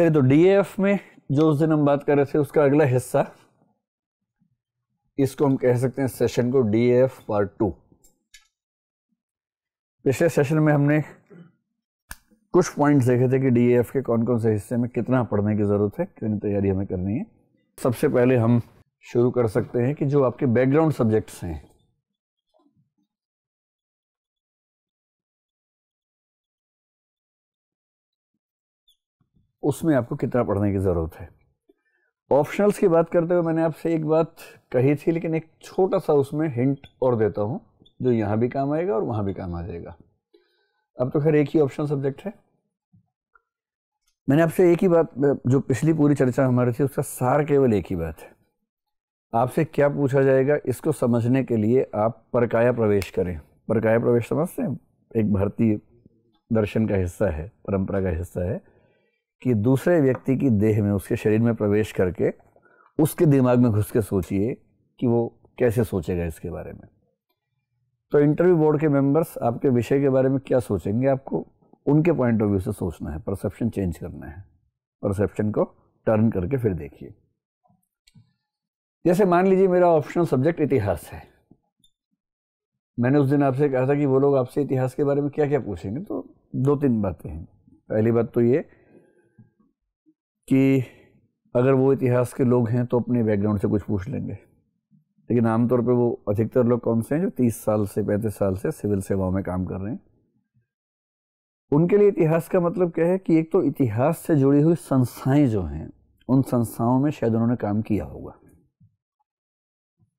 चलिए तो डीएएफ में जो उस दिन हम बात कर रहे थे उसका अगला हिस्सा इसको हम कह सकते हैं सेशन को एफ पार्ट टू पिछले सेशन में हमने कुछ पॉइंट्स देखे थे कि एफ के कौन कौन से हिस्से में कितना पढ़ने की ज़रूरत है कितनी तैयारी हमें करनी है सबसे पहले हम शुरू कर सकते हैं कि जो आपके बैकग्राउंड सब्जेक्ट्स हैं उसमें आपको कितना पढ़ने की ज़रूरत है ऑप्शनल्स की बात करते हुए मैंने आपसे एक बात कही थी लेकिन एक छोटा सा उसमें हिंट और देता हूँ जो यहाँ भी काम आएगा और वहाँ भी काम आ जाएगा अब तो खैर एक ही ऑप्शनल सब्जेक्ट है मैंने आपसे एक ही बात जो पिछली पूरी चर्चा हमारी थी उसका सार केवल एक ही बात है आपसे क्या पूछा जाएगा इसको समझने के लिए आप परकाया प्रवेश करें परकाया प्रवेश समझते हैं एक भारतीय दर्शन का हिस्सा है परंपरा का हिस्सा है कि दूसरे व्यक्ति की देह में उसके शरीर में प्रवेश करके उसके दिमाग में घुस के सोचिए कि वो कैसे सोचेगा इसके बारे में तो इंटरव्यू बोर्ड के मेंबर्स आपके विषय के बारे में क्या सोचेंगे आपको उनके पॉइंट ऑफ व्यू से सोचना है परसेप्शन चेंज करना है परसेप्शन को टर्न करके फिर देखिए जैसे मान लीजिए मेरा ऑप्शनल सब्जेक्ट इतिहास है मैंने उस दिन आपसे कहा था कि वो लोग आपसे इतिहास के बारे में क्या क्या पूछेंगे तो दो तीन बातें हैं पहली बात तो ये कि अगर वो इतिहास के लोग हैं तो अपने बैकग्राउंड से कुछ पूछ लेंगे लेकिन आमतौर पे वो अधिकतर लोग कौन से हैं जो 30 साल से 35 साल से सिविल सेवाओं में काम कर रहे हैं उनके लिए इतिहास का मतलब क्या है कि एक तो इतिहास से जुड़ी हुई संस्थाएं जो हैं उन संस्थाओं में शायद उन्होंने काम किया होगा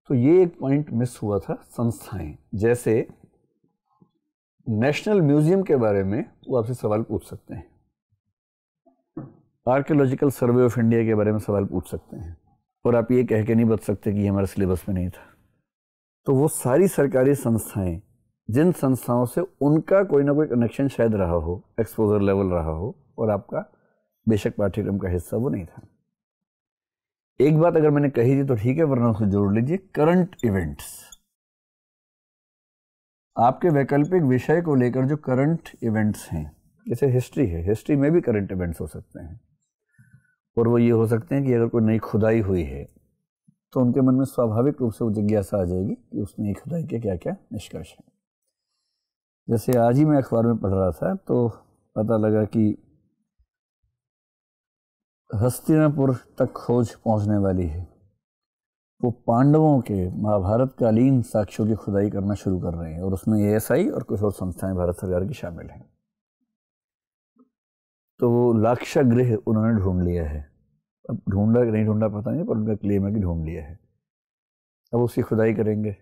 तो ये एक पॉइंट मिस हुआ था संस्थाएं जैसे नेशनल म्यूजियम के बारे में वो आपसे सवाल पूछ सकते हैं आर्कियोलॉजिकल सर्वे ऑफ इंडिया के बारे में सवाल पूछ सकते हैं और आप ये कह के नहीं बच सकते कि ये हमारे सिलेबस में नहीं था तो वो सारी सरकारी संस्थाएं जिन संस्थाओं से उनका कोई ना कोई कनेक्शन शायद रहा हो एक्सपोजर लेवल रहा हो और आपका बेशक पाठ्यक्रम का हिस्सा वो नहीं था एक बात अगर मैंने कही थी तो ठीक है वरना उसे जोड़ लीजिए करंट इवेंट्स आपके वैकल्पिक विषय को लेकर जो करंट इवेंट्स हैं जैसे हिस्ट्री है हिस्ट्री में भी करंट इवेंट्स हो सकते हैं और वो ये हो सकते हैं कि अगर कोई नई खुदाई हुई है तो उनके मन में स्वाभाविक रूप से वो जिज्ञासा आ जाएगी कि उस नई खुदाई के क्या क्या निष्कर्ष हैं जैसे आज ही मैं अखबार में पढ़ रहा था तो पता लगा कि हस्तिनापुर तक खोज पहुंचने वाली है वो पांडवों के महाभारत कालीन साक्ष्यों की खुदाई करना शुरू कर रहे हैं और उसमें ए और कुछ और संस्थाएं भारत सरकार की शामिल हैं तो वो लाक्षागृह गृह उन्होंने ढूंढ लिया है अब ढूंढा कि नहीं ढूंढा पता नहीं पर उनका क्लेम है कि ढूंढ लिया है अब उसकी खुदाई करेंगे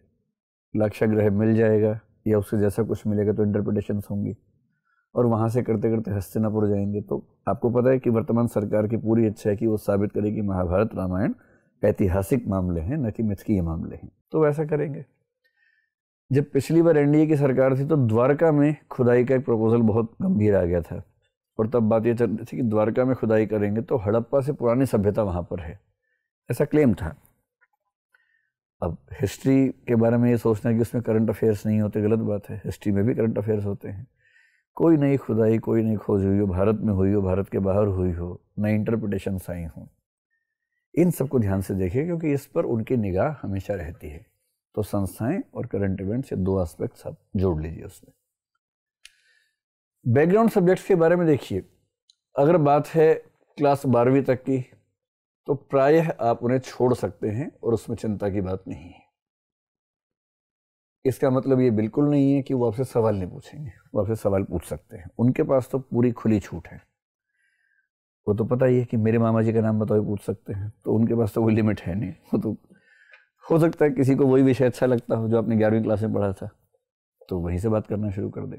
लाक्षागृह मिल जाएगा या उसके जैसा कुछ मिलेगा तो इंटरप्रटेशंस होंगी और वहाँ से करते करते हस्तिनापुर जाएंगे तो आपको पता है कि वर्तमान सरकार की पूरी इच्छा है कि वो साबित करे कि महाभारत रामायण ऐतिहासिक मामले हैं न कि मिथकीय मामले हैं तो वैसा करेंगे जब पिछली बार एनडीए की सरकार थी तो द्वारका में खुदाई का एक प्रपोज़ल बहुत गंभीर आ गया था और तब बात यह चल रही थी कि द्वारका में खुदाई करेंगे तो हड़प्पा से पुरानी सभ्यता वहाँ पर है ऐसा क्लेम था अब हिस्ट्री के बारे में ये सोचना कि उसमें करंट अफेयर्स नहीं होते गलत बात है हिस्ट्री में भी करंट अफेयर्स होते हैं कोई नई खुदाई कोई नई खोज हुई हो भारत में हुई हो भारत के बाहर हुई हो नई इंटरप्रिटेशन आई हों इन सबको ध्यान से देखिए क्योंकि इस पर उनकी निगाह हमेशा रहती है तो संस्थाएं और करंट इवेंट्स ये दो एस्पेक्ट्स आप जोड़ लीजिए उसमें बैकग्राउंड सब्जेक्ट्स के बारे में देखिए अगर बात है क्लास बारहवीं तक की तो प्रायः आप उन्हें छोड़ सकते हैं और उसमें चिंता की बात नहीं है इसका मतलब ये बिल्कुल नहीं है कि वो आपसे सवाल नहीं पूछेंगे वो आपसे सवाल पूछ सकते हैं उनके पास तो पूरी खुली छूट है वो तो पता ही है कि मेरे मामा जी का नाम बताओ पूछ सकते हैं तो उनके पास तो कोई लिमिट है नहीं वो तो हो सकता है किसी को वही विषय अच्छा लगता हो जो आपने ग्यारहवीं क्लास में पढ़ा था तो वहीं से बात करना शुरू कर दें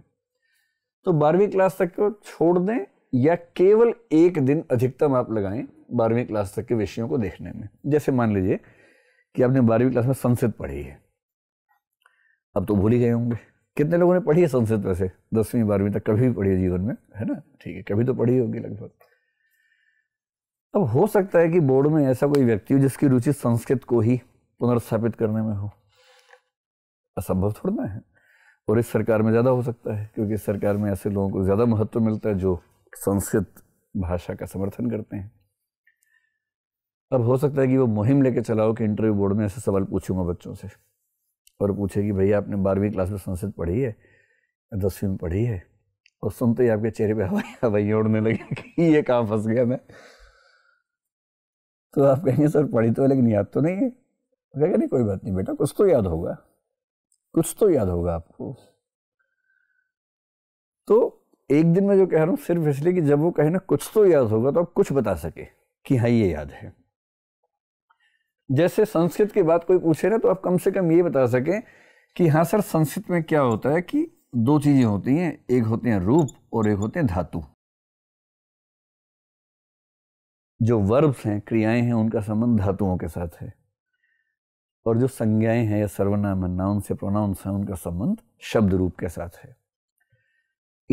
तो बारहवीं क्लास तक को छोड़ दें या केवल एक दिन अधिकतम आप लगाएं बारहवीं क्लास तक के विषयों को देखने में जैसे मान लीजिए कि आपने बारहवीं क्लास में संस्कृत पढ़ी है अब तो भूल ही गए होंगे कितने लोगों ने पढ़ी है संस्कृत वैसे दसवीं बारहवीं तक कभी भी पढ़ी है जीवन में है ना ठीक है कभी तो पढ़ी होगी लगभग अब हो सकता है कि बोर्ड में ऐसा कोई व्यक्ति हो जिसकी रुचि संस्कृत को ही पुनर्स्थापित करने में हो असंभव थोड़ा है और इस सरकार में ज़्यादा हो सकता है क्योंकि इस सरकार में ऐसे लोगों को ज़्यादा महत्व मिलता है जो संस्कृत भाषा का समर्थन करते हैं अब हो सकता है कि वो मुहिम लेके चलाओ कि इंटरव्यू बोर्ड में ऐसे सवाल पूछूंगा बच्चों से और पूछे कि भैया आपने बारहवीं क्लास में संस्कृत पढ़ी है दसवीं में पढ़ी है और सुनते ही आपके चेहरे पे हवाई हवाई उड़ने लगे कि ये कहाँ फंस गया मैं तो आप कहेंगे सर पढ़ी तो है लेकिन याद तो नहीं है तो कहेगा नहीं कोई बात नहीं बेटा कुछ तो याद होगा कुछ तो याद होगा आपको तो एक दिन मैं जो कह रहा हूं सिर्फ इसलिए कि जब वो कहे ना कुछ तो याद होगा तो आप कुछ बता सके कि हाँ ये याद है जैसे संस्कृत की बात कोई पूछे ना तो आप कम से कम ये बता सके कि हाँ सर संस्कृत में क्या होता है कि दो चीज़ें होती हैं एक होते हैं रूप और एक होते हैं धातु जो वर्ब्स हैं क्रियाएं हैं उनका संबंध धातुओं के साथ है और जो संज्ञाएं हैं या सर्वनाम है नाउन से प्रोनाउंस से उनका संबंध शब्द रूप के साथ है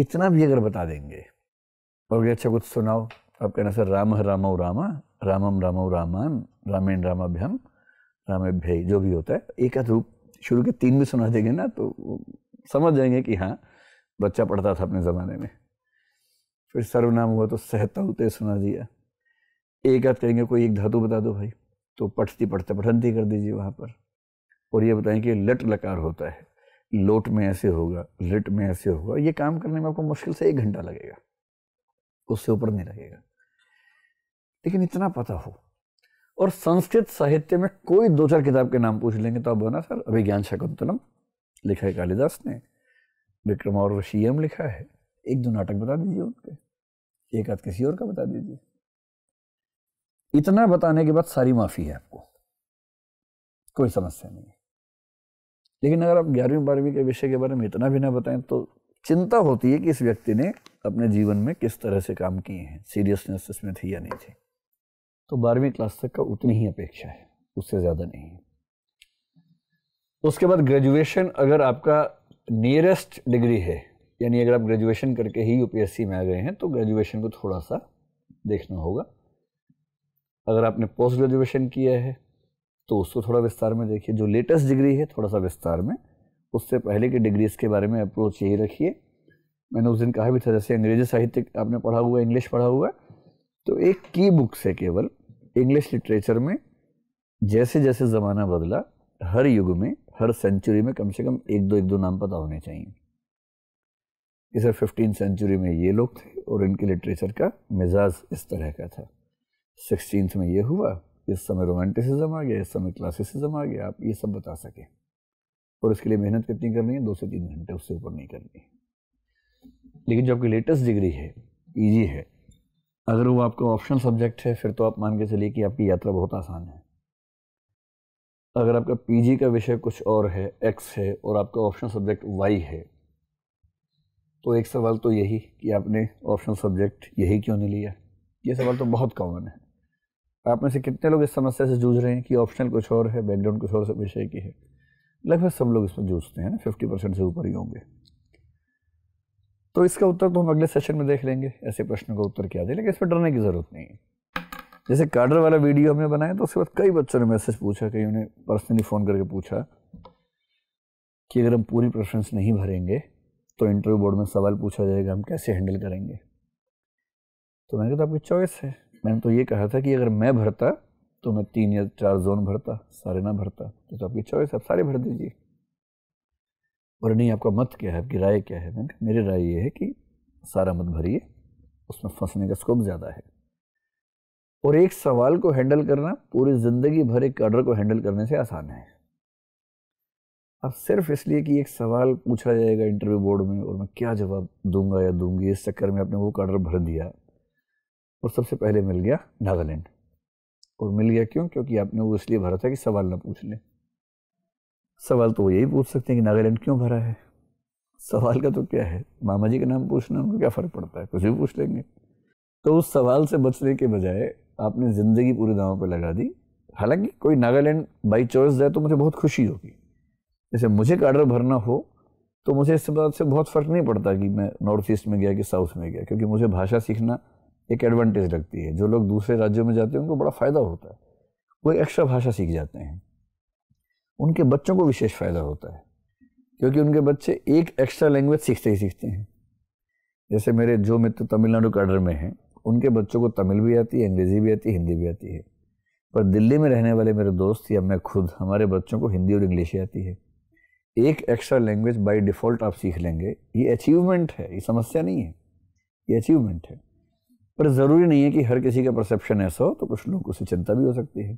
इतना भी अगर बता देंगे और अच्छा कुछ सुनाओ आप कहना सर राम रामो रामा रामम रामो रामान रामेण रामाभ्यम रामेभ्य जो भी होता है एक आध रूप शुरू के तीन भी सुना देंगे ना तो समझ जाएंगे कि हाँ बच्चा पढ़ता था अपने ज़माने में फिर सर्वनाम हुआ तो सहता होते सुना दिया एक आध कहेंगे कोई एक धातु बता दो भाई तो पठती पढ़ते पठंती कर दीजिए वहाँ पर और ये बताएं कि लट लकार होता है लोट में ऐसे होगा लिट में ऐसे होगा ये काम करने में आपको मुश्किल से एक घंटा लगेगा उससे ऊपर नहीं लगेगा लेकिन इतना पता हो और संस्कृत साहित्य में कोई दो चार किताब के नाम पूछ लेंगे तो आप बोना सर अभिज्ञान शकुंतलम लिखा है कालिदास ने विक्रम और वशीयम लिखा है एक दो नाटक बता दीजिए उनके एक आध किसी और का बता दीजिए इतना बताने के बाद सारी माफ़ी है आपको कोई समस्या नहीं है लेकिन अगर आप ग्यारहवीं बारहवीं के विषय के बारे में इतना भी ना बताएं तो चिंता होती है कि इस व्यक्ति ने अपने जीवन में किस तरह से काम किए हैं सीरियसनेस इसमें थी या नहीं थी तो बारहवीं क्लास तक का उतनी ही अपेक्षा है उससे ज़्यादा नहीं है उसके बाद ग्रेजुएशन अगर आपका नियरेस्ट डिग्री है यानी अगर आप ग्रेजुएशन करके ही यूपीएससी में आ गए हैं तो ग्रेजुएशन को थोड़ा सा देखना होगा अगर आपने पोस्ट ग्रेजुएशन किया है तो उसको थोड़ा विस्तार में देखिए जो लेटेस्ट डिग्री है थोड़ा सा विस्तार में उससे पहले की डिग्रीज़ के बारे में अप्रोच यही रखिए मैंने उस दिन कहा भी था जैसे अंग्रेजी साहित्य आपने पढ़ा हुआ इंग्लिश पढ़ा हुआ तो एक की बुक से केवल इंग्लिश लिटरेचर में जैसे जैसे ज़माना बदला हर युग में हर सेंचुरी में कम से कम एक दो एक दो नाम पता होने चाहिए इसे फिफ्टीन सेंचुरी में ये लोग थे और इनके लिटरेचर का मिजाज इस तरह का था सिक्सटीन में ये हुआ इस समय रोमांटिसिज्म आ गया इस समय क्लासिसिज्म आ गया आप ये सब बता सकें और इसके लिए मेहनत कितनी करनी है दो से तीन घंटे उससे ऊपर नहीं करनी लेकिन जो आपकी लेटेस्ट डिग्री है पीजी है अगर वो आपका ऑप्शनल सब्जेक्ट है फिर तो आप मान के चलिए कि आपकी यात्रा बहुत आसान है अगर आपका पीजी का विषय कुछ और है एक्स है और आपका ऑप्शनल सब्जेक्ट वाई है तो एक सवाल तो यही कि आपने ऑप्शनल सब्जेक्ट यही क्यों नहीं लिया ये सवाल तो बहुत कॉमन है आप में से कितने लोग इस समस्या से जूझ रहे हैं कि ऑप्शनल कुछ और है बैकग्राउंड कुछ और विषय की है लगभग सब लोग इसमें जूझते हैं ना फिफ्टी परसेंट से ऊपर ही होंगे तो इसका उत्तर तो हम अगले सेशन में देख लेंगे ऐसे प्रश्न का उत्तर क्या दे लेकिन इसमें डरने की ज़रूरत नहीं है जैसे कार्डर वाला वीडियो हमने बनाया तो उसके बाद कई बच्चों ने मैसेज पूछा कई उन्हें पर्सनली फ़ोन करके पूछा कि अगर हम पूरी प्रेफरेंस नहीं भरेंगे तो इंटरव्यू बोर्ड में सवाल पूछा जाएगा हम कैसे हैंडल करेंगे तो मैंने कहा तो आपकी चॉइस है मैंने तो ये कहा था कि अगर मैं भरता तो मैं तीन या चार जोन भरता सारे ना भरता तो, आपकी चॉइस आप सारे भर दीजिए और नहीं आपका मत क्या है आपकी राय क्या है मैंने कहा मेरी राय ये है कि सारा मत भरिए उसमें फंसने का स्कोप ज़्यादा है और एक सवाल को हैंडल करना पूरी ज़िंदगी भर एक ऑर्डर को हैंडल करने से आसान है अब सिर्फ इसलिए कि एक सवाल पूछा जाएगा इंटरव्यू बोर्ड में और मैं क्या जवाब दूंगा या दूंगी इस चक्कर में आपने वो कार्डर भर दिया और सबसे पहले मिल गया नागालैंड और मिल गया क्यों क्योंकि आपने वो इसलिए भरा था कि सवाल ना पूछ लें सवाल तो वो यही पूछ सकते हैं कि नागालैंड क्यों भरा है सवाल का तो क्या है मामा जी का नाम पूछना उनको क्या फ़र्क पड़ता है कुछ भी पूछ लेंगे तो उस सवाल से बचने के बजाय आपने ज़िंदगी पूरे दाव पर लगा दी हालांकि कोई नागालैंड बाई चॉइस जाए तो मुझे बहुत खुशी होगी जैसे मुझे का भरना हो तो मुझे इस बात से बहुत फ़र्क नहीं पड़ता कि मैं नॉर्थ ईस्ट में गया कि साउथ में गया क्योंकि मुझे भाषा सीखना एक एडवांटेज रखती है जो लोग दूसरे राज्यों में जाते हैं उनको बड़ा फ़ायदा होता है वो एक्स्ट्रा भाषा सीख जाते हैं उनके बच्चों को विशेष फ़ायदा होता है क्योंकि उनके बच्चे एक एक्स्ट्रा लैंग्वेज सीखते ही सीखते हैं जैसे मेरे जो मित्र तमिलनाडु कैडर में हैं उनके बच्चों को तमिल भी आती है अंग्रेज़ी भी आती है हिंदी भी आती है पर दिल्ली में रहने वाले मेरे दोस्त या मैं खुद हमारे बच्चों को हिंदी और इंग्लिश ही आती है एक एक्स्ट्रा लैंग्वेज बाय डिफ़ॉल्ट आप सीख लेंगे ये अचीवमेंट है ये समस्या नहीं है ये अचीवमेंट है पर ज़रूरी नहीं है कि हर किसी का परसेप्शन ऐसा हो तो कुछ लोगों को चिंता भी हो सकती है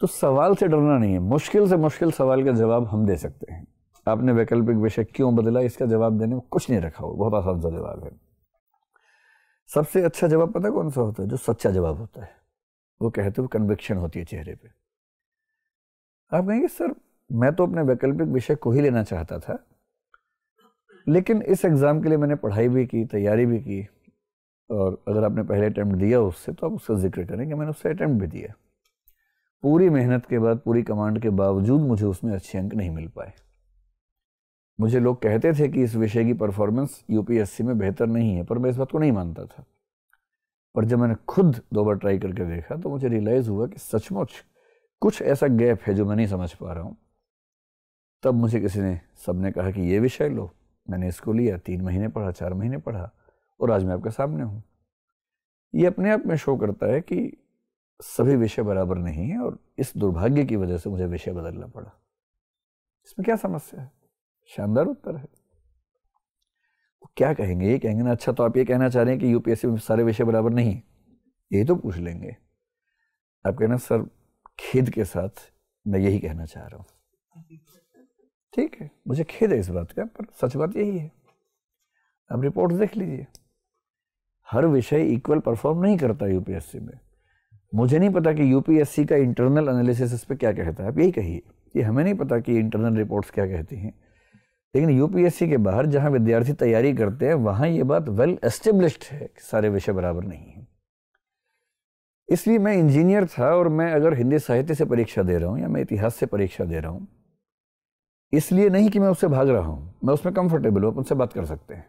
तो सवाल से डरना नहीं है मुश्किल से मुश्किल सवाल का जवाब हम दे सकते हैं आपने वैकल्पिक विषय क्यों बदला इसका जवाब देने में कुछ नहीं रखा हो बहुत आसान सा जवाब है सबसे अच्छा जवाब पता कौन सा होता है जो सच्चा जवाब होता है वो कहते हुए कन्विक्शन होती है चेहरे पर आप कहेंगे सर मैं तो अपने वैकल्पिक विषय को ही लेना चाहता था लेकिन इस एग्ज़ाम के लिए मैंने पढ़ाई भी की तैयारी भी की और अगर आपने पहले अटैम्प्ट दिया उससे तो आप उसका जिक्र करें कि मैंने उससे अटैम्प्ट भी दिया पूरी मेहनत के बाद पूरी कमांड के बावजूद मुझे उसमें अच्छे अंक नहीं मिल पाए मुझे लोग कहते थे कि इस विषय की परफॉर्मेंस यूपीएससी में बेहतर नहीं है पर मैं इस बात को नहीं मानता था पर जब मैंने खुद दो बार ट्राई करके देखा तो मुझे रियलाइज़ हुआ कि सचमुच कुछ ऐसा गैप है जो मैं नहीं समझ पा रहा हूँ तब मुझे किसी ने सबने कहा कि ये विषय लो मैंने इसको लिया तीन महीने पढ़ा चार महीने पढ़ा और आज मैं आपके सामने हूँ ये अपने आप में शो करता है कि सभी विषय बराबर नहीं है और इस दुर्भाग्य की वजह से मुझे विषय बदलना पड़ा इसमें क्या समस्या है शानदार उत्तर है वो क्या कहेंगे ये कहेंगे ना अच्छा तो आप ये कहना चाह रहे हैं कि यूपीएससी में सारे विषय बराबर नहीं यही तो पूछ लेंगे आप कहना सर खेद के साथ मैं यही कहना चाह रहा हूँ ठीक है मुझे खेद है इस बात का पर सच बात यही है आप रिपोर्ट देख लीजिए हर विषय इक्वल परफॉर्म नहीं करता यूपीएससी में मुझे नहीं पता कि यूपीएससी का इंटरनल एनालिसिस इस पर क्या कहता है आप यही कहिए कि हमें नहीं पता कि इंटरनल रिपोर्ट्स क्या कहती हैं लेकिन यूपीएससी के बाहर जहाँ विद्यार्थी तैयारी करते हैं वहाँ ये बात वेल एस्टेब्लिश्ड है कि सारे विषय बराबर नहीं हैं इसलिए मैं इंजीनियर था और मैं अगर हिंदी साहित्य से परीक्षा दे रहा हूँ या मैं इतिहास से परीक्षा दे रहा हूँ इसलिए नहीं कि मैं उससे भाग रहा हूँ मैं उसमें कंफर्टेबल हूँ उनसे बात कर सकते हैं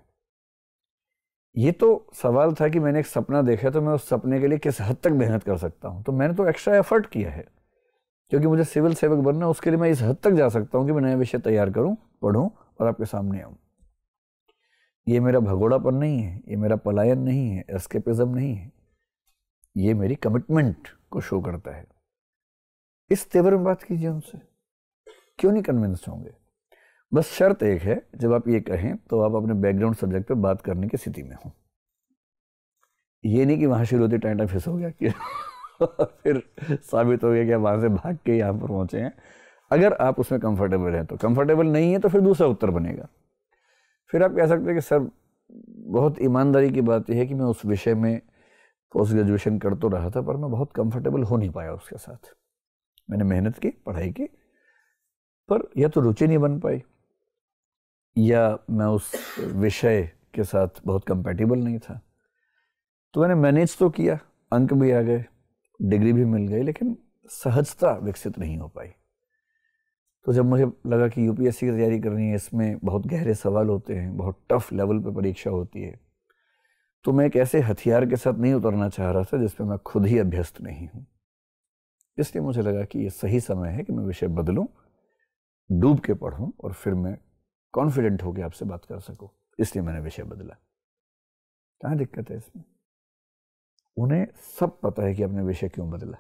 ये तो सवाल था कि मैंने एक सपना देखा तो मैं उस सपने के लिए किस हद तक मेहनत कर सकता हूँ तो मैंने तो एक्स्ट्रा एफर्ट किया है क्योंकि मुझे सिविल सेवक बनना उसके लिए मैं इस हद तक जा सकता हूँ कि मैं नया विषय तैयार करूँ पढ़ूँ और आपके सामने आऊँ ये मेरा भगोड़ापन नहीं है ये मेरा पलायन नहीं है एस्केपिज्म नहीं है ये मेरी कमिटमेंट को शो करता है इस तेवर में बात कीजिए उनसे क्यों नहीं कन्विंस होंगे बस शर्त एक है जब आप ये कहें तो आप अपने बैकग्राउंड सब्जेक्ट पे बात करने की स्थिति में हो ये नहीं कि वहाँ शुरू होते टाइम टाइम फिस हो गया कि फिर साबित हो गया कि आप वहाँ से भाग के यहाँ पर पहुँचे हैं अगर आप उसमें कंफर्टेबल हैं तो कंफर्टेबल नहीं है तो फिर दूसरा उत्तर बनेगा फिर आप कह सकते हैं कि सर बहुत ईमानदारी की बात यह है कि मैं उस विषय में पोस्ट ग्रेजुएशन कर तो रहा था पर मैं बहुत कंफर्टेबल हो नहीं पाया उसके साथ मैंने मेहनत की पढ़ाई की पर यह तो रुचि नहीं बन पाई या मैं उस विषय के साथ बहुत कंपेटिबल नहीं था तो मैंने मैनेज तो किया अंक भी आ गए डिग्री भी मिल गई लेकिन सहजता विकसित नहीं हो पाई तो जब मुझे लगा कि यूपीएससी की तैयारी करनी है इसमें बहुत गहरे सवाल होते हैं बहुत टफ लेवल पर परीक्षा होती है तो मैं एक ऐसे हथियार के साथ नहीं उतरना चाह रहा था जिसमें मैं खुद ही अभ्यस्त नहीं हूँ इसलिए मुझे लगा कि ये सही समय है कि मैं विषय बदलूँ डूब के पढ़ूँ और फिर मैं कॉन्फिडेंट होकर आपसे बात कर सको इसलिए मैंने विषय बदला कहाँ दिक्कत है इसमें उन्हें सब पता है कि आपने विषय क्यों बदला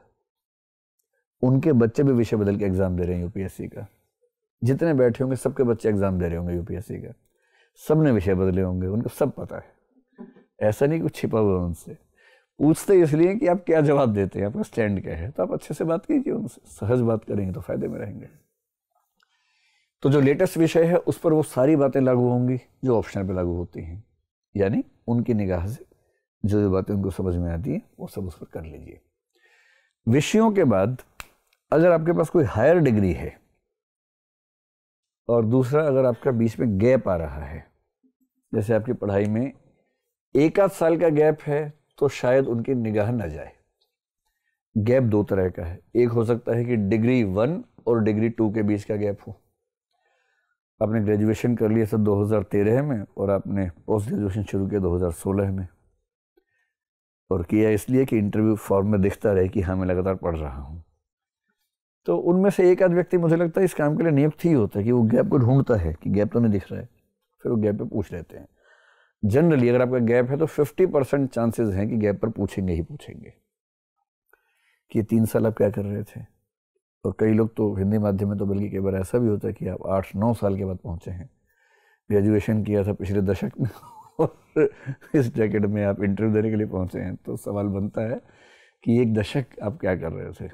उनके बच्चे भी विषय बदल के एग्ज़ाम दे रहे हैं यूपीएससी का जितने बैठे होंगे सबके बच्चे एग्ज़ाम दे रहे होंगे यूपीएससी का सब ने विषय बदले होंगे उनको सब पता है ऐसा नहीं कुछ छिपा हुआ उनसे पूछते इसलिए कि आप क्या जवाब देते हैं आपका स्टैंड क्या है तो आप अच्छे से बात कीजिए उनसे सहज बात करेंगे तो फ़ायदे में रहेंगे तो जो लेटेस्ट विषय है उस पर वो सारी बातें लागू होंगी जो ऑप्शनल पे लागू होती हैं यानी उनकी निगाह से जो जो बातें उनको समझ में आती हैं वो सब उस पर कर लीजिए विषयों के बाद अगर आपके पास कोई हायर डिग्री है और दूसरा अगर आपका बीच में गैप आ रहा है जैसे आपकी पढ़ाई में एक आध साल का गैप है तो शायद उनकी निगाह ना जाए गैप दो तरह का है एक हो सकता है कि डिग्री वन और डिग्री टू के बीच का गैप हो आपने ग्रेजुएशन कर लिया सर 2013 में और आपने पोस्ट ग्रेजुएशन शुरू किया 2016 में और किया इसलिए कि इंटरव्यू फॉर्म में दिखता रहे कि हाँ मैं लगातार पढ़ रहा हूँ तो उनमें से एक आध व्यक्ति मुझे लगता है इस काम के लिए नियुक्त ही होता है कि वो गैप को ढूंढता है कि गैप तो नहीं दिख रहा है फिर वो गैप पर पूछ लेते हैं जनरली अगर आपका गैप है तो फिफ्टी परसेंट चांसेज हैं कि गैप पर पूछेंगे ही पूछेंगे कि तीन साल आप क्या कर रहे थे और कई लोग तो हिंदी माध्यम में तो बल्कि कई बार ऐसा भी होता है कि आप आठ नौ साल के बाद पहुँचे हैं ग्रेजुएशन किया था पिछले दशक में और इस जैकेट में आप इंटरव्यू देने के लिए पहुँचे हैं तो सवाल बनता है कि एक दशक आप क्या कर रहे थे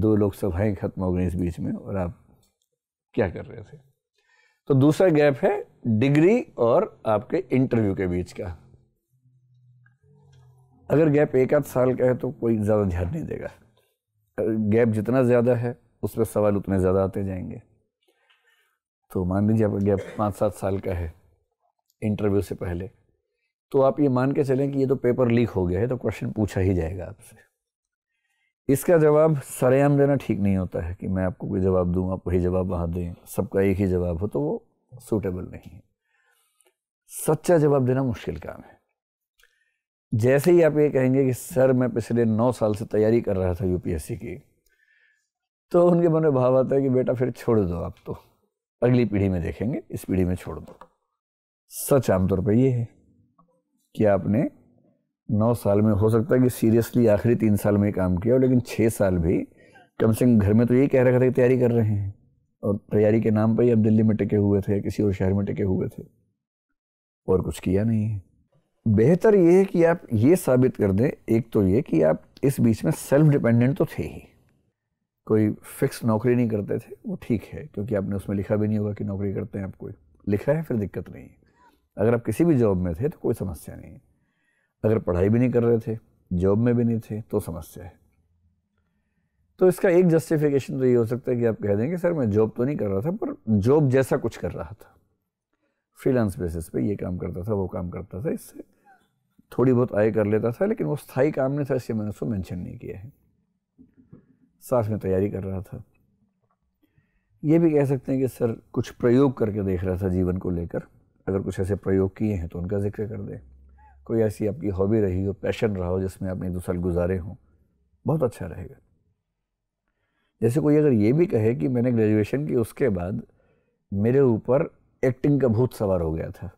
दो लोकसभाएँ खत्म हो गई इस बीच में और आप क्या कर रहे थे तो दूसरा गैप है डिग्री और आपके इंटरव्यू के बीच का अगर गैप एक आध साल का है तो कोई ज़्यादा ध्यान नहीं देगा गैप जितना ज़्यादा है उस पर सवाल उतने ज़्यादा आते जाएंगे तो मान लीजिए आपका गैप पाँच सात साल का है इंटरव्यू से पहले तो आप ये मान के चलें कि ये तो पेपर लीक हो गया है तो क्वेश्चन पूछा ही जाएगा आपसे इसका जवाब सरेआम देना ठीक नहीं होता है कि मैं आपको कोई जवाब दूँ आप वही जवाब वहाँ दें सबका एक ही जवाब हो तो वो सूटेबल नहीं है सच्चा जवाब देना मुश्किल काम है जैसे ही आप ये कहेंगे कि सर मैं पिछले नौ साल से तैयारी कर रहा था यूपीएससी की तो उनके मन में भाव आता है कि बेटा फिर छोड़ दो आप तो अगली पीढ़ी में देखेंगे इस पीढ़ी में छोड़ दो सच आमतौर पर ये है कि आपने नौ साल में हो सकता है कि सीरियसली आखिरी तीन साल में काम किया हो लेकिन छः साल भी कम से कम घर में तो यही कह रखा था कि तैयारी कर रहे हैं और तैयारी के नाम पर ही आप दिल्ली में टिके हुए थे या किसी और शहर में टिके हुए थे और कुछ किया नहीं है बेहतर ये है कि आप ये साबित कर दें एक तो ये कि आप इस बीच में सेल्फ डिपेंडेंट तो थे ही कोई फिक्स नौकरी नहीं करते थे वो ठीक है क्योंकि आपने उसमें लिखा भी नहीं होगा कि नौकरी करते हैं आप कोई लिखा है फिर दिक्कत नहीं है अगर आप किसी भी जॉब में थे तो कोई समस्या नहीं है अगर पढ़ाई भी नहीं कर रहे थे जॉब में भी नहीं थे तो समस्या है तो इसका एक जस्टिफिकेशन तो ये हो सकता है कि आप कह दें कि सर मैं जॉब तो नहीं कर रहा था पर जॉब जैसा कुछ कर रहा था फ्रीलांस बेसिस पे ये काम करता था वो काम करता था इससे थोड़ी बहुत आय कर लेता था लेकिन वो स्थायी काम नहीं था इसलिए मैंने उसको मेंशन नहीं किया है साथ में तैयारी कर रहा था ये भी कह सकते हैं कि सर कुछ प्रयोग करके देख रहा था जीवन को लेकर अगर कुछ ऐसे प्रयोग किए हैं तो उनका जिक्र कर दें कोई ऐसी आपकी हॉबी रही हो पैशन रहा हो जिसमें आपने दो साल गुजारे हों बहुत अच्छा रहेगा जैसे कोई अगर ये भी कहे कि मैंने ग्रेजुएशन की उसके बाद मेरे ऊपर एक्टिंग का भूत सवार हो गया था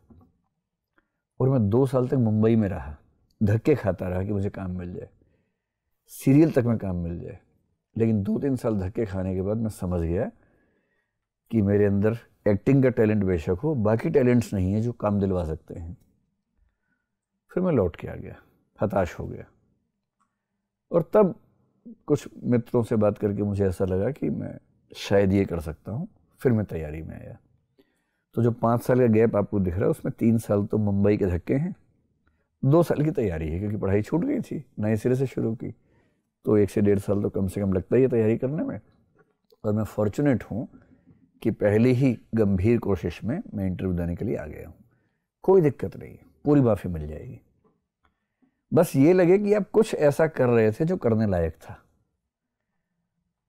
और मैं दो साल तक मुंबई में रहा धक्के खाता रहा कि मुझे काम मिल जाए सीरियल तक में काम मिल जाए लेकिन दो तीन साल धक्के खाने के बाद मैं समझ गया कि मेरे अंदर एक्टिंग का टैलेंट बेशक हो बाकी टैलेंट्स नहीं है जो काम दिलवा सकते हैं फिर मैं लौट के आ गया हताश हो गया और तब कुछ मित्रों से बात करके मुझे ऐसा लगा कि मैं शायद ये कर सकता हूँ फिर मैं तैयारी में आया तो जो पाँच साल का गैप आपको दिख रहा है उसमें तीन साल तो मुंबई के धक्के हैं दो साल की तैयारी है क्योंकि पढ़ाई छूट गई थी नए सिरे से शुरू की तो एक से डेढ़ साल तो कम से कम लगता ही है तैयारी करने में और मैं फॉर्चुनेट हूँ कि पहले ही गंभीर कोशिश में मैं इंटरव्यू देने के लिए आ गया हूँ कोई दिक्कत नहीं पूरी माफ़ी मिल जाएगी बस ये लगे कि आप कुछ ऐसा कर रहे थे जो करने लायक था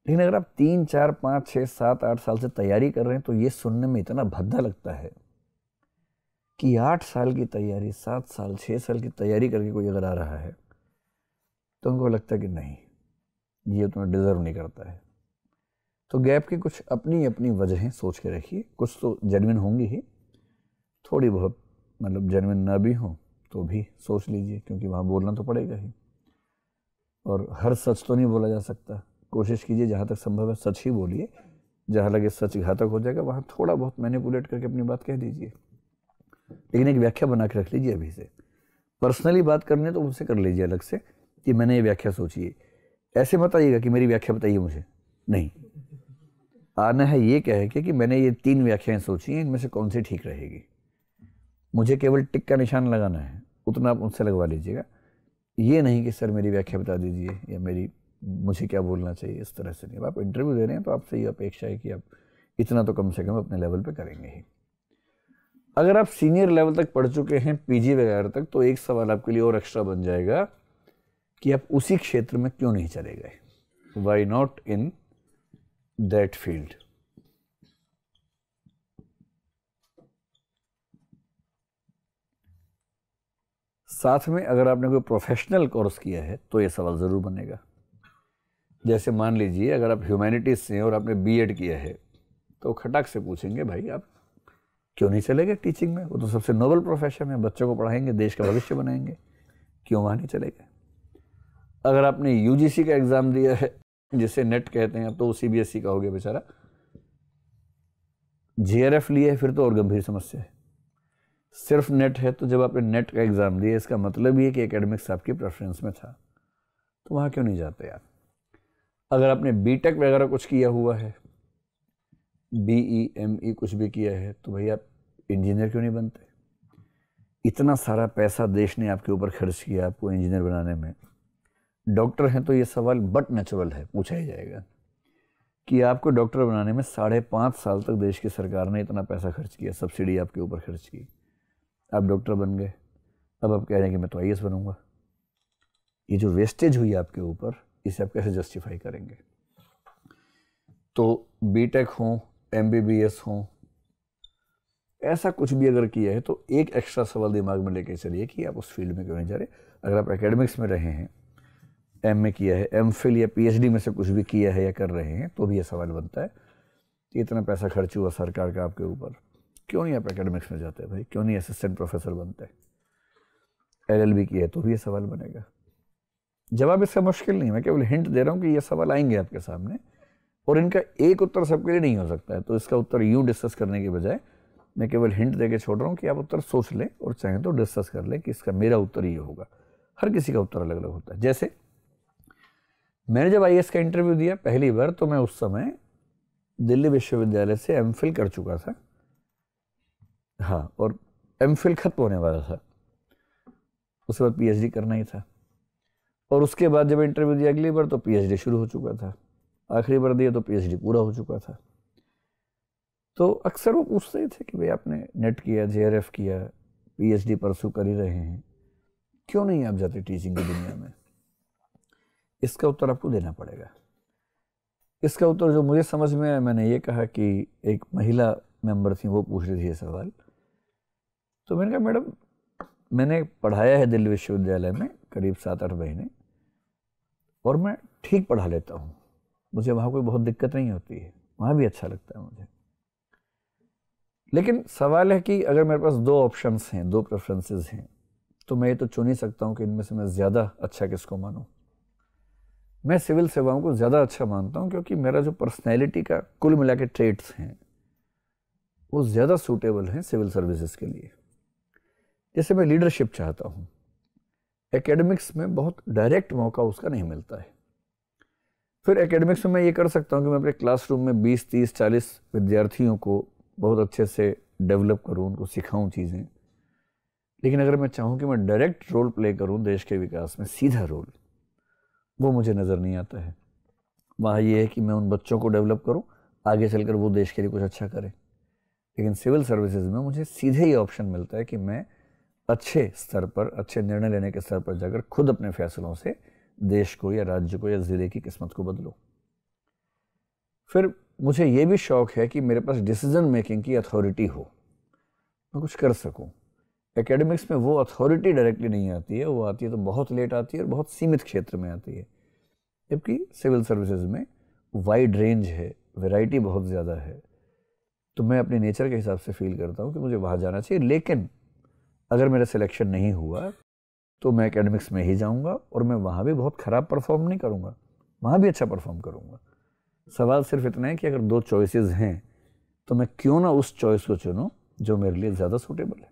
लेकिन अगर आप तीन चार पाँच छः सात आठ साल से तैयारी कर रहे हैं तो ये सुनने में इतना भद्दा लगता है कि आठ साल की तैयारी सात साल छः साल की तैयारी करके कोई अगर आ रहा है तो उनको लगता है कि नहीं ये तुम्हें डिज़र्व नहीं करता है तो गैप की कुछ अपनी अपनी वजहें सोच के रखिए कुछ तो जेनविन होंगी ही थोड़ी बहुत मतलब जेनविन ना भी हो तो भी सोच लीजिए क्योंकि वहाँ बोलना तो पड़ेगा ही और हर सच तो नहीं बोला जा सकता कोशिश कीजिए जहाँ तक संभव है सच ही बोलिए जहाँ लगे सच घातक हो जाएगा वहाँ थोड़ा बहुत मैनिपुलेट करके अपनी बात कह दीजिए लेकिन एक व्याख्या बना के रख लीजिए अभी से पर्सनली बात करनी है तो उनसे कर लीजिए अलग से कि मैंने ये व्याख्या सोची है ऐसे बताइएगा कि मेरी व्याख्या बताइए मुझे नहीं आना है ये कह के कि मैंने ये तीन व्याख्याएं सोची हैं इनमें से कौन सी ठीक रहेगी मुझे केवल टिक का निशान लगाना है उतना आप उनसे लगवा लीजिएगा ये नहीं कि सर मेरी व्याख्या बता दीजिए या मेरी मुझे क्या बोलना चाहिए इस तरह से नहीं अब आप इंटरव्यू दे रहे हैं तो आपसे ये अपेक्षा है कि आप इतना तो कम से कम अपने लेवल पर करेंगे ही अगर आप सीनियर लेवल तक पढ़ चुके हैं पीजी वगैरह तक तो एक सवाल आपके लिए और एक्स्ट्रा बन जाएगा कि आप उसी क्षेत्र में क्यों नहीं चले गए why not in that field साथ में अगर आपने कोई प्रोफेशनल कोर्स किया है तो ये सवाल ज़रूर बनेगा जैसे मान लीजिए अगर आप ह्यूमैनिटीज़ से हैं और आपने बीएड किया है तो खटाक से पूछेंगे भाई आप क्यों नहीं चले गए टीचिंग में वो तो सबसे नोबल प्रोफेशन है बच्चों को पढ़ाएंगे देश का भविष्य बनाएंगे क्यों वहाँ नहीं चले गए अगर आपने यू का एग्ज़ाम दिया है जिसे नेट कहते हैं अब तो सी बी e का हो गया बेचारा जे लिए फिर तो और गंभीर समस्या है सिर्फ नेट है तो जब आपने नेट का एग्ज़ाम दिया इसका मतलब ये कि एकेडमिक्स आपकी प्रेफरेंस में था तो वहाँ क्यों नहीं जाते आप अगर आपने बी टेक वगैरह कुछ किया हुआ है बी ई एम ई कुछ भी किया है तो भाई आप इंजीनियर क्यों नहीं बनते इतना सारा पैसा देश ने आपके ऊपर खर्च किया आपको इंजीनियर बनाने में डॉक्टर हैं तो ये सवाल बट नेचुरल है पूछा ही जाएगा कि आपको डॉक्टर बनाने में साढ़े पाँच साल तक देश की सरकार ने इतना पैसा खर्च किया सब्सिडी आपके ऊपर खर्च की आप डॉक्टर बन गए अब आप कह रहे हैं कि मैं तो आई बनूंगा ये जो वेस्टेज हुई आपके ऊपर इसे आप कैसे जस्टिफाई करेंगे तो बी टेक हों एम बी बी एस हो ऐसा कुछ भी अगर किया है तो एक एक्स्ट्रा सवाल दिमाग में लेके चलिए कि आप उस फील्ड में क्यों नहीं जा रहे अगर आप एकेडमिक्स में रहे हैं एम में किया है एम फिल या पीएचडी में से कुछ भी किया है या कर रहे हैं तो भी यह सवाल बनता है कि इतना पैसा खर्च हुआ सरकार का आपके ऊपर क्यों नहीं आप एकेडमिक्स में जाते भाई क्यों नहीं असिस्टेंट प्रोफेसर बनते एल एल बी किया है तो भी ये सवाल बनेगा जवाब इसका मुश्किल नहीं मैं केवल हिंट दे रहा हूँ कि ये सवाल आएंगे आपके सामने और इनका एक उत्तर सबके लिए नहीं हो सकता है तो इसका उत्तर यूँ डिस्कस करने के बजाय मैं केवल हिंट दे के छोड़ रहा हूँ कि आप उत्तर सोच लें और चाहें तो डिस्कस कर लें कि इसका मेरा उत्तर ये होगा हर किसी का उत्तर अलग अलग होता है जैसे मैंने जब आई का इंटरव्यू दिया पहली बार तो मैं उस समय दिल्ली विश्वविद्यालय से एम कर चुका था हाँ और एम खत्म होने वाला था उसके बाद पी करना ही था और उसके बाद जब इंटरव्यू दिया अगली बार तो पीएचडी शुरू हो चुका था आखिरी बार दिया तो पीएचडी पूरा हो चुका था तो अक्सर वो पूछते ही थे कि भाई आपने नेट किया जे किया डी परसू कर ही रहे हैं क्यों नहीं आप जाते टीचिंग की दुनिया में इसका उत्तर आपको देना पड़ेगा इसका उत्तर जो मुझे समझ में आया मैंने ये कहा कि एक महिला मेंबर थी वो पूछ रही थी ये सवाल तो मैंने कहा मैडम मैंने पढ़ाया है दिल्ली विश्वविद्यालय में करीब सात आठ महीने और मैं ठीक पढ़ा लेता हूँ मुझे वहाँ कोई बहुत दिक्कत नहीं होती है वहाँ भी अच्छा लगता है मुझे लेकिन सवाल है कि अगर मेरे पास दो ऑप्शंस हैं दो प्रेफरेंसेस हैं तो मैं ये तो चुन ही सकता हूँ कि इनमें से मैं ज़्यादा अच्छा किसको मानूँ मैं सिविल सेवाओं को ज़्यादा अच्छा मानता हूँ क्योंकि मेरा जो पर्सनैलिटी का कुल मिला के ट्रेट्स हैं वो ज़्यादा सूटेबल हैं सिविल सर्विसेज के लिए जैसे मैं लीडरशिप चाहता हूँ एकेडमिक्स में बहुत डायरेक्ट मौका उसका नहीं मिलता है फिर एकेडमिक्स में मैं ये कर सकता हूँ कि मैं अपने क्लासरूम में 20, 30, 40 विद्यार्थियों को बहुत अच्छे से डेवलप करूँ उनको सिखाऊँ चीज़ें लेकिन अगर मैं चाहूँ कि मैं डायरेक्ट रोल प्ले करूँ देश के विकास में सीधा रोल वो मुझे नज़र नहीं आता है वहाँ ये है कि मैं उन बच्चों को डेवलप करूँ आगे चलकर वो देश के लिए कुछ अच्छा करें लेकिन सिविल सर्विसेज में मुझे सीधे ही ऑप्शन मिलता है कि मैं अच्छे स्तर पर अच्छे निर्णय लेने के स्तर पर जाकर खुद अपने फैसलों से देश को या राज्य को या ज़िले की किस्मत को बदलो फिर मुझे ये भी शौक़ है कि मेरे पास डिसीज़न मेकिंग की अथॉरिटी हो मैं कुछ कर सकूँ एकेडमिक्स में वो अथॉरिटी डायरेक्टली नहीं आती है वो आती है तो बहुत लेट आती है और बहुत सीमित क्षेत्र में आती है जबकि सिविल सर्विसेज में वाइड रेंज है वैरायटी बहुत ज़्यादा है तो मैं अपने नेचर के हिसाब से फील करता हूँ कि मुझे वहाँ जाना चाहिए लेकिन अगर मेरा सिलेक्शन नहीं हुआ तो मैं एकेडमिक्स में ही जाऊंगा और मैं वहाँ भी बहुत ख़राब परफॉर्म नहीं करूँगा वहाँ भी अच्छा परफॉर्म करूँगा सवाल सिर्फ इतना है कि अगर दो चॉइसेस हैं तो मैं क्यों ना उस चॉइस को चुनूँ जो मेरे लिए ज़्यादा सूटेबल है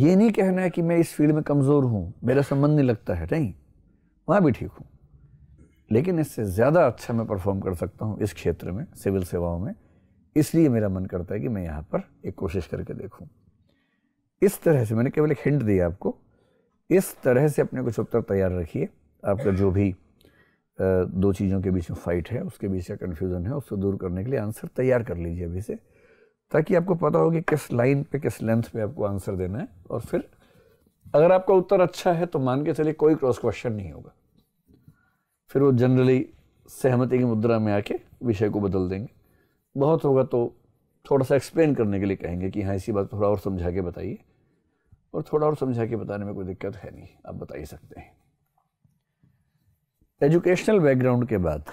ये नहीं कहना है कि मैं इस फील्ड में कमज़ोर हूँ मेरा संबंध नहीं लगता है नहीं वहाँ भी ठीक हूँ लेकिन इससे ज़्यादा अच्छा मैं परफॉर्म कर सकता हूँ इस क्षेत्र में सिविल सेवाओं में इसलिए मेरा मन करता है कि मैं यहाँ पर एक कोशिश करके देखूँ इस तरह से मैंने केवल एक हिंट दिया आपको इस तरह से अपने कुछ उत्तर तैयार रखिए आपका जो भी दो चीज़ों के बीच में फाइट है उसके बीच का कन्फ्यूज़न है उसको दूर करने के लिए आंसर तैयार कर लीजिए अभी से ताकि आपको पता हो कि किस लाइन पे किस लेंथ पे आपको आंसर देना है और फिर अगर आपका उत्तर अच्छा है तो मान के चलिए कोई क्रॉस क्वेश्चन नहीं होगा फिर वो जनरली सहमति की मुद्रा में आके विषय को बदल देंगे बहुत होगा तो थोड़ा सा एक्सप्लेन करने के लिए कहेंगे कि हाँ इसी बात थोड़ा और समझा के बताइए और थोड़ा और समझा के बताने में कोई दिक्कत है नहीं आप बता ही सकते हैं एजुकेशनल बैकग्राउंड के बाद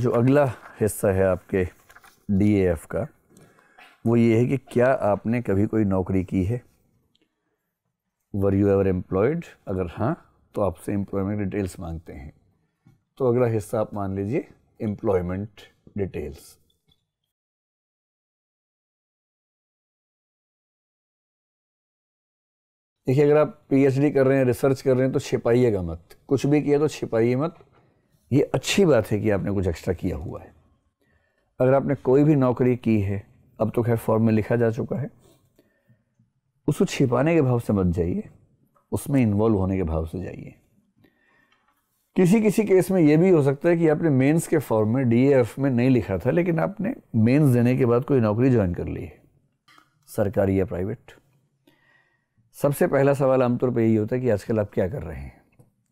जो अगला हिस्सा है आपके डीएएफ का वो ये है कि क्या आपने कभी कोई नौकरी की है वर यू एवर एम्प्लॉयड अगर हाँ तो आपसे एम्प्लॉयमेंट डिटेल्स मांगते हैं तो अगला हिस्सा आप मान लीजिए एम्प्लॉयमेंट डिटेल्स देखिए अगर आप पीएचडी कर रहे हैं रिसर्च कर रहे हैं तो छिपाइएगा मत कुछ भी किया तो छिपाइए मत ये अच्छी बात है कि आपने कुछ एक्स्ट्रा किया हुआ है अगर आपने कोई भी नौकरी की है अब तो खैर फॉर्म में लिखा जा चुका है उसको छिपाने के भाव से मत जाइए उसमें इन्वॉल्व होने के भाव से जाइए किसी किसी केस में यह भी हो सकता है कि आपने मेंस के फॉर्म में डीएएफ में नहीं लिखा था लेकिन आपने मेंस देने के बाद कोई नौकरी ज्वाइन कर ली है सरकारी या प्राइवेट सबसे पहला सवाल आमतौर पर यही होता है कि आजकल आप क्या कर रहे हैं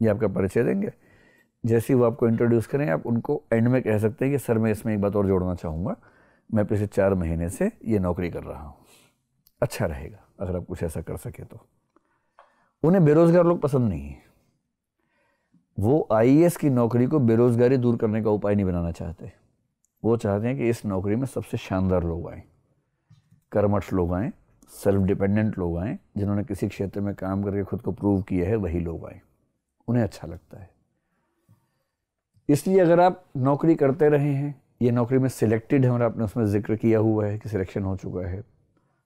ये आपका परिचय देंगे जैसे ही वो आपको इंट्रोड्यूस करें आप उनको एंड में कह सकते हैं कि सर मैं इसमें एक बात और जोड़ना चाहूँगा मैं पिछले चार महीने से ये नौकरी कर रहा हूँ अच्छा रहेगा अगर आप कुछ ऐसा कर सके तो उन्हें बेरोज़गार लोग पसंद नहीं है वो आई e की नौकरी को बेरोज़गारी दूर करने का उपाय नहीं बनाना चाहते वो चाहते हैं कि इस नौकरी में सबसे शानदार लोग आए कर्मठ लोग आएँ सेल्फ डिपेंडेंट लोग आए जिन्होंने किसी क्षेत्र में काम करके खुद को प्रूव किया है वही लोग आए उन्हें अच्छा लगता है इसलिए अगर आप नौकरी करते रहे हैं ये नौकरी में सिलेक्टेड है और आपने उसमें जिक्र किया हुआ है कि सिलेक्शन हो चुका है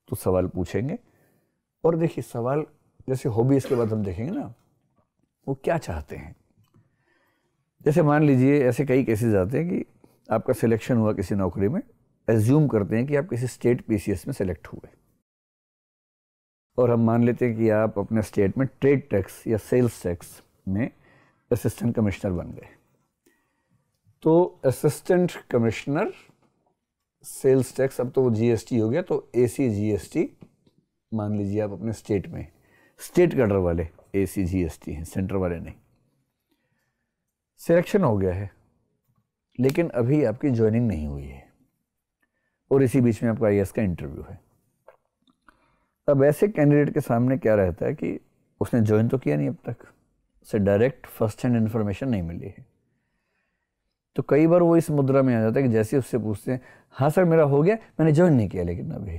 तो सवाल पूछेंगे और देखिए सवाल जैसे हॉबी इसके बाद हम देखेंगे ना वो क्या चाहते हैं जैसे मान लीजिए ऐसे कई केसेस आते हैं कि आपका सिलेक्शन हुआ किसी नौकरी में एज्यूम करते हैं कि आप किसी स्टेट पीसीएस में सेलेक्ट हुए और हम मान लेते हैं कि आप अपने स्टेट में ट्रेड टैक्स या सेल्स टैक्स में असिस्टेंट कमिश्नर बन गए तो असिस्टेंट कमिश्नर सेल्स टैक्स अब तो वो जीएसटी हो गया तो एसी जीएसटी मान लीजिए आप अपने स्टेट में स्टेट कैडर वाले एसी जीएसटी हैं सेंटर वाले नहीं सिलेक्शन हो गया है लेकिन अभी आपकी ज्वाइनिंग नहीं हुई है और इसी बीच में आपका आई का इंटरव्यू है अब ऐसे कैंडिडेट के सामने क्या रहता है कि उसने ज्वाइन तो किया नहीं अब तक उसे डायरेक्ट फर्स्ट हैंड इन्फॉर्मेशन नहीं मिली है तो कई बार वो इस मुद्रा में आ जाता है कि जैसे उससे पूछते हैं हाँ सर मेरा हो गया मैंने ज्वाइन नहीं किया लेकिन अभी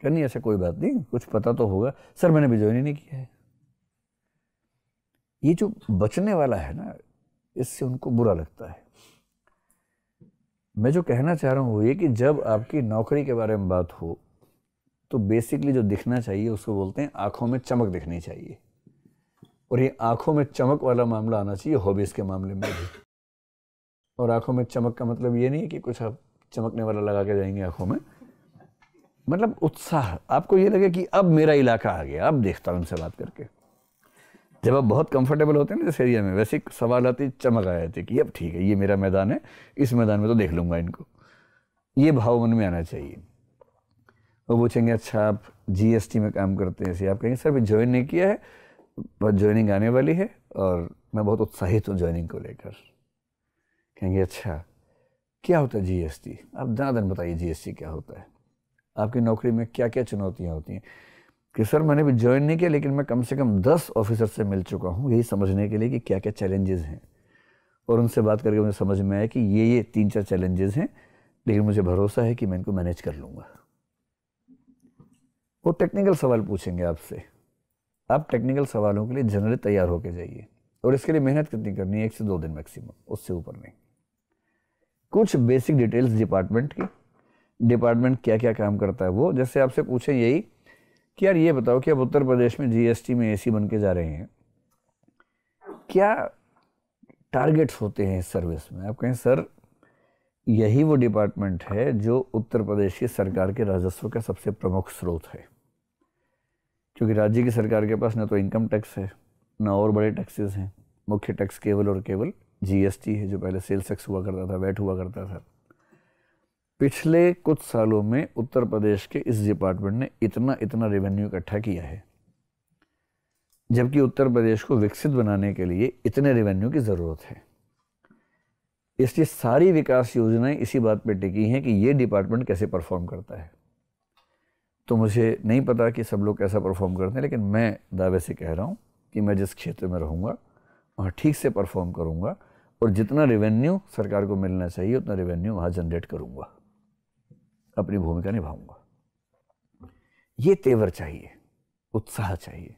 क्या नहीं ऐसा कोई बात नहीं कुछ पता तो होगा सर मैंने अभी ज्वाइन ही नहीं किया है ये जो बचने वाला है ना इससे उनको बुरा लगता है मैं जो कहना चाह रहा हूँ वो ये कि जब आपकी नौकरी के बारे में बात हो तो बेसिकली जो दिखना चाहिए उसको बोलते हैं आँखों में चमक दिखनी चाहिए और ये आँखों में चमक वाला मामला आना चाहिए हॉबीज़ के मामले में भी और आँखों में चमक का मतलब ये नहीं है कि कुछ आप चमकने वाला लगा के जाएंगे आँखों में मतलब उत्साह आपको ये लगे कि अब मेरा इलाका आ गया अब देखता हूँ उनसे बात करके जब आप बहुत कंफर्टेबल होते हैं ना इस एरिया में वैसे सवाल आते चमक आ जाते कि अब ठीक है ये मेरा मैदान है इस मैदान में तो देख लूँगा इनको ये भाव मन में आना चाहिए वो पूछेंगे अच्छा आप जी में काम करते हैं ऐसे आप कहेंगे सर अभी ज्वाइन नहीं किया है बस ज्वाइनिंग आने वाली है और मैं बहुत उत्साहित हूँ ज्वाइनिंग को लेकर कहेंगे अच्छा क्या होता है जीएसटी आप दिन बताइए जीएसटी क्या होता है आपकी नौकरी में क्या क्या चुनौतियाँ होती हैं कि सर मैंने भी ज्वाइन नहीं किया लेकिन मैं कम से कम दस ऑफिसर से मिल चुका हूँ यही समझने के लिए कि क्या क्या चैलेंजेस हैं और उनसे बात करके मुझे समझ में आया कि ये ये तीन चार चैलेंजेस हैं लेकिन मुझे भरोसा है कि मैं इनको मैनेज कर लूँगा वो टेक्निकल सवाल पूछेंगे आपसे आप टेक्निकल सवालों के लिए जनरली तैयार होकर जाइए और इसके लिए मेहनत कितनी करनी है एक से दो दिन मैक्सिमम उससे ऊपर नहीं कुछ बेसिक डिटेल्स डिपार्टमेंट की डिपार्टमेंट क्या क्या काम करता है वो जैसे आपसे पूछें यही कि यार ये बताओ कि अब उत्तर प्रदेश में जीएसटी में एसी बन के जा रहे हैं क्या टारगेट्स होते हैं इस सर्विस में आप कहें सर यही वो डिपार्टमेंट है जो उत्तर प्रदेश की सरकार के राजस्व का सबसे प्रमुख स्रोत है क्योंकि राज्य की सरकार के पास न तो इनकम टैक्स है न और बड़े टैक्सेस हैं मुख्य टैक्स केवल और केवल जीएसटी है जो पहले सेल्स टैक्स हुआ करता था वैट हुआ करता था पिछले कुछ सालों में उत्तर प्रदेश के इस डिपार्टमेंट ने इतना इतना रेवेन्यू इकट्ठा किया है जबकि उत्तर प्रदेश को विकसित बनाने के लिए इतने रेवेन्यू की ज़रूरत है इसलिए सारी विकास योजनाएं इसी बात पर टिकी हैं कि ये डिपार्टमेंट कैसे परफॉर्म करता है तो मुझे नहीं पता कि सब लोग कैसा परफॉर्म करते हैं लेकिन मैं दावे से कह रहा हूँ कि मैं जिस क्षेत्र में रहूँगा वहाँ ठीक से परफॉर्म करूँगा और जितना रेवेन्यू सरकार को मिलना चाहिए उतना रेवेन्यू वहाँ जनरेट करूँगा अपनी भूमिका निभाऊँगा ये तेवर चाहिए उत्साह चाहिए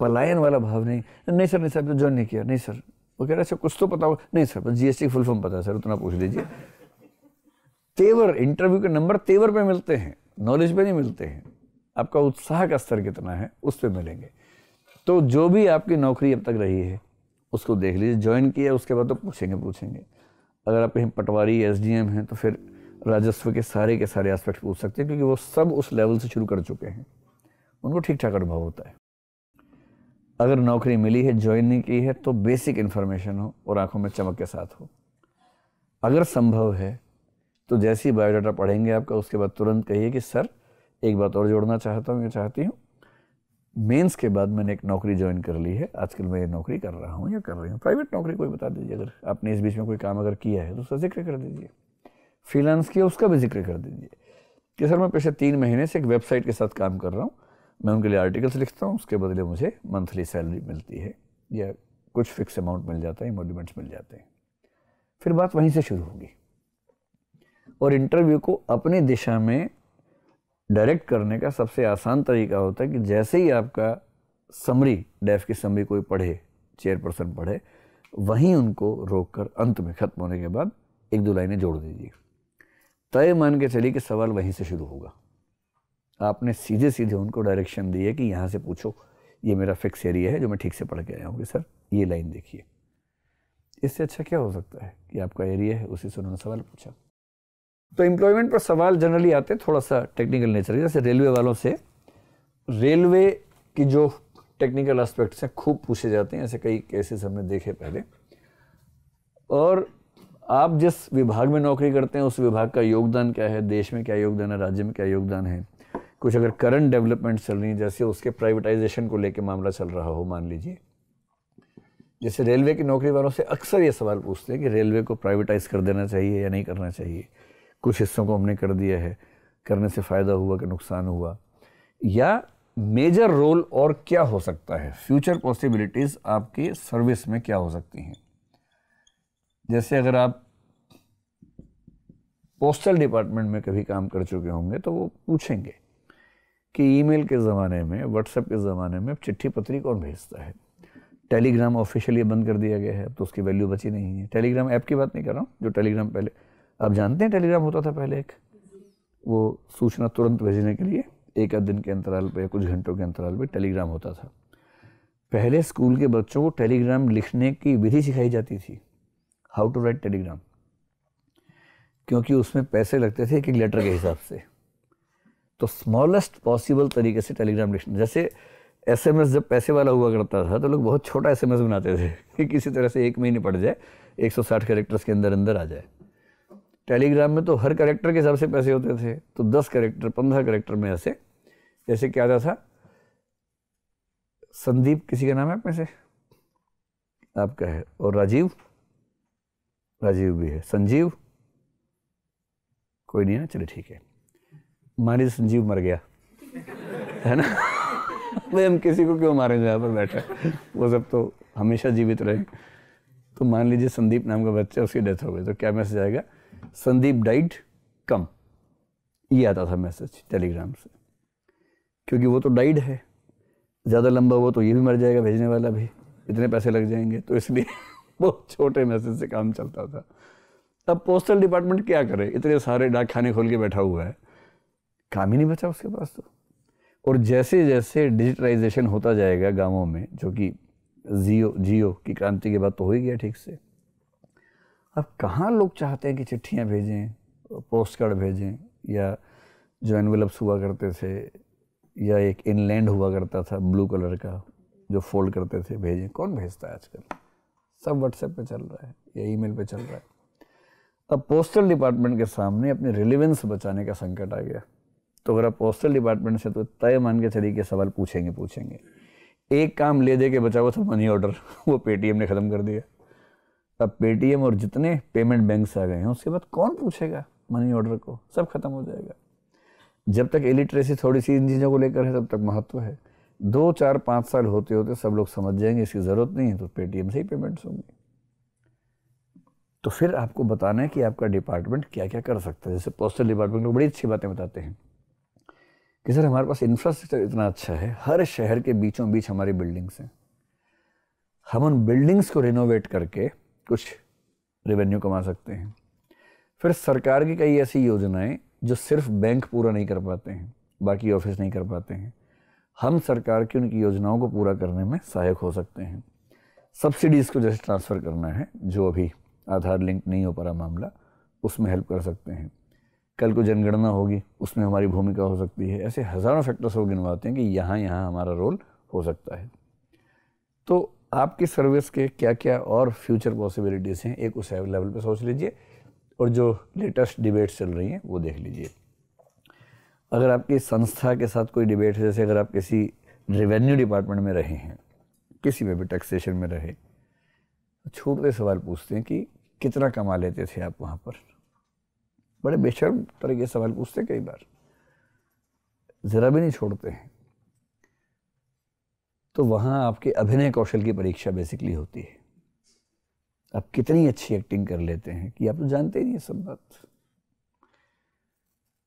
पलायन वाला भाव नहीं नहीं सर नहीं सर तो ज्वाइन नहीं किया नहीं सर वो कह रहे सर अच्छा, कुछ तो पता हो नहीं सर जीएसटी फुल फॉर्म पता है सर उतना पूछ लीजिए तेवर इंटरव्यू के नंबर तेवर पे मिलते हैं नॉलेज पे नहीं मिलते हैं आपका उत्साह का स्तर कितना है उस पर मिलेंगे तो जो भी आपकी नौकरी अब तक रही है उसको देख लीजिए ज्वाइन किया उसके बाद तो पूछेंगे पूछेंगे अगर आप कहीं पटवारी एस हैं तो फिर राजस्व के सारे के सारे एस्पेक्ट पूछ सकते हैं क्योंकि वो सब उस लेवल से शुरू कर चुके हैं उनको ठीक ठाक अनुभव होता है अगर नौकरी मिली है ज्वाइन नहीं की है तो बेसिक इन्फॉर्मेशन हो और आंखों में चमक के साथ हो अगर संभव है तो जैसे ही बायोडाटा पढ़ेंगे आपका उसके बाद तुरंत कहिए कि सर एक बात और जोड़ना चाहता हूँ या चाहती हूँ मेंस के बाद मैंने एक नौकरी ज्वाइन कर ली है आजकल मैं ये नौकरी कर रहा हूँ या कर रही हूँ प्राइवेट नौकरी कोई बता दीजिए अगर आपने इस बीच में कोई काम अगर किया है तो उसका जिक्र कर दीजिए फ्रीलांस किया उसका भी जिक्र कर दीजिए कि सर मैं पिछले तीन महीने से एक वेबसाइट के साथ काम कर रहा हूँ मैं उनके लिए आर्टिकल्स लिखता हूँ उसके बदले मुझे मंथली सैलरी मिलती है या कुछ फिक्स अमाउंट मिल जाता है इमोलीमेंट्स मिल जाते हैं फिर बात वहीं से शुरू होगी और इंटरव्यू को अपनी दिशा में डायरेक्ट करने का सबसे आसान तरीका होता है कि जैसे ही आपका समरी डेफ की समरी कोई पढ़े चेयरपर्सन पढ़े वहीं उनको रोककर अंत में ख़त्म होने के बाद एक दो लाइनें जोड़ दीजिए तय मान के चलिए कि सवाल वहीं से शुरू होगा आपने सीधे सीधे उनको डायरेक्शन दी है कि यहाँ से पूछो ये मेरा फिक्स एरिया है जो मैं ठीक से पढ़ के आया हूँ कि सर ये लाइन देखिए इससे अच्छा क्या हो सकता है कि आपका एरिया है उसी से उन्होंने सवाल पूछा तो एम्प्लॉयमेंट पर सवाल जनरली आते हैं थोड़ा सा टेक्निकल नेचर जैसे रेलवे वालों से रेलवे की जो टेक्निकल एस्पेक्ट्स हैं खूब पूछे जाते हैं ऐसे कई केसेस हमने देखे पहले और आप जिस विभाग में नौकरी करते हैं उस विभाग का योगदान क्या है देश में क्या योगदान है राज्य में क्या योगदान है कुछ अगर करंट डेवलपमेंट चल रही है जैसे उसके प्राइवेटाइजेशन को लेकर मामला चल रहा हो मान लीजिए जैसे रेलवे की नौकरी वालों से अक्सर ये सवाल पूछते हैं कि रेलवे को प्राइवेटाइज कर देना चाहिए या नहीं करना चाहिए कुछ हिस्सों को हमने कर दिया है करने से फ़ायदा हुआ कि नुकसान हुआ या मेजर रोल और क्या हो सकता है फ्यूचर पॉसिबिलिटीज़ आपकी सर्विस में क्या हो सकती हैं जैसे अगर आप पोस्टल डिपार्टमेंट में कभी काम कर चुके होंगे तो वो पूछेंगे कि ईमेल के ज़माने में व्हाट्सएप के ज़माने में चिट्ठी पत्री कौन भेजता है टेलीग्राम ऑफिशियली बंद कर दिया गया है अब तो उसकी वैल्यू बची नहीं है टेलीग्राम ऐप की बात नहीं कर रहा हूँ जो टेलीग्राम पहले आप जानते हैं टेलीग्राम होता था पहले एक वो सूचना तुरंत भेजने के लिए एक आध दिन के अंतराल पर कुछ घंटों के अंतराल पर टेलीग्राम होता था पहले स्कूल के बच्चों को टेलीग्राम लिखने की विधि सिखाई जाती थी हाउ टू राइट टेलीग्राम क्योंकि उसमें पैसे लगते थे एक एक लेटर के हिसाब से तो स्मॉलेस्ट पॉसिबल तरीके से टेलीग्राम लिखना जैसे एस जब पैसे वाला हुआ करता था तो लोग बहुत छोटा एस बनाते थे कि किसी तरह से एक महीने पड़ जाए 160 कैरेक्टर्स के अंदर अंदर आ जाए टेलीग्राम में तो हर करेक्टर के हिसाब से पैसे होते थे तो दस करेक्टर पंद्रह करेक्टर में ऐसे जैसे क्या आता था संदीप किसी का नाम है आप में से आपका है और राजीव राजीव भी है संजीव कोई नहीं है चलिए ठीक है मारी तो संजीव मर गया है ना भाई हम किसी को क्यों मारें जहाँ पर बैठे वो सब तो हमेशा जीवित रहे तो मान लीजिए संदीप नाम का बच्चा उसकी डेथ हो गई तो क्या मैसेज आएगा संदीप डाइट कम ये आता था मैसेज टेलीग्राम से क्योंकि वो तो डाइड है ज़्यादा लंबा हुआ तो ये भी मर जाएगा भेजने वाला भी इतने पैसे लग जाएंगे तो इसलिए बहुत छोटे मैसेज से काम चलता था अब पोस्टल डिपार्टमेंट क्या करे इतने सारे डाक खाने खोल के बैठा हुआ है काम ही नहीं बचा उसके पास तो और जैसे जैसे डिजिटलाइजेशन होता जाएगा गांवों में जो कि जियो जियो की क्रांति के बाद तो हो ही गया ठीक से अब कहाँ लोग चाहते हैं कि चिट्ठियाँ भेजें पोस्ट कार्ड भेजें या जो एनवेलप्स हुआ करते थे या एक इनलैंड हुआ करता था ब्लू कलर का जो फोल्ड करते थे भेजें कौन भेजता है आजकल सब व्हाट्सएप पे चल रहा है या ईमेल पे चल रहा है अब पोस्टल डिपार्टमेंट के सामने अपने रिलेवेंस बचाने का संकट आ गया तो अगर आप पोस्टल डिपार्टमेंट से तो तय मान के चलिए कि सवाल पूछेंगे पूछेंगे एक काम ले दे के बचा हुआ था मनी ऑर्डर वो पेटीएम ने ख़त्म कर दिया अब पेटीएम और जितने पेमेंट बैंक्स आ गए हैं उसके बाद कौन पूछेगा मनी ऑर्डर को सब खत्म हो जाएगा जब तक इलिट्रेसी थोड़ी सी इन चीज़ों को लेकर है तब तक महत्व है दो चार पाँच साल होते होते सब लोग समझ जाएंगे इसकी ज़रूरत नहीं है तो पेटीएम से ही पेमेंट्स होंगे तो फिर आपको बताना है कि आपका डिपार्टमेंट क्या क्या कर सकता है जैसे पोस्टल डिपार्टमेंट को बड़ी अच्छी बातें बताते हैं कि सर हमारे पास इंफ्रास्ट्रक्चर इतना अच्छा है हर शहर के बीचों बीच हमारी बिल्डिंग्स हैं हम उन बिल्डिंग्स को रिनोवेट करके कुछ रेवेन्यू कमा सकते हैं फिर सरकार की कई ऐसी योजनाएं जो सिर्फ बैंक पूरा नहीं कर पाते हैं बाकी ऑफिस नहीं कर पाते हैं हम सरकार की उनकी योजनाओं को पूरा करने में सहायक हो सकते हैं सब्सिडीज़ को जैसे ट्रांसफ़र करना है जो अभी आधार लिंक नहीं हो पा रहा मामला उसमें हेल्प कर सकते हैं कल को जनगणना होगी उसमें हमारी भूमिका हो सकती है ऐसे हज़ारों फैक्टर्स वो गिनवाते हैं कि यहाँ यहाँ हमारा रोल हो सकता है तो आपकी सर्विस के क्या क्या और फ्यूचर पॉसिबिलिटीज़ हैं एक उस लेवल पर सोच लीजिए और जो लेटेस्ट डिबेट्स चल रही हैं वो देख लीजिए अगर आपकी संस्था के साथ कोई डिबेट है जैसे अगर आप किसी रेवेन्यू डिपार्टमेंट में रहे हैं किसी में भी टैक्सेशन में रहे तो छोटे सवाल पूछते हैं कि कितना कमा लेते थे आप वहाँ पर बड़े बेशर्म तरह के सवाल पूछते कई बार ज़रा भी नहीं छोड़ते हैं तो वहाँ आपके अभिनय कौशल की परीक्षा बेसिकली होती है आप कितनी अच्छी एक्टिंग कर लेते हैं कि आप तो जानते ही नहीं सब बात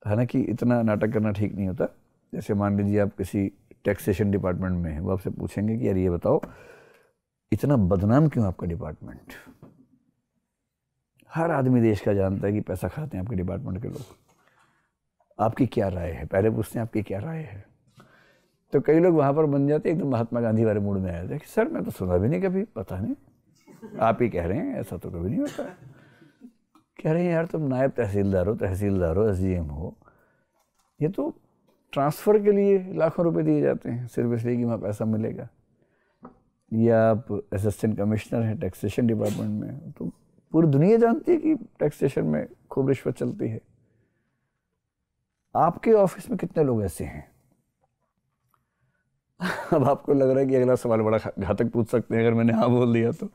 हालांकि इतना नाटक करना ठीक नहीं होता जैसे मान लीजिए आप किसी टैक्सेशन डिपार्टमेंट में हैं वो आपसे पूछेंगे कि यार ये बताओ इतना बदनाम क्यों आपका डिपार्टमेंट हर आदमी देश का जानता है कि पैसा खाते हैं आपके डिपार्टमेंट के लोग आपकी क्या राय है पहले पूछते हैं आपकी क्या राय है तो कई लोग वहाँ पर बन जाते एकदम महात्मा गांधी वाले मूड में आए थे कि सर मैं तो सुना भी नहीं कभी पता नहीं आप ही कह रहे हैं ऐसा तो कभी नहीं होता कह रहे हैं यार तुम नायब तहसीलदार हो तहसीलदार हो एस हो ये तो ट्रांसफ़र के लिए लाखों रुपए दिए जाते हैं सिर्फ इसलिए कि वहाँ पैसा मिलेगा या आप असिस्टेंट कमिश्नर हैं टैक्सेशन डिपार्टमेंट में तो पूरी दुनिया जानती है कि टैक्सेशन में खूब रिश्वत चलती है आपके ऑफिस में कितने लोग ऐसे हैं अब आपको लग रहा है कि अगला सवाल बड़ा घातक पूछ सकते हैं अगर मैंने हाँ बोल दिया तो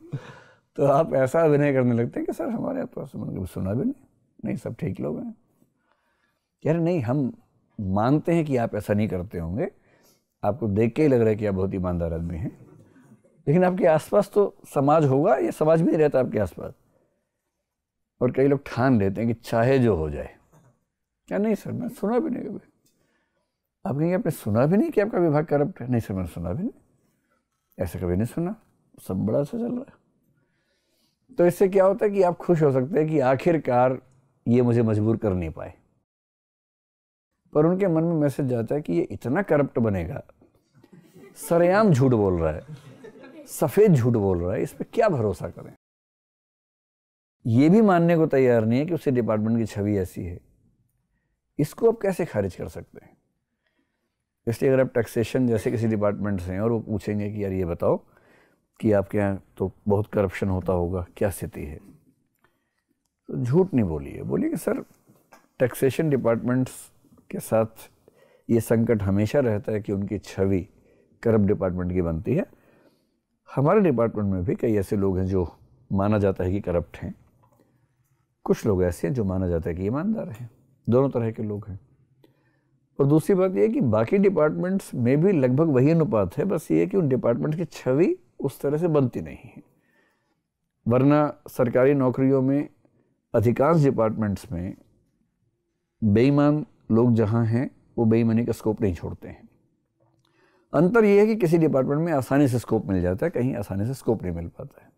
तो आप ऐसा अभिनय करने लगते हैं कि सर हमारे यहाँ तो कभी सुना भी नहीं नहीं सब ठीक लोग हैं यार नहीं हम मानते हैं कि आप ऐसा नहीं करते होंगे आपको देख के ही लग रहा है कि आप बहुत ईमानदार आदमी हैं लेकिन आपके आसपास तो समाज होगा या समाज भी नहीं रहता आपके आसपास और कई लोग ठान लेते हैं कि चाहे जो हो जाए क्या नहीं सर मैंने सुना भी नहीं कभी आप कहेंगे आपने सुना भी नहीं कि आपका विभाग करप्ट है नहीं सर मैंने सुना भी नहीं ऐसा कभी नहीं सुना सब बड़ा सा चल रहा है तो इससे क्या होता है कि आप खुश हो सकते हैं कि आखिरकार ये मुझे मजबूर कर नहीं पाए पर उनके मन में मैसेज जाता है कि ये इतना करप्ट बनेगा सरेआम झूठ बोल रहा है सफ़ेद झूठ बोल रहा है इस पर क्या भरोसा करें ये भी मानने को तैयार नहीं है कि उसे डिपार्टमेंट की छवि ऐसी है इसको आप कैसे खारिज कर सकते हैं इसलिए अगर आप टैक्सेशन जैसे किसी डिपार्टमेंट से हैं और वो पूछेंगे कि यार ये बताओ कि आपके यहाँ तो बहुत करप्शन होता होगा क्या स्थिति है तो झूठ नहीं बोलिए बोलिए कि सर टैक्सेशन डिपार्टमेंट्स के साथ ये संकट हमेशा रहता है कि उनकी छवि करप्ट डिपार्टमेंट की बनती है हमारे डिपार्टमेंट में भी कई ऐसे लोग हैं जो माना जाता है कि करप्ट हैं कुछ लोग ऐसे हैं जो माना जाता है कि ईमानदार हैं दोनों तरह के लोग हैं और दूसरी बात यह कि बाकी डिपार्टमेंट्स में भी लगभग वही अनुपात है बस ये कि उन डिपार्टमेंट की छवि उस तरह से बनती नहीं है वरना सरकारी नौकरियों में अधिकांश डिपार्टमेंट्स में बेईमान लोग जहाँ हैं वो बेईमानी का स्कोप नहीं छोड़ते हैं अंतर यह है कि किसी डिपार्टमेंट में आसानी से स्कोप मिल जाता है कहीं आसानी से स्कोप नहीं मिल पाता है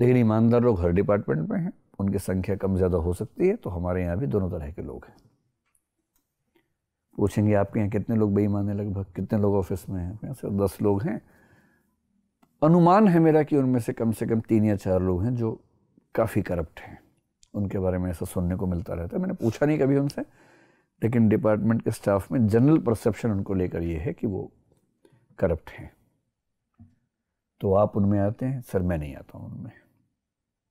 लेकिन ईमानदार लोग हर डिपार्टमेंट में हैं उनकी संख्या कम ज़्यादा हो सकती है तो हमारे यहाँ भी दोनों तरह के लोग हैं पूछेंगे आपके यहाँ कितने लोग बेईमान हैं लगभग कितने लोग ऑफिस में हैं यहाँ सिर्फ दस लोग हैं अनुमान है मेरा कि उनमें से कम से कम तीन या चार लोग हैं जो काफ़ी करप्ट हैं उनके बारे में ऐसा सुनने को मिलता रहता है मैंने पूछा नहीं कभी उनसे लेकिन डिपार्टमेंट के स्टाफ में जनरल परसेप्शन उनको लेकर ये है कि वो करप्ट हैं तो आप उनमें आते हैं सर मैं नहीं आता हूँ उनमें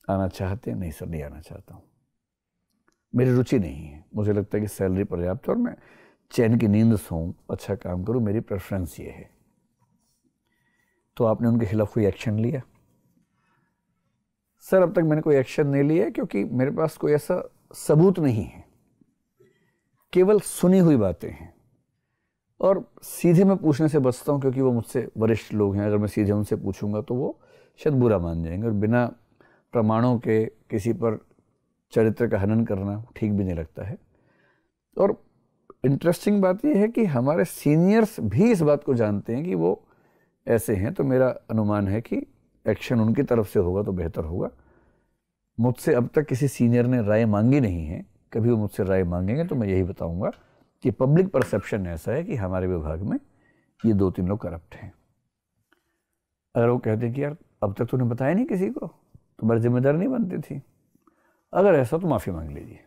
आना चाहते हैं नहीं सर नहीं आना चाहता हूँ मेरी रुचि नहीं है मुझे लगता है कि सैलरी पर्याप्त और मैं चैन की नींद सोऊं अच्छा काम करूं मेरी प्रेफरेंस ये है तो आपने उनके खिलाफ कोई एक्शन लिया सर अब तक मैंने कोई एक्शन नहीं लिया क्योंकि मेरे पास कोई ऐसा सबूत नहीं है केवल सुनी हुई बातें हैं और सीधे मैं पूछने से बचता हूँ क्योंकि वो मुझसे वरिष्ठ लोग हैं अगर मैं सीधे उनसे पूछूंगा तो वो शायद बुरा मान जाएंगे और बिना प्रमाणों के किसी पर चरित्र का हनन करना ठीक भी नहीं लगता है और इंटरेस्टिंग बात यह है कि हमारे सीनियर्स भी इस बात को जानते हैं कि वो ऐसे हैं तो मेरा अनुमान है कि एक्शन उनकी तरफ से होगा तो बेहतर होगा मुझसे अब तक किसी सीनियर ने राय मांगी नहीं है कभी वो मुझसे राय मांगेंगे तो मैं यही बताऊंगा कि पब्लिक परसेप्शन ऐसा है कि हमारे विभाग में ये दो तीन लोग करप्ट हैं अगर वो कहते हैं कि यार अब तक तूने बताया नहीं किसी को तो बर जिम्मेदार नहीं बनती थी अगर ऐसा तो माफ़ी मांग लीजिए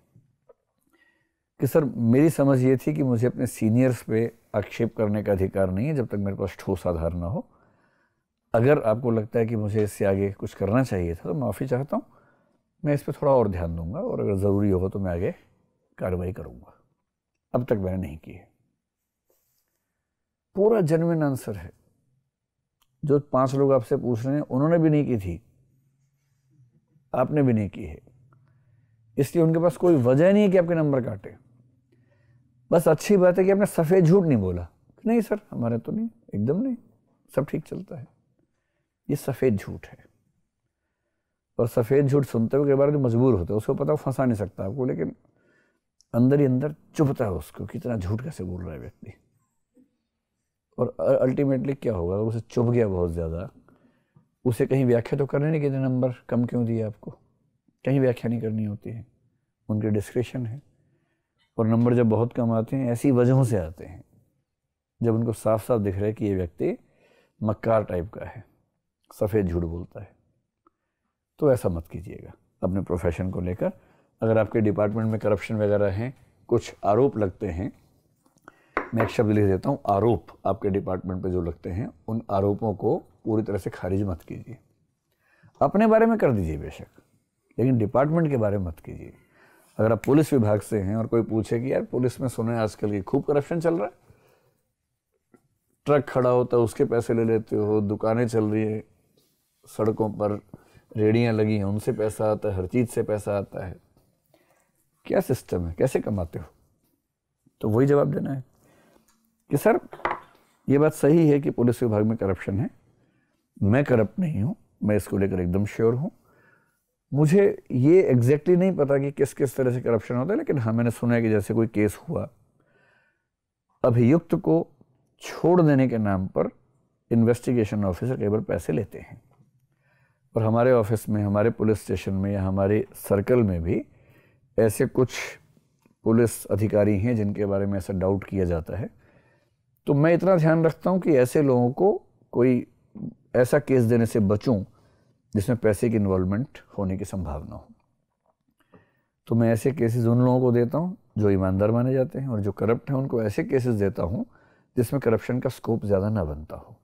कि सर मेरी समझ ये थी कि मुझे अपने सीनियर्स पे आक्षेप करने का अधिकार नहीं है जब तक मेरे पास ठोस आधार ना हो अगर आपको लगता है कि मुझे इससे आगे कुछ करना चाहिए था तो माफ़ी चाहता हूँ मैं इस पर थोड़ा और ध्यान दूंगा और अगर ज़रूरी होगा तो मैं आगे कार्रवाई करूँगा अब तक मैंने नहीं की है पूरा जेनविन आंसर है जो पांच लोग आपसे पूछ रहे हैं उन्होंने भी नहीं की थी आपने भी नहीं की है इसलिए उनके पास कोई वजह नहीं है कि आपके नंबर काटे बस अच्छी बात है कि आपने सफ़ेद झूठ नहीं बोला नहीं सर हमारा तो नहीं एकदम नहीं सब ठीक चलता है ये सफ़ेद झूठ है और सफ़ेद झूठ सुनते हुए कई बार तो मजबूर होता है उसको पता फंसा नहीं सकता आपको लेकिन अंदर ही अंदर चुभता है उसको कितना झूठ कैसे बोल रहा है व्यक्ति और अल्टीमेटली क्या होगा उसे चुभ गया बहुत ज़्यादा उसे कहीं व्याख्या तो करने नहीं कि नंबर कम क्यों दिए आपको कहीं व्याख्या नहीं करनी होती है उनके डिस्क्रिप्शन है और नंबर जब बहुत कम आते हैं ऐसी वजहों से आते हैं जब उनको साफ साफ दिख रहा है कि ये व्यक्ति मक्कार टाइप का है सफ़ेद झूठ बोलता है तो ऐसा मत कीजिएगा अपने प्रोफेशन को लेकर अगर आपके डिपार्टमेंट में करप्शन वगैरह हैं कुछ आरोप लगते हैं मैं एक शब्द लिख देता हूँ आरोप आपके डिपार्टमेंट पे जो लगते हैं उन आरोपों को पूरी तरह से खारिज मत कीजिए अपने बारे में कर दीजिए बेशक लेकिन डिपार्टमेंट के बारे में मत कीजिए अगर आप पुलिस विभाग से हैं और कोई पूछे कि यार पुलिस में सुने आजकल ये खूब करप्शन चल रहा है ट्रक खड़ा होता है उसके पैसे ले लेते हो दुकानें चल रही है सड़कों पर रेडियाँ लगी हैं उनसे पैसा आता है हर चीज़ से पैसा आता है क्या सिस्टम है कैसे कमाते हो तो वही जवाब देना है कि सर ये बात सही है कि पुलिस विभाग में करप्शन है मैं करप्ट नहीं हूँ मैं इसको लेकर एकदम श्योर हूँ मुझे ये एग्जैक्टली exactly नहीं पता कि किस किस तरह से करप्शन होता है लेकिन हाँ मैंने सुना है कि जैसे कोई केस हुआ अभियुक्त को छोड़ देने के नाम पर इन्वेस्टिगेशन ऑफिसर कई बार पैसे लेते हैं और हमारे ऑफिस में हमारे पुलिस स्टेशन में या हमारे सर्कल में भी ऐसे कुछ पुलिस अधिकारी हैं जिनके बारे में ऐसा डाउट किया जाता है तो मैं इतना ध्यान रखता हूँ कि ऐसे लोगों को कोई ऐसा केस देने से बचूं जिसमें पैसे की इन्वॉल्वमेंट होने की संभावना हो तो मैं ऐसे केसेस उन लोगों को देता हूँ जो ईमानदार माने जाते हैं और जो करप्ट हैं उनको ऐसे केसेस देता हूँ जिसमें करप्शन का स्कोप ज़्यादा ना बनता हो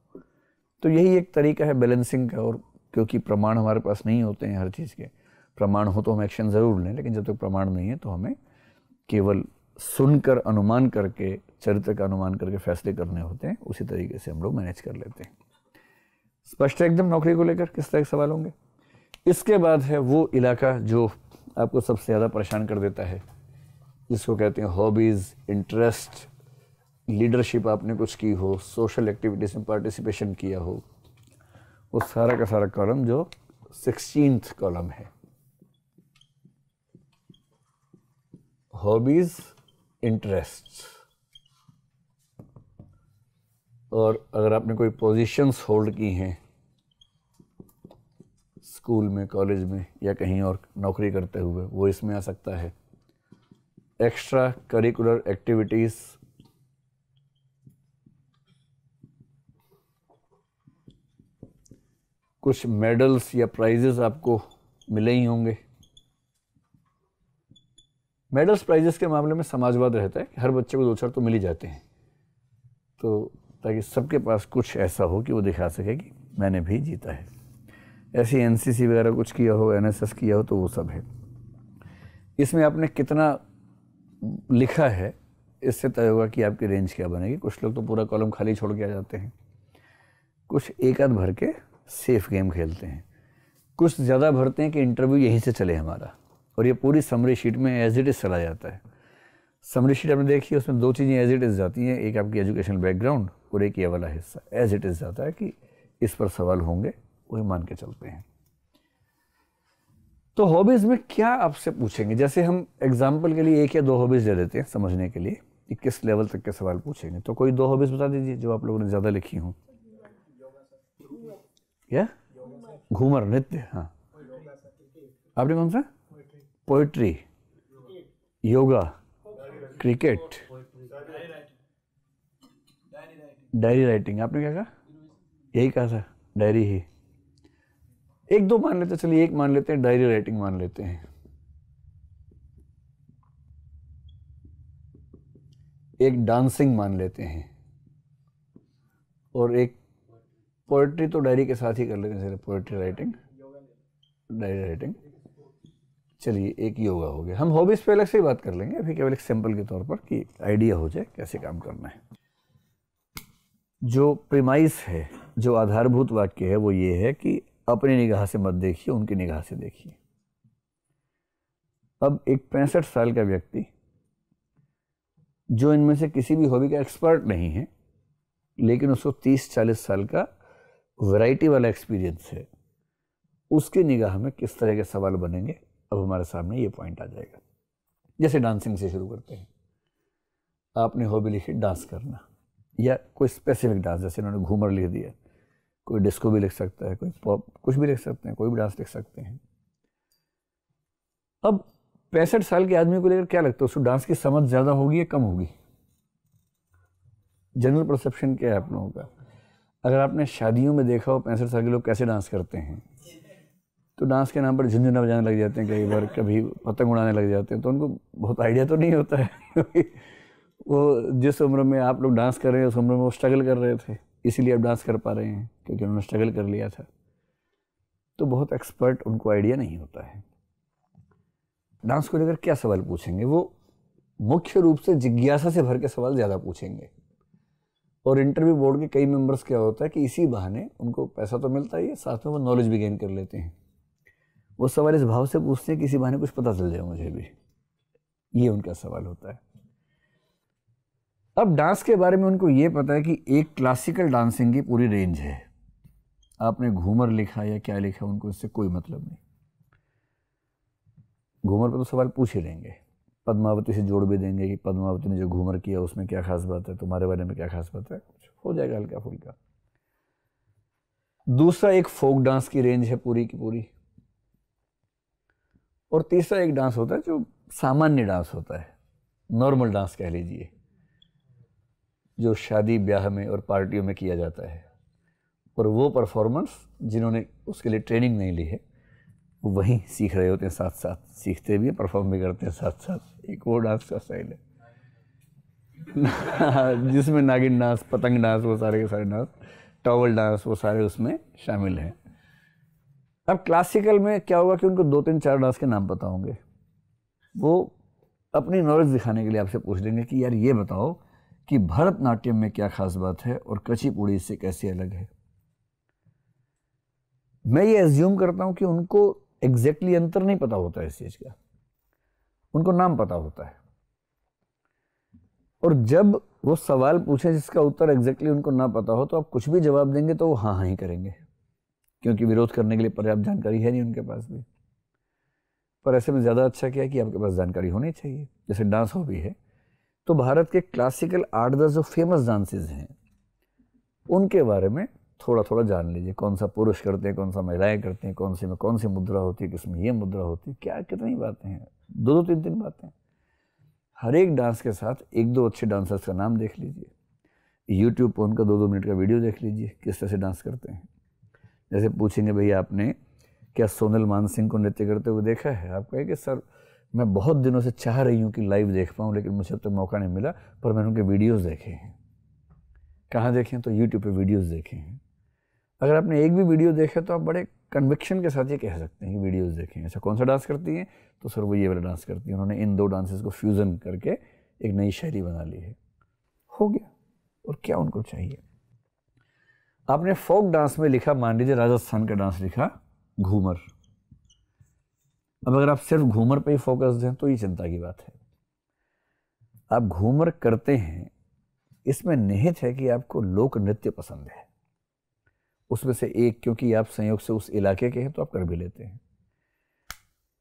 तो यही एक तरीका है बैलेंसिंग का और क्योंकि प्रमाण हमारे पास नहीं होते हैं हर चीज़ के प्रमाण हो तो हम एक्शन ज़रूर लें लेकिन जब तक तो प्रमाण नहीं है तो हमें केवल सुनकर अनुमान करके चरित्र का अनुमान करके फैसले करने होते हैं उसी तरीके से हम लोग मैनेज कर लेते हैं स्पष्ट है एकदम नौकरी को लेकर किस तरह के सवाल होंगे इसके बाद है वो इलाका जो आपको सबसे ज़्यादा परेशान कर देता है जिसको कहते हैं हॉबीज़ इंटरेस्ट लीडरशिप आपने कुछ की हो सोशल एक्टिविटीज़ में पार्टिसिपेशन किया हो वो सारा का सारा कॉलम जो सिक्सटीन कॉलम है हॉबीज़ इंटरेस्ट और अगर आपने कोई पोजीशंस होल्ड की हैं स्कूल में कॉलेज में या कहीं और नौकरी करते हुए वो इसमें आ सकता है एक्स्ट्रा करिकुलर एक्टिविटीज़ कुछ मेडल्स या प्राइजेस आपको मिले ही होंगे मेडल्स प्राइजेस के मामले में समाजवाद रहता है हर बच्चे को दो चार तो मिल ही जाते हैं तो ताकि सबके पास कुछ ऐसा हो कि वो दिखा सके कि मैंने भी जीता है ऐसे एन वगैरह कुछ किया हो एन किया हो तो वो सब है इसमें आपने कितना लिखा है इससे तय होगा कि आपकी रेंज क्या बनेगी कुछ लोग तो पूरा कॉलम खाली छोड़ के आ जाते हैं कुछ एक आध भर के सेफ गेम खेलते हैं कुछ ज़्यादा भरते हैं कि इंटरव्यू यहीं से चले हमारा और ये पूरी समरी शीट में एज इट इज़ चला जाता है समरी शीट आपने देखी है उसमें दो चीज़ें एज इट इज़ जाती हैं एक आपकी एजुकेशनल बैकग्राउंड पूरे एक वाला हिस्सा एज इट इज़ जाता है कि इस पर सवाल होंगे वही मान के चलते हैं तो हॉबीज़ में क्या आपसे पूछेंगे जैसे हम एग्जाम्पल के लिए एक या दो हॉबीज़ दे देते हैं समझने के लिए कि किस लेवल तक के सवाल पूछेंगे तो कोई दो हॉबीज़ बता दीजिए जो आप लोगों ने ज़्यादा लिखी हों या घूमर नृत्य हाँ आपने कौन सा poetry yoga cricket diary writing आपने क्या कहा यही कहा सर डायरी ही एक दो मान लेते चलिए एक मान लेते हैं डायरी राइटिंग मान लेते हैं एक डांसिंग मान लेते हैं और एक पोइट्री तो डायरी के साथ ही कर लेते हैं sir poetry writing diary writing चलिए एक योगा हो गया हम हॉबीज़ पे अलग से ही बात कर लेंगे अभी केवल एक सिंपल के तौर पर कि आइडिया हो जाए कैसे काम करना है जो प्रिमाइस है जो आधारभूत वाक्य है वो ये है कि अपनी निगाह से मत देखिए उनकी निगाह से देखिए अब एक पैंसठ साल का व्यक्ति जो इनमें से किसी भी हॉबी का एक्सपर्ट नहीं है लेकिन उसको तीस चालीस साल का वैरायटी वाला एक्सपीरियंस है उसकी निगाह में किस तरह के सवाल बनेंगे अब हमारे सामने ये पॉइंट आ जाएगा जैसे डांसिंग से शुरू करते हैं आपने हॉबी लिखी डांस करना या कोई स्पेसिफिक डांस जैसे इन्होंने घूमर लिख दिया कोई डिस्को भी लिख सकता है कोई पॉप कुछ भी लिख सकते हैं कोई भी डांस लिख सकते हैं अब पैंसठ साल के आदमी को लेकर क्या लगता है उसको डांस की समझ ज़्यादा होगी या कम होगी जनरल परसेप्शन क्या है आप लोगों का अगर आपने शादियों में देखा हो पैंसठ साल के लोग कैसे डांस करते हैं तो डांस के नाम पर झुंझुना बजाने लग जाते हैं कई बार कभी पतंग उड़ाने लग जाते हैं तो उनको बहुत आइडिया तो नहीं होता है वो जिस उम्र में आप लोग डांस कर रहे हैं उस उम्र में वो स्ट्रगल कर रहे थे इसीलिए आप डांस कर पा रहे हैं क्योंकि उन्होंने स्ट्रगल कर लिया था तो बहुत एक्सपर्ट उनको आइडिया नहीं होता है डांस को लेकर क्या सवाल पूछेंगे वो मुख्य रूप से जिज्ञासा से भर के सवाल ज़्यादा पूछेंगे और इंटरव्यू बोर्ड के कई मेंबर्स क्या होता है कि इसी बहाने उनको पैसा तो मिलता ही है साथ में वो नॉलेज भी गेन कर लेते हैं वो सवाल इस भाव से पूछते हैं कि इसी बहाने कुछ पता चल जाए मुझे भी ये उनका सवाल होता है अब डांस के बारे में उनको ये पता है कि एक क्लासिकल डांसिंग की पूरी रेंज है आपने घूमर लिखा या क्या लिखा उनको इससे कोई मतलब नहीं घूमर पर तो सवाल पूछ ही लेंगे पद्मावती से जोड़ भी देंगे कि पद्मावती ने जो घूमर किया उसमें क्या खास बात है तुम्हारे बारे में क्या खास बात है कुछ हो जाएगा हल्का फुल्का दूसरा एक फोक डांस की रेंज है पूरी की पूरी और तीसरा एक डांस होता है जो सामान्य डांस होता है नॉर्मल डांस कह लीजिए जो शादी ब्याह में और पार्टियों में किया जाता है और वो परफॉर्मेंस जिन्होंने उसके लिए ट्रेनिंग नहीं ली है वो वहीं सीख रहे होते हैं साथ साथ सीखते भी हैं परफॉर्म भी करते हैं साथ साथ एक वो डांस का स्टाइल है जिसमें नागिन डांस पतंग डांस वो सारे के सारे डांस टॉवल डांस वो सारे उसमें शामिल हैं अब क्लासिकल में क्या होगा कि उनको दो तीन चार डांस के नाम पता होंगे वो अपनी नॉलेज दिखाने के लिए आपसे पूछ लेंगे कि यार ये बताओ कि भरतनाट्यम में क्या खास बात है और कचीपुड़ी इससे कैसे अलग है मैं ये एज्यूम करता हूं कि उनको एग्जैक्टली exactly अंतर नहीं पता होता इस चीज़ का उनको नाम पता होता है और जब वो सवाल पूछे जिसका उत्तर एग्जैक्टली exactly उनको ना पता हो तो आप कुछ भी जवाब देंगे तो वो हाँ हाँ ही करेंगे क्योंकि विरोध करने के लिए पर्याप्त जानकारी है नहीं उनके पास भी पर ऐसे में ज़्यादा अच्छा क्या कि आपके पास जानकारी होनी चाहिए जैसे डांस हॉबी है तो भारत के क्लासिकल आठ दस जो फेमस डांसेज हैं उनके बारे में थोड़ा थोड़ा जान लीजिए कौन सा पुरुष करते हैं कौन सा महिलाएं करते हैं कौन से में कौन सी मुद्रा होती है किसमें ये मुद्रा होती है क्या कितनी बातें हैं दो दो तीन तीन बातें हर एक डांस के साथ एक दो अच्छे डांसर्स का नाम देख लीजिए यूट्यूब पर उनका दो दो मिनट का वीडियो देख लीजिए किस तरह से डांस करते हैं जैसे पूछेंगे भैया आपने क्या सोनल मान सिंह को नृत्य करते हुए देखा है आप कहेंगे सर मैं बहुत दिनों से चाह रही हूँ कि लाइव देख पाऊँ लेकिन मुझे अब तक तो मौका नहीं मिला पर मैंने उनके वीडियोज़ देखे हैं कहाँ देखे हैं तो यूट्यूब पर वीडियोज़ देखे हैं अगर आपने एक भी वीडियो देखा तो आप बड़े कन्विक्शन के साथ ये कह सकते हैं कि वीडियोज़ देखे हैं अच्छा कौन सा डांस करती हैं तो सर वो ये वाला डांस करती हैं उन्होंने इन दो डांसेस को फ्यूज़न करके एक नई शायरी बना ली है हो गया और क्या उनको चाहिए आपने फोक डांस में लिखा मान लीजिए राजस्थान का डांस लिखा घूमर अब अगर आप सिर्फ घूमर पे ही फोकस दें तो ये चिंता की बात है आप घूमर करते हैं इसमें निहित है कि आपको लोक नृत्य पसंद है उसमें से एक क्योंकि आप संयोग से उस इलाके के हैं तो आप कर भी लेते हैं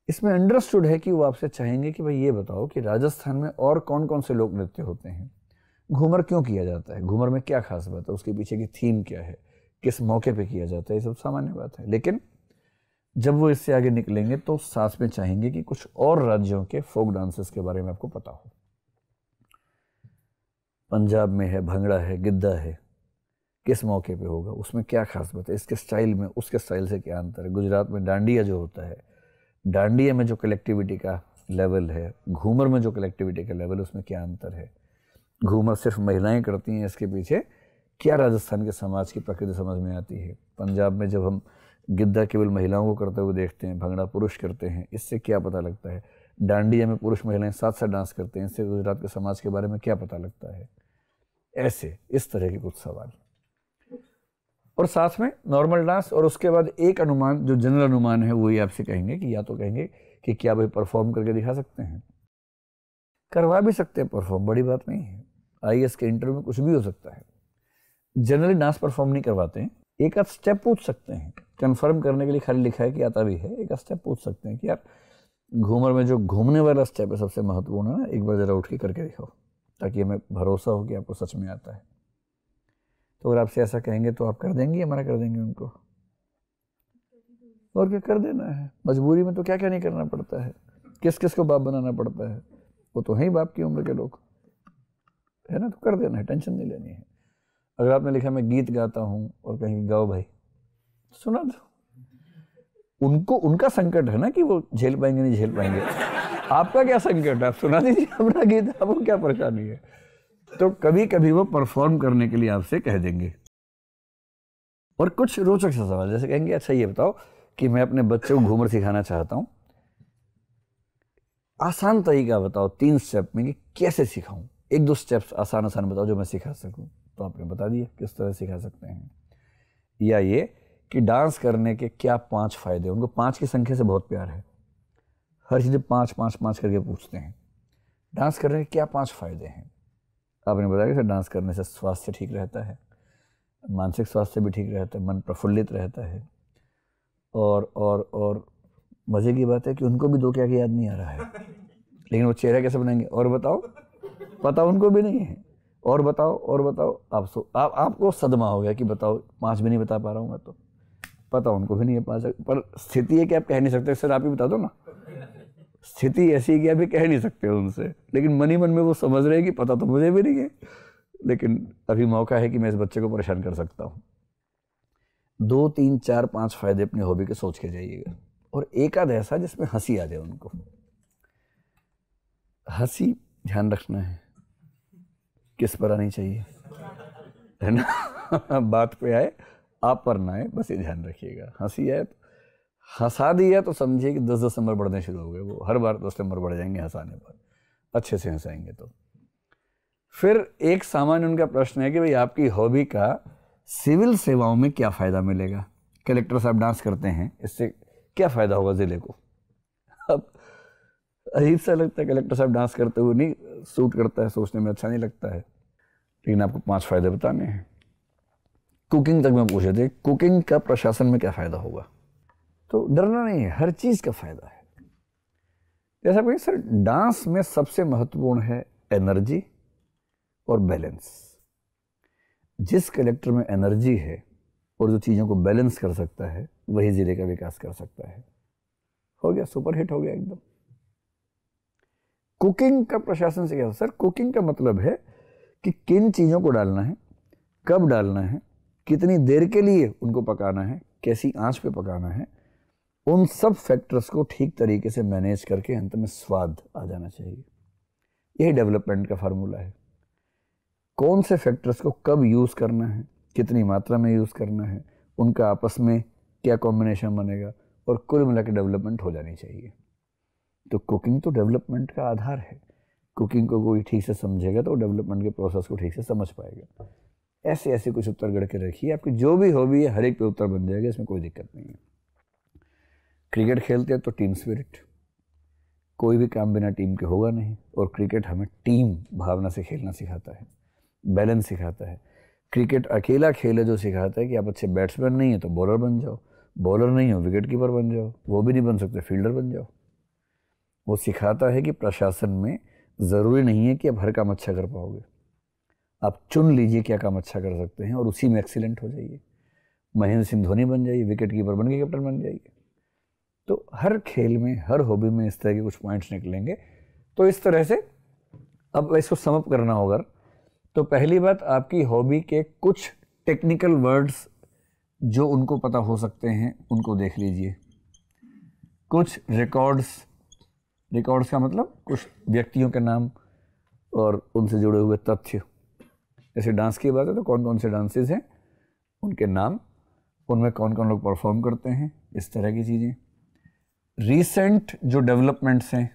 इसमें अंडरस्टूड है कि वो आपसे चाहेंगे कि भाई ये बताओ कि राजस्थान में और कौन कौन से लोक नृत्य होते हैं घूमर क्यों किया जाता है घूमर में क्या खास बात है उसके पीछे की थीम क्या है किस मौके पे किया जाता है ये सब सामान्य बात है लेकिन जब वो इससे आगे निकलेंगे तो साथ में चाहेंगे कि कुछ और राज्यों के फोक डांसेस के बारे में आपको पता हो पंजाब में है भंगड़ा है गिद्दा है किस मौके पे होगा उसमें क्या खास बात है इसके स्टाइल में उसके स्टाइल से क्या अंतर है गुजरात में डांडिया जो होता है डांडिया में जो कलेक्टिविटी का लेवल है घूमर में जो कलेक्टिविटी का लेवल है उसमें क्या अंतर है घूमर सिर्फ महिलाएं करती हैं इसके पीछे क्या राजस्थान के समाज की प्रकृति समझ में आती है पंजाब में जब हम गिद्धा केवल महिलाओं को करते हुए देखते हैं भंगड़ा पुरुष करते हैं इससे क्या पता लगता है डांडिया में पुरुष महिलाएं साथ साथ डांस करते हैं इससे गुजरात के समाज के बारे में क्या पता लगता है ऐसे इस तरह के कुछ सवाल और साथ में नॉर्मल डांस और उसके बाद एक अनुमान जो जनरल अनुमान है वो ये आपसे कहेंगे कि या तो कहेंगे कि क्या भाई परफॉर्म करके दिखा सकते हैं करवा भी सकते हैं परफॉर्म बड़ी बात नहीं है आई के इंटरव्यू में कुछ भी हो सकता है जनरली डांस परफॉर्म नहीं करवाते हैं एक आध स्टेप पूछ सकते हैं कंफर्म करने के लिए खाली लिखा है कि आता भी है एक आध स्टेप पूछ सकते हैं कि यार घूमर में जो घूमने वाला स्टेप है सबसे महत्वपूर्ण है ना एक बार ज़रा उठ के करके दिखाओ ताकि हमें भरोसा हो कि आपको सच में आता है तो अगर आपसे ऐसा कहेंगे तो आप कर देंगे हमारा कर देंगे उनको और क्या कर देना है मजबूरी में तो क्या क्या नहीं करना पड़ता है किस किस को बाप बनाना पड़ता है वो तो हैं ही बाप की उम्र के लोग है ना तो कर देना है टेंशन नहीं लेनी है अगर आपने लिखा मैं गीत गाता हूँ और कहीं गाओ भाई सुना दो तो। उनको उनका संकट है ना कि वो झेल पाएंगे नहीं झेल पाएंगे आपका क्या संकट है आप सुना दीजिए अपना गीत आपको क्या परेशानी है तो कभी कभी वो परफॉर्म करने के लिए आपसे कह देंगे और कुछ रोचक सा सवाल जैसे कहेंगे अच्छा ये बताओ कि मैं अपने बच्चे को घूमर सिखाना चाहता हूँ आसान तरीका बताओ तीन स्टेप में कि कैसे सिखाऊं एक दो स्टेप्स आसान आसान बताओ जो मैं सिखा सकूं तो आपने बता दिया किस तरह सिखा सकते हैं या ये कि डांस करने के क्या पांच फ़ायदे उनको पांच की संख्या से बहुत प्यार है हर चीज़ पाँच पाँच पाँच करके पूछते हैं डांस करने के क्या पाँच फ़ायदे हैं आपने बताया कि सर डांस करने से स्वास्थ्य ठीक रहता है मानसिक स्वास्थ्य भी ठीक रहता है मन प्रफुल्लित रहता है और और और मज़े की बात है कि उनको भी दो क्या की याद नहीं आ रहा है लेकिन वो चेहरा कैसे बनाएंगे और बताओ पता उनको भी नहीं है और बताओ और बताओ आप सो आप आपको सदमा हो गया कि बताओ पाँच भी नहीं बता पा रहा हूँ मैं तो पता उनको भी नहीं है पाँच पर स्थिति है कि आप कह नहीं सकते सर आप ही बता दो ना स्थिति ऐसी है कि आप ये कह नहीं सकते उनसे लेकिन मन ही मन में वो समझ रहे हैं कि पता तो मुझे भी नहीं है लेकिन अभी मौका है कि मैं इस बच्चे को परेशान कर सकता हूँ दो तीन चार पाँच फायदे अपनी हॉबी के सोच के जाइएगा और एक आध ऐसा जिसमें हंसी आ जाए उनको हंसी ध्यान रखना है किस पर आनी चाहिए है ना बात पे आए आप पर ना आए बस ये ध्यान रखिएगा हंसी आए तो हंसा दिया तो समझिए कि दस दस नंबर बढ़ने शुरू हो गए वो हर बार दस नंबर बढ़ जाएंगे हंसाने पर अच्छे से हंसाएंगे तो फिर एक सामान्य उनका प्रश्न है कि भाई आपकी हॉबी का सिविल सेवाओं में क्या फ़ायदा मिलेगा कलेक्टर साहब डांस करते हैं इससे क्या फ़ायदा होगा ज़िले को अजीब सा लगता है कलेक्टर साहब डांस करते हुए नहीं सूट करता है सोचने में अच्छा नहीं लगता है लेकिन आपको पांच फ़ायदे बताने हैं कुकिंग तक में पूछे थे कुकिंग का प्रशासन में क्या फ़ायदा होगा तो डरना नहीं है हर चीज़ का फ़ायदा है जैसा कहें सर डांस में सबसे महत्वपूर्ण है एनर्जी और बैलेंस जिस कलेक्टर में एनर्जी है और जो चीज़ों को बैलेंस कर सकता है वही ज़िले का विकास कर सकता है हो गया सुपर हिट हो गया एकदम कुकिंग का प्रशासन से क्या सर कुकिंग का मतलब है कि किन चीज़ों को डालना है कब डालना है कितनी देर के लिए उनको पकाना है कैसी आंच पे पकाना है उन सब फैक्टर्स को ठीक तरीके से मैनेज करके अंत में स्वाद आ जाना चाहिए यही डेवलपमेंट का फार्मूला है कौन से फैक्टर्स को कब यूज़ करना है कितनी मात्रा में यूज़ करना है उनका आपस में क्या कॉम्बिनेशन बनेगा और कुल मिला के डेवलपमेंट हो जानी चाहिए तो कुकिंग तो डेवलपमेंट का आधार है कुकिंग को कोई ठीक से समझेगा तो डेवलपमेंट के प्रोसेस को ठीक से समझ पाएगा ऐसे ऐसे कुछ उत्तर गढ़ के रखिए आपकी जो भी हॉबी है हर एक पे उत्तर बन जाएगा इसमें कोई दिक्कत नहीं है क्रिकेट खेलते हैं तो टीम स्पिरिट कोई भी काम बिना टीम के होगा नहीं और क्रिकेट हमें टीम भावना से खेलना सिखाता है बैलेंस सिखाता है क्रिकेट अकेला खेल है जो सिखाता है कि आप अच्छे बैट्समैन नहीं है तो बॉलर बन जाओ बॉलर नहीं हो विकेट कीपर बन जाओ वो भी नहीं बन सकते फील्डर बन जाओ वो सिखाता है कि प्रशासन में ज़रूरी नहीं है कि आप हर काम अच्छा कर पाओगे आप चुन लीजिए क्या काम अच्छा कर सकते हैं और उसी में एक्सीलेंट हो जाइए महेंद्र सिंह धोनी बन जाइए विकेट कीपर बन के कैप्टन बन जाइए तो हर खेल में हर हॉबी में इस तरह के कुछ पॉइंट्स निकलेंगे तो इस तरह से अब इसको समअप करना होगा तो पहली बात आपकी हॉबी के कुछ टेक्निकल वर्ड्स जो उनको पता हो सकते हैं उनको देख लीजिए कुछ रिकॉर्ड्स रिकॉर्ड्स का मतलब कुछ व्यक्तियों के नाम और उनसे जुड़े हुए तथ्य जैसे डांस की बात है तो कौन कौन से डांसेस हैं उनके नाम उनमें कौन कौन लोग परफॉर्म करते हैं इस तरह की चीज़ें रीसेंट जो डेवलपमेंट्स हैं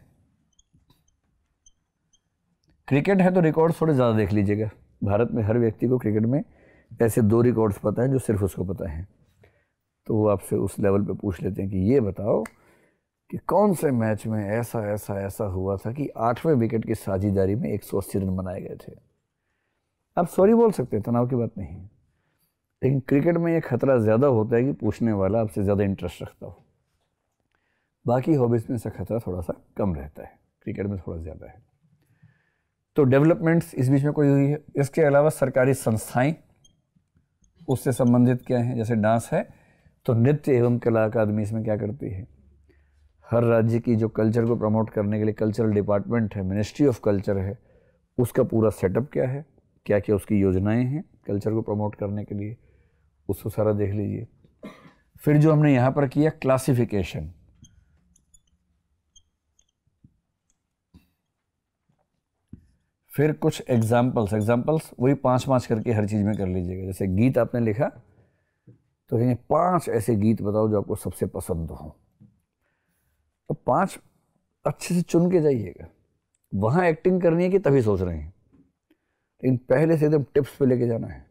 क्रिकेट है तो रिकॉर्ड्स थोड़े ज़्यादा देख लीजिएगा भारत में हर व्यक्ति को क्रिकेट में ऐसे दो रिकॉर्ड्स पता हैं जो सिर्फ उसको पता है तो वो आपसे उस लेवल पे पूछ लेते हैं कि ये बताओ कि कौन से मैच में ऐसा ऐसा ऐसा हुआ था कि आठवें विकेट की साझेदारी में एक सौ अस्सी रन बनाए गए थे आप सॉरी बोल सकते हैं तनाव की बात नहीं है लेकिन क्रिकेट में ये खतरा ज़्यादा होता है कि पूछने वाला आपसे ज़्यादा इंटरेस्ट रखता हो बाकी हॉबीज़ में ऐसा खतरा थोड़ा सा कम रहता है क्रिकेट में थोड़ा ज़्यादा है तो डेवलपमेंट्स इस बीच में कोई हुई है इसके अलावा सरकारी संस्थाएं उससे संबंधित क्या हैं जैसे डांस है तो नृत्य एवं कला अकादमी इसमें क्या करती है हर राज्य की जो कल्चर को प्रमोट करने के लिए कल्चरल डिपार्टमेंट है मिनिस्ट्री ऑफ कल्चर है उसका पूरा सेटअप क्या है क्या क्या उसकी योजनाएं हैं कल्चर को प्रमोट करने के लिए उसको सारा देख लीजिए फिर जो हमने यहाँ पर किया क्लासिफिकेशन फिर कुछ एग्जाम्पल्स एग्जाम्पल्स वही पांच पांच करके हर चीज़ में कर लीजिएगा जैसे गीत आपने लिखा तो कहेंगे पांच ऐसे गीत बताओ जो आपको सबसे पसंद हों तो पांच अच्छे से चुन के जाइएगा वहाँ एक्टिंग करनी है कि तभी सोच रहे हैं लेकिन पहले से एकदम टिप्स पे लेके जाना है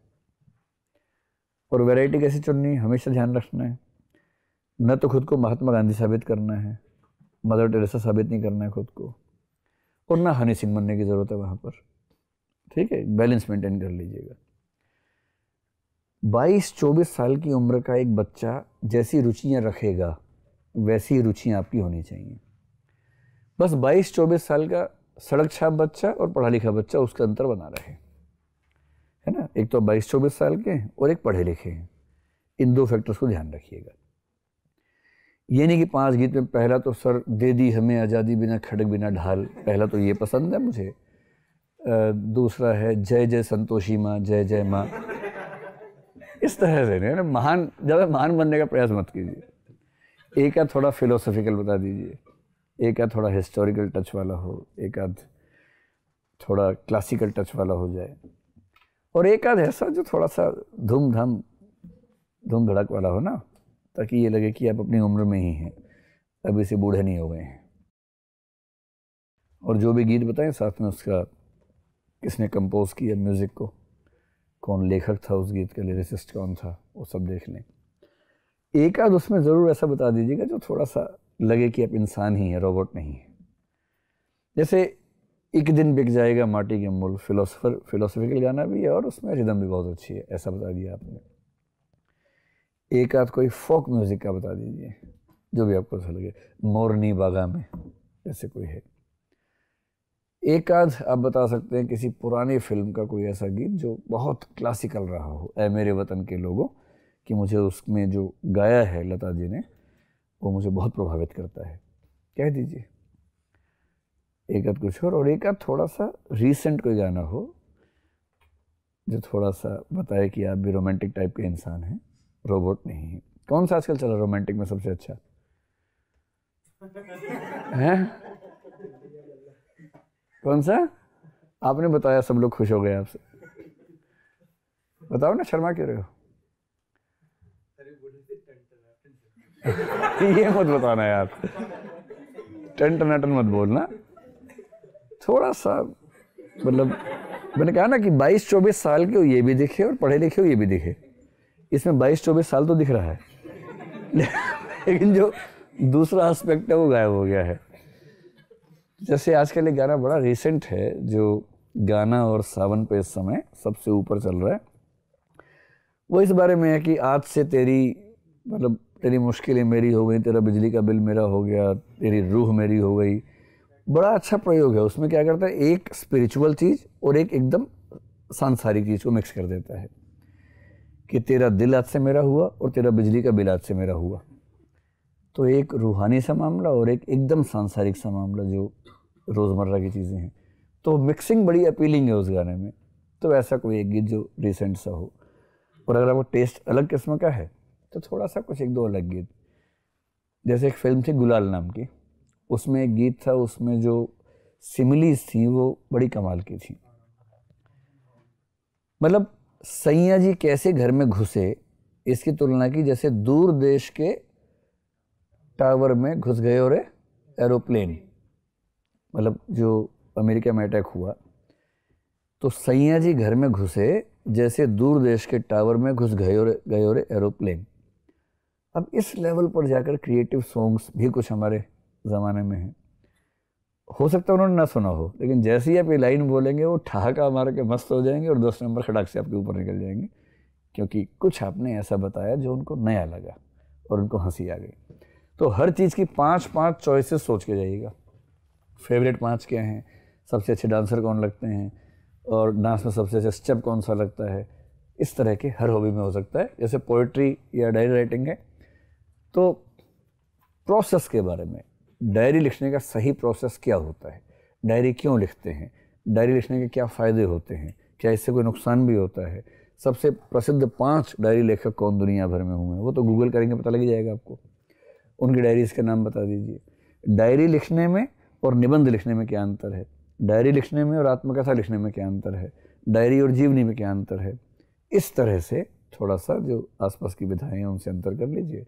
और वैरायटी कैसे चुननी है हमेशा ध्यान रखना है न तो खुद को महात्मा गांधी साबित करना है मदर टेरेसा साबित नहीं करना है खुद को और ना हनी सिंह बनने की ज़रूरत है वहाँ पर ठीक है बैलेंस मेंटेन कर लीजिएगा 22-24 साल की उम्र का एक बच्चा जैसी रुचियाँ रखेगा वैसी रुचियाँ आपकी होनी चाहिए बस 22-24 साल का सड़क छाप बच्चा और पढ़ा लिखा बच्चा उसका अंतर बना रहे है ना एक तो बाईस चौबीस साल के हैं और एक पढ़े लिखे हैं इन दो फैक्टर्स को ध्यान रखिएगा ये नहीं कि पांच गीत में पहला तो सर दे दी हमें आज़ादी बिना खड़क बिना ढाल पहला तो ये पसंद है मुझे दूसरा है जय जय संतोषी माँ जय जय माँ इस तरह से ना महान ज़्यादा महान बनने का प्रयास मत कीजिए एक आध थोड़ा फिलोसफिकल बता दीजिए एक आध थोड़ा हिस्टोरिकल टच वाला हो एक आध थोड़ा क्लासिकल टच वाला हो जाए और एक आध ऐसा जो थोड़ा सा धूमधाम धूम धड़क वाला हो ना ताकि ये लगे कि आप अपनी उम्र में ही हैं अभी से बूढ़े नहीं हो गए हैं और जो भी गीत बताएं साथ में उसका किसने कंपोज किया म्यूज़िक को कौन लेखक था उस गीत का लिरिसिस्ट कौन था वो सब देख लें एक आध उसमें ज़रूर ऐसा बता दीजिएगा जो थोड़ा सा लगे कि आप इंसान ही हैं रोबोट नहीं है जैसे एक दिन बिक जाएगा माटी के मूल फिलोसफर फिलोसफिकल गाना भी है और उसमें रिदम भी बहुत अच्छी है ऐसा बता दिया आपने एक आध कोई फोक म्यूज़िक का बता दीजिए जो भी आपको अच्छा लगे मोरनी बागा में ऐसे कोई है एक आध आप बता सकते हैं किसी पुरानी फिल्म का कोई ऐसा गीत जो बहुत क्लासिकल रहा हो ऐ मेरे वतन के लोगों कि मुझे उसमें जो गाया है लता जी ने वो मुझे बहुत प्रभावित करता है कह दीजिए एक आध कुछ और और एक आध थोड़ा सा रीसेंट कोई गाना हो जो थोड़ा सा बताए कि आप भी रोमांटिक टाइप के इंसान हैं रोबोट नहीं है कौन सा आजकल चला रोमांटिक में सबसे अच्छा हैं कौन सा आपने बताया सब लोग खुश हो गए आपसे बताओ ना शर्मा क्यों रहे हो ये मत बताना यार टेंट नटन मत बोलना थोड़ा सा मतलब मैंने कहा ना कि 22-24 साल के हो ये भी दिखे और पढ़े लिखे हो ये भी दिखे इसमें 22-24 साल तो दिख रहा है लेकिन जो दूसरा एस्पेक्ट है वो गायब हो गया है जैसे आज के लिए गाना बड़ा रिसेंट है जो गाना और सावन पे इस समय सबसे ऊपर चल रहा है वो इस बारे में है कि आज से तेरी मतलब तेरी मुश्किलें मेरी हो गई तेरा बिजली का बिल मेरा हो गया तेरी रूह मेरी हो गई बड़ा अच्छा प्रयोग है उसमें क्या करता है एक स्पिरिचुअल चीज़ और एक एकदम सांसारिक चीज़ को मिक्स कर देता है कि तेरा दिल आज से मेरा हुआ और तेरा बिजली का बिल आज से मेरा हुआ तो एक रूहानी सा मामला और एक एकदम सांसारिक सा मामला जो रोज़मर्रा की चीज़ें हैं तो मिक्सिंग बड़ी अपीलिंग है उस गाने में तो ऐसा कोई एक गीत जो रिसेंट सा हो और अगर आपको टेस्ट अलग किस्म का है तो थोड़ा सा कुछ एक दो अलग गीत जैसे एक फिल्म थी गुलाल नाम की उसमें एक गीत था उसमें जो सिमिलीज थी वो बड़ी कमाल की थी मतलब सैया जी कैसे घर में घुसे इसकी तुलना की जैसे दूर देश के टावर में घुस गए और एरोप्लेन मतलब जो अमेरिका में अटैक हुआ तो सैया जी घर में घुसे जैसे दूर देश के टावर में घुस गए और गए और एरोप्लेन अब इस लेवल पर जाकर क्रिएटिव सॉन्ग्स भी कुछ हमारे ज़माने में हैं हो सकता है उन्होंने ना सुना हो लेकिन जैसे ही आप ये लाइन बोलेंगे वो ठहाका मार के मस्त हो जाएंगे और दस नंबर खटाक से आपके ऊपर निकल जाएंगे क्योंकि कुछ आपने ऐसा बताया जो उनको नया लगा और उनको हंसी आ गई तो हर चीज़ की पांच पांच चॉइसेस सोच के जाइएगा फेवरेट पांच क्या हैं सबसे अच्छे डांसर कौन लगते हैं और डांस में सबसे अच्छा स्टेप कौन सा लगता है इस तरह के हर हॉबी में हो सकता है जैसे पोइट्री या डायरी राइटिंग है तो प्रोसेस के बारे में डायरी लिखने का सही प्रोसेस क्या होता है डायरी क्यों लिखते हैं डायरी लिखने के क्या फ़ायदे होते हैं क्या इससे कोई नुकसान भी होता है सबसे प्रसिद्ध पांच डायरी लेखक कौन दुनिया भर में हुए हैं वो तो गूगल करेंगे पता लग जाएगा आपको उनकी डायरीज के नाम बता दीजिए डायरी लिखने में और निबंध लिखने में क्या अंतर है डायरी लिखने में और आत्मकथा लिखने में क्या अंतर है डायरी और जीवनी में क्या अंतर है इस तरह से थोड़ा सा जो आसपास की विधाएँ हैं उनसे अंतर कर लीजिए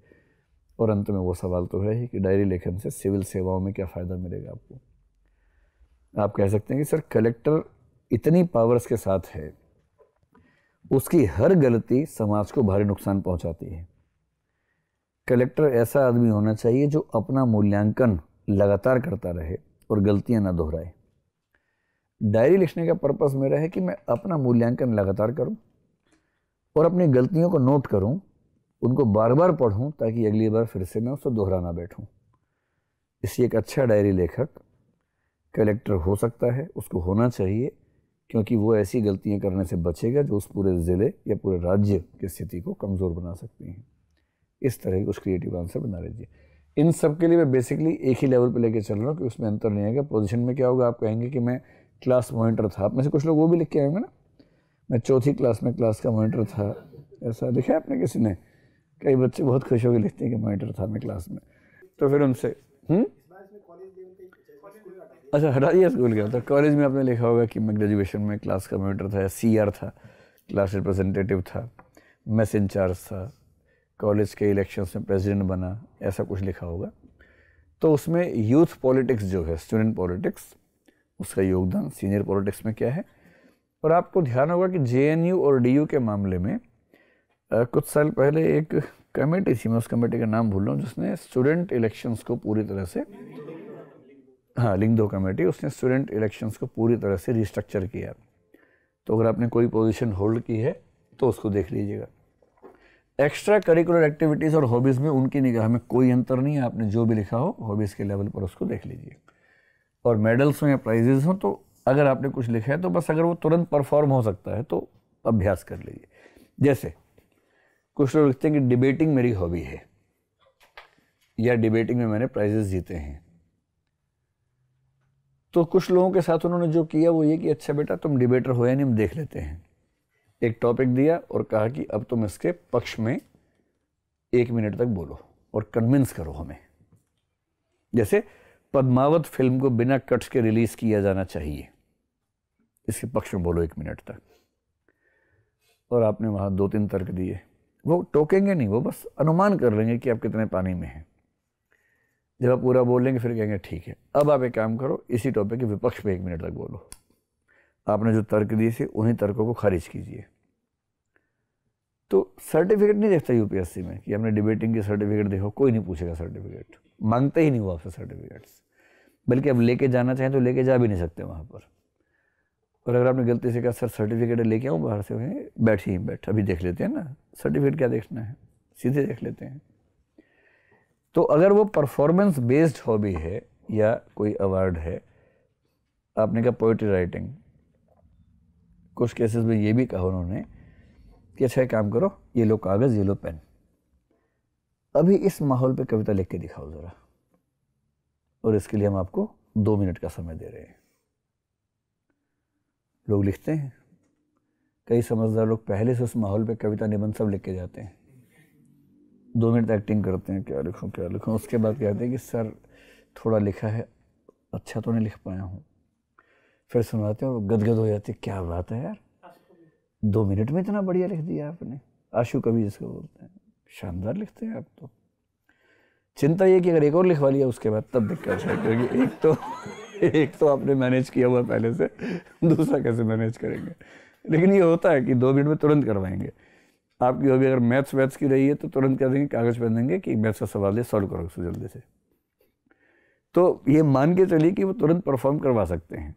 और अंत में वो सवाल तो है ही कि डायरी लेखन से सिविल सेवाओं में क्या फ़ायदा मिलेगा आपको आप कह सकते हैं कि सर कलेक्टर इतनी पावर्स के साथ है उसकी हर गलती समाज को भारी नुकसान पहुंचाती है कलेक्टर ऐसा आदमी होना चाहिए जो अपना मूल्यांकन लगातार करता रहे और गलतियां ना दोहराए डायरी लिखने का पर्पस मेरा है कि मैं अपना मूल्यांकन लगातार करूं और अपनी गलतियों को नोट करूं उनको बार बार पढ़ूं ताकि अगली बार फिर से मैं उसको दोहराना बैठूं इसलिए एक अच्छा डायरी लेखक कलेक्टर हो सकता है उसको होना चाहिए क्योंकि वो ऐसी गलतियां करने से बचेगा जो उस पूरे ज़िले या पूरे राज्य की स्थिति को कमज़ोर बना सकती हैं इस तरह कुछ क्रिएटिव आंसर बना लीजिए इन सब के लिए मैं बेसिकली एक ही लेवल पर लेकर चल रहा हूँ कि उसमें अंतर नहीं आएगा पोजिशन में क्या होगा आप कहेंगे कि मैं क्लास मोनिटर था आप में से कुछ लोग वो भी लिख के आएंगे ना मैं चौथी क्लास में क्लास का मोनिटर था ऐसा लिखा है आपने किसी ने कई बच्चे बहुत खुश होकर लिखते हैं कि मॉनिटर था मैं क्लास में तो फिर उनसे हम्म? अच्छा हटा दिया स्कूल गया था तो कॉलेज में आपने लिखा होगा कि मैं ग्रेजुएशन में क्लास का मॉनिटर था सी था क्लास रिप्रेजेंटेटिव था मैस इंचार्ज था कॉलेज के इलेक्शंस में प्रेसिडेंट बना ऐसा कुछ लिखा होगा तो उसमें यूथ पॉलिटिक्स जो है स्टूडेंट पॉलिटिक्स उसका योगदान सीनियर पॉलिटिक्स में क्या है और आपको ध्यान होगा कि जे और डी के मामले में कुछ साल पहले एक कमेटी थी मैं उस कमेटी का नाम भूल रहा हूँ जिसने स्टूडेंट इलेक्शंस को पूरी तरह से हाँ लिंग दो कमेटी उसने स्टूडेंट इलेक्शंस को पूरी तरह से रिस्ट्रक्चर किया तो अगर आपने कोई पोजीशन होल्ड की है तो उसको देख लीजिएगा एक्स्ट्रा करिकुलर एक्टिविटीज़ और हॉबीज़ में उनकी निगाह में कोई अंतर नहीं है आपने जो भी लिखा हो हॉबीज़ के लेवल पर उसको देख लीजिए और मेडल्स हों या प्राइजेज़ हों तो अगर आपने कुछ लिखा है तो बस अगर वो तुरंत परफॉर्म हो सकता है तो अभ्यास कर लीजिए जैसे कुछ लोग लिखते हैं कि डिबेटिंग मेरी हॉबी है या डिबेटिंग में मैंने प्राइजेस जीते हैं तो कुछ लोगों के साथ उन्होंने जो किया वो ये कि अच्छा बेटा तुम डिबेटर हो या नहीं हम देख लेते हैं एक टॉपिक दिया और कहा कि अब तुम इसके पक्ष में एक मिनट तक बोलो और कन्विंस करो हमें जैसे पद्मावत फिल्म को बिना कट्स के रिलीज़ किया जाना चाहिए इसके पक्ष में बोलो एक मिनट तक और आपने वहाँ दो तीन तर्क दिए वो टोकेंगे नहीं वो बस अनुमान कर लेंगे कि आप कितने पानी में हैं जब आप पूरा बोल लेंगे फिर कहेंगे ठीक है अब आप एक काम करो इसी टॉपिक के विपक्ष पे एक मिनट तक बोलो आपने जो तर्क दिए थे उन्हीं तर्कों को खारिज कीजिए तो सर्टिफिकेट नहीं देखता यूपीएससी में कि आपने डिबेटिंग की सर्टिफिकेट देखो कोई नहीं पूछेगा सर्टिफिकेट मांगते ही नहीं हुआ आपसे सर्टिफिकेट्स बल्कि अब लेके जाना चाहें तो लेके जा भी नहीं सकते वहाँ पर और अगर आपने गलती से कहा सर सर्टिफिकेट लेके आऊँ बाहर से वहीं बैठ ही बैठ अभी देख लेते हैं ना सर्टिफिकेट क्या देखना है सीधे देख लेते हैं तो अगर वो परफॉर्मेंस बेस्ड हॉबी है या कोई अवार्ड है आपने कहा पोइट्री राइटिंग कुछ केसेस में ये भी कहा उन्होंने कि अच्छा काम करो ये लो कागज़ ये लो पेन अभी इस माहौल पे कविता लिख के दिखाओ ज़रा और इसके लिए हम आपको दो मिनट का समय दे रहे हैं लोग लिखते हैं कई समझदार लोग पहले से उस माहौल पे कविता निबंध सब लिख के जाते हैं दो मिनट एक्टिंग करते हैं क्या लिखूँ क्या लिखूँ उसके बाद कहते हैं कि सर थोड़ा लिखा है अच्छा तो नहीं लिख पाया हूँ फिर सुनाते हैं और गदगद हो जाते क्या बात है यार दो मिनट में इतना बढ़िया लिख दिया आपने आशु कवि जिसको बोलते हैं शानदार लिखते हैं आप तो चिंता ये कि अगर एक और लिखवा लिया उसके बाद तब दिक्कत है क्योंकि एक तो एक तो आपने मैनेज किया हुआ पहले से दूसरा कैसे मैनेज करेंगे लेकिन ये होता है कि दो मिनट में तुरंत करवाएंगे आपकी अभी अगर मैथ्स वैथ्स की रही है तो तुरंत कह देंगे कागज़ पहन देंगे कि मैथ्स का सवाल है सॉल्व करो उसको जल्दी से तो ये मान के चलिए कि वो तुरंत परफॉर्म करवा सकते हैं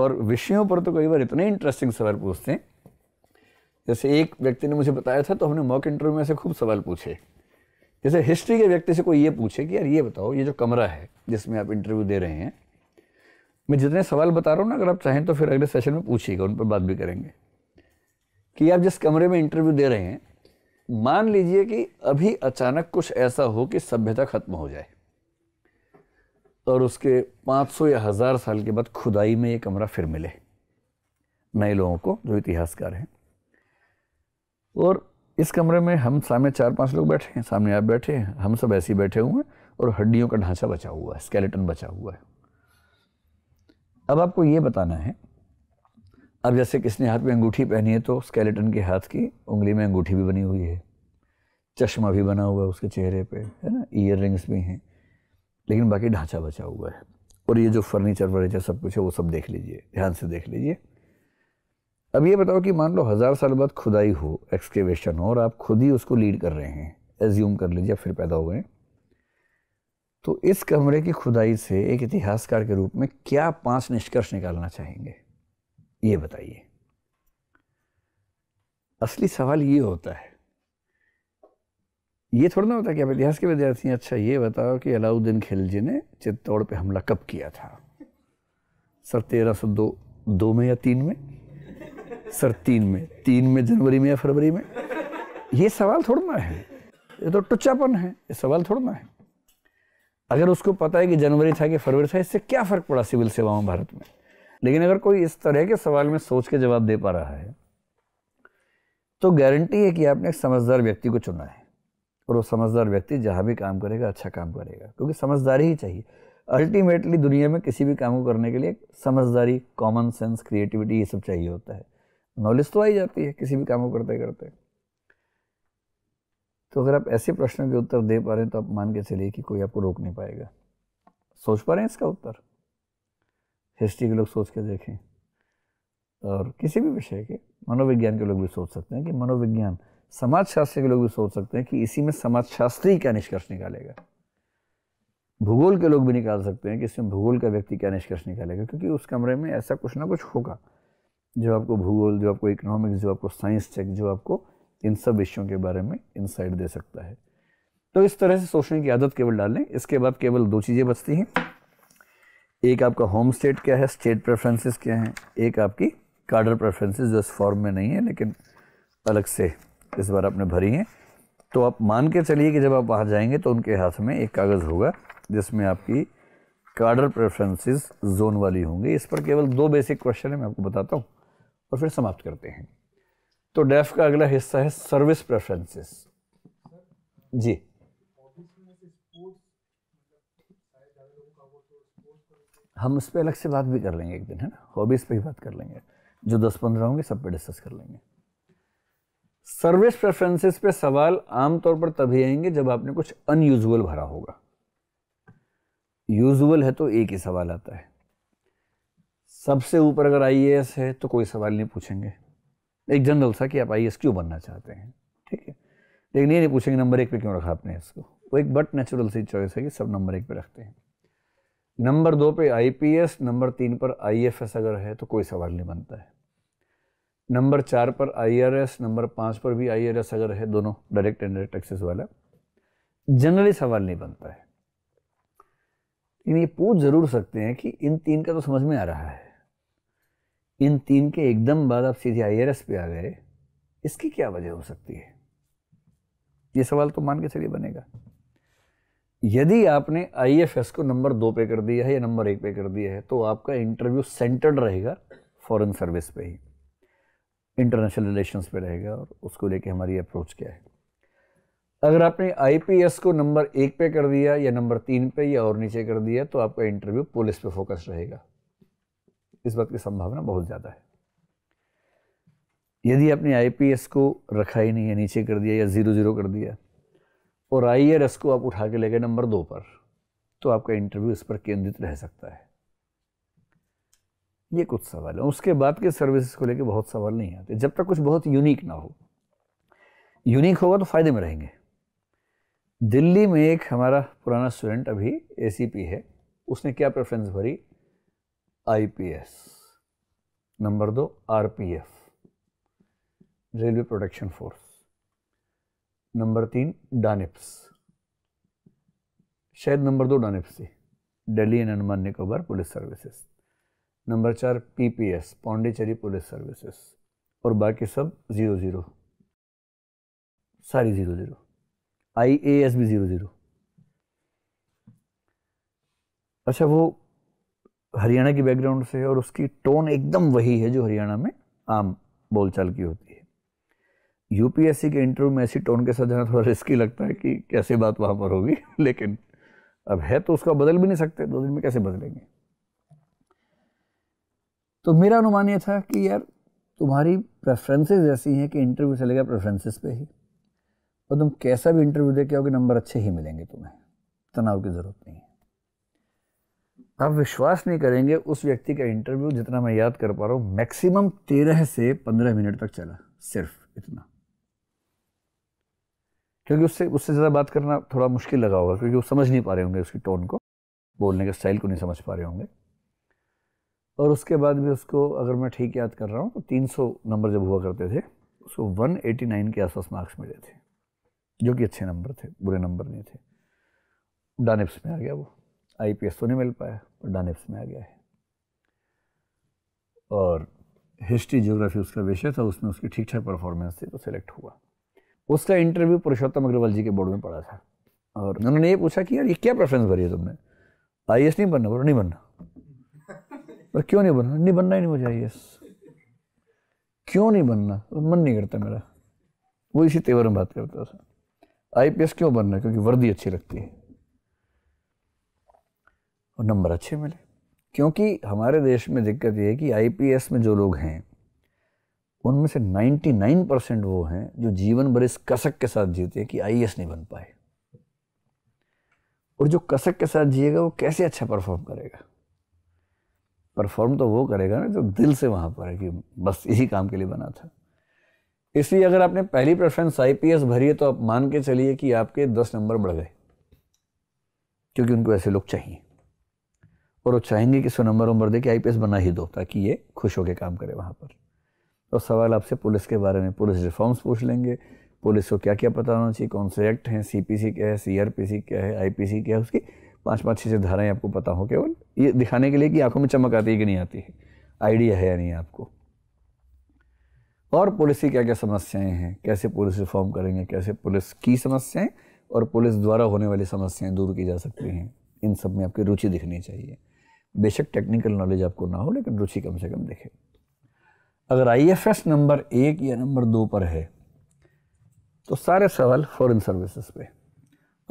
और विषयों पर तो कई बार इतने इंटरेस्टिंग सवाल पूछते हैं जैसे एक व्यक्ति ने मुझे बताया था तो हमने मॉक इंटरव्यू में ऐसे खूब सवाल पूछे जैसे हिस्ट्री के व्यक्ति से कोई ये पूछे कि यार ये बताओ ये जो कमरा है जिसमें आप इंटरव्यू दे रहे हैं मैं जितने सवाल बता रहा हूँ ना अगर आप चाहें तो फिर अगले सेशन में पूछिएगा उन पर बात भी करेंगे कि आप जिस कमरे में इंटरव्यू दे रहे हैं मान लीजिए कि अभी अचानक कुछ ऐसा हो कि सभ्यता खत्म हो जाए और उसके 500 या हज़ार साल के बाद खुदाई में ये कमरा फिर मिले नए लोगों को जो इतिहासकार हैं और इस कमरे में हम सामने चार पांच लोग बैठे हैं सामने आप बैठे हैं हम सब ऐसे ही बैठे हुए हैं और हड्डियों का ढांचा बचा हुआ है स्केलेटन बचा हुआ है अब आपको ये बताना है अब जैसे किसने हाथ में अंगूठी पहनी है तो स्केलेटन के हाथ की उंगली में अंगूठी भी बनी हुई है चश्मा भी बना हुआ है उसके चेहरे पे है ना ईयर रिंग्स भी हैं लेकिन बाकी ढांचा बचा हुआ है और ये जो फर्नीचर वर्नीचर सब कुछ है वो सब देख लीजिए ध्यान से देख लीजिए अब ये बताओ कि मान लो हज़ार साल बाद खुदाई हो एक्सकेवेशन हो और आप खुद ही उसको लीड कर रहे हैं एज्यूम कर लीजिए फिर पैदा हुए हैं तो इस कमरे की खुदाई से एक इतिहासकार के रूप में क्या पांच निष्कर्ष निकालना चाहेंगे ये बताइए असली सवाल ये होता है ये थोड़ा ना होता कि आप इतिहास के विद्यार्थी हैं अच्छा ये बताओ कि अलाउद्दीन खिलजी ने चित्तौड़ पे हमला कब किया था सर तेरह सौ दो दो में या तीन में सर तीन में तीन में जनवरी में या फरवरी में ये सवाल थोड़ा ना है ये तो टुच्चापन है ये सवाल थोड़ा ना है अगर उसको पता है कि जनवरी था कि फरवरी था इससे क्या फ़र्क पड़ा सिविल सेवाओं भारत में लेकिन अगर कोई इस तरह के सवाल में सोच के जवाब दे पा रहा है तो गारंटी है कि आपने एक समझदार व्यक्ति को चुना है और वो समझदार व्यक्ति जहाँ भी काम करेगा अच्छा काम करेगा क्योंकि समझदारी ही चाहिए अल्टीमेटली दुनिया में किसी भी काम को करने के लिए समझदारी कॉमन सेंस क्रिएटिविटी ये सब चाहिए होता है नॉलेज तो आई जाती है किसी भी काम को करते करते तो अगर आप ऐसे प्रश्न के उत्तर दे पा रहे हैं तो आप मान के चलिए कि कोई आपको रोक नहीं पाएगा सोच पा रहे हैं इसका उत्तर हिस्ट्री के लोग सोच के देखें और किसी भी विषय के मनोविज्ञान के लोग भी सोच सकते हैं कि मनोविज्ञान समाजशास्त्र के लोग भी सोच सकते हैं कि इसी में समाजशास्त्री क्या निष्कर्ष निकालेगा भूगोल के लोग भी निकाल सकते हैं कि इसमें भूगोल का व्यक्ति क्या निष्कर्ष निकालेगा क्योंकि उस कमरे में ऐसा कुछ ना कुछ होगा जो आपको भूगोल जो आपको इकोनॉमिक्स जो आपको साइंस चेक जो आपको इन सब विषयों के बारे में इंसाइट दे सकता है तो इस तरह से सोचने की आदत केवल डाल लें इसके बाद केवल दो चीज़ें बचती हैं एक आपका होम स्टेट क्या है स्टेट प्रेफरेंसेस क्या हैं एक आपकी कार्डर प्रेफरेंसेस जो इस फॉर्म में नहीं है लेकिन अलग से इस बार आपने भरी हैं तो आप मान के चलिए कि जब आप वहाँ जाएंगे तो उनके हाथ में एक कागज़ होगा जिसमें आपकी कार्डर प्रेफरेंसेस जोन वाली होंगी इस पर केवल दो बेसिक क्वेश्चन है मैं आपको बताता हूँ और फिर समाप्त करते हैं तो डेफ का अगला हिस्सा है सर्विस प्रेफरेंसेस जी हम उस पर अलग से बात भी कर लेंगे एक दिन है ना हॉबीज़ पे ही बात कर लेंगे जो दस पंद्रह होंगे सब पे डिस्कस कर लेंगे सर्विस प्रेफरेंसेस पे सवाल आमतौर पर तभी आएंगे जब आपने कुछ अनयूजुअल भरा होगा यूजुअल है तो एक ही सवाल आता है सबसे ऊपर अगर आई है तो कोई सवाल नहीं पूछेंगे एक जनरल था कि आप आई क्यों बनना चाहते हैं ठीक है लेकिन ये नहीं पूछेंगे नंबर एक पे क्यों रखा आपने इसको वो एक बट नेचुरल सी चॉइस है कि सब नंबर एक पे रखते हैं नंबर दो पे आईपीएस नंबर तीन पर आईएफएस अगर है तो कोई सवाल नहीं बनता है नंबर चार पर आईआरएस नंबर पाँच पर भी आईआरएस अगर है दोनों डायरेक्ट एंड डायरेक्ट टैक्सेस वाला जनरली सवाल नहीं बनता है लेकिन ये पूछ ज़रूर सकते हैं कि इन तीन का तो समझ में आ रहा है इन तीन के एकदम बाद आप सीधे आई पे आ गए इसकी क्या वजह हो सकती है ये सवाल तो मान के चलिए बनेगा यदि आपने आई को नंबर दो पे कर दिया है या नंबर एक पे कर दिया है तो आपका इंटरव्यू सेंटर्ड रहेगा फॉरेन सर्विस पे ही इंटरनेशनल रिलेशंस पे रहेगा और उसको लेके हमारी अप्रोच क्या है अगर आपने आईपीएस को नंबर एक पे कर दिया या नंबर तीन पे या और नीचे कर दिया तो आपका इंटरव्यू पुलिस पे फोकस रहेगा इस बात की संभावना बहुत ज़्यादा है यदि आपने आईपीएस को रखा ही नहीं है नीचे कर दिया या ज़ीरो ज़ीरो कर दिया और एस e को आप उठा के ले गए नंबर दो पर तो आपका इंटरव्यू इस पर केंद्रित रह सकता है ये कुछ सवाल है उसके बाद के सर्विसेज को लेकर बहुत सवाल नहीं आते जब तक कुछ बहुत यूनिक ना हो यूनिक होगा तो फ़ायदे में रहेंगे दिल्ली में एक हमारा पुराना स्टूडेंट अभी ए है उसने क्या प्रेफरेंस भरी आईपीएस नंबर दो RPF railway protection force number तीन डानिप्स शायद नंबर दो डानिप्स थी दिल्ली एंड अनुमान निकोबार पुलिस सर्विसेज नंबर चार पीपीएस पांडिचेरी पुलिस सर्विसेज और बाकी सब ज़ीरो ज़ीरो सारी zero zero I A S भी ज़ीरो ज़ीरो अच्छा वो हरियाणा की बैकग्राउंड से है और उसकी टोन एकदम वही है जो हरियाणा में आम बोलचाल की होती है यूपीएससी के इंटरव्यू में ऐसी टोन के साथ जाना थोड़ा रिस्की लगता है कि कैसे बात वहाँ पर होगी लेकिन अब है तो उसका बदल भी नहीं सकते दो दिन में कैसे बदलेंगे तो मेरा अनुमान ये था कि यार तुम्हारी प्रेफरेंसेस ऐसी हैं कि इंटरव्यू चलेगा प्रेफरेंसेस पे ही और तुम कैसा भी इंटरव्यू दे के आओगे नंबर अच्छे ही मिलेंगे तुम्हें तनाव की ज़रूरत नहीं है आप विश्वास नहीं करेंगे उस व्यक्ति का इंटरव्यू जितना मैं याद कर पा रहा हूँ मैक्सिमम तेरह से पंद्रह मिनट तक चला सिर्फ इतना क्योंकि उससे उससे ज़्यादा बात करना थोड़ा मुश्किल लगा होगा क्योंकि वो समझ नहीं पा रहे होंगे उसकी टोन को बोलने के स्टाइल को नहीं समझ पा रहे होंगे और उसके बाद भी उसको अगर मैं ठीक याद कर रहा हूँ तो 300 नंबर जब हुआ करते थे उसको 189 के आसपास मार्क्स मिले थे जो कि अच्छे नंबर थे बुरे नंबर नहीं थे डानिप्स में आ गया वो आई पी तो नहीं मिल पाया और डानिप्स में आ गया है और हिस्ट्री जोग्राफी उसका विषय था उसमें उसकी ठीक ठाक परफॉर्मेंस थी तो सिलेक्ट हुआ उसका इंटरव्यू पुरुषोत्तम अग्रवाल जी के बोर्ड में पड़ा था और उन्होंने ये पूछा कि यार ये क्या प्रेफरेंस भरी है तुमने आई एस नहीं बनना बोलो नहीं बनना पर क्यों नहीं बनना नहीं बनना ही नहीं मुझे आई एस क्यों नहीं बनना तो मन नहीं करता मेरा वो इसी तेवर में बात करता था आई क्यों बनना क्योंकि वर्दी अच्छी लगती है और नंबर अच्छे मिले क्योंकि हमारे देश में दिक्कत ये है कि आईपीएस में जो लोग हैं उनमें से 99 परसेंट वो हैं जो जीवन भर इस कसक के साथ जीते हैं कि आई e नहीं बन पाए और जो कसक के साथ जिएगा वो कैसे अच्छा परफॉर्म करेगा परफॉर्म तो वो करेगा ना जो दिल से वहाँ पर है कि बस यही काम के लिए बना था इसलिए अगर आपने पहली प्रेफरेंस आईपीएस भरी है तो आप मान के चलिए कि आपके दस नंबर बढ़ गए क्योंकि उनको ऐसे लोग चाहिए और वो चाहेंगे कि इसको नंबर वंबर दे के आई बना ही दो ताकि ये खुश होकर काम करे वहाँ पर और तो सवाल आपसे पुलिस के बारे में पुलिस रिफॉर्म्स पूछ लेंगे पुलिस को क्या क्या पता होना चाहिए कौन से एक्ट हैं सी पी सी क्या है सी आर पी सी क्या है आई पी सी क्या है उसकी पाँच पाँच छः छः धाराएँ आपको पता हो केवल ये दिखाने के लिए कि आंखों में चमक आती है कि नहीं आती है आइडिया है या नहीं आपको और पुलिस की क्या क्या समस्याएं हैं कैसे पुलिस रिफॉर्म करेंगे कैसे पुलिस की समस्याएं और पुलिस द्वारा होने वाली समस्याएं दूर की जा सकती हैं इन सब में आपकी रुचि दिखनी चाहिए बेशक टेक्निकल नॉलेज आपको ना हो लेकिन रुचि कम से कम देखे अगर आईएफएस नंबर एक या नंबर दो पर है तो सारे सवाल फॉरेन सर्विसेज पे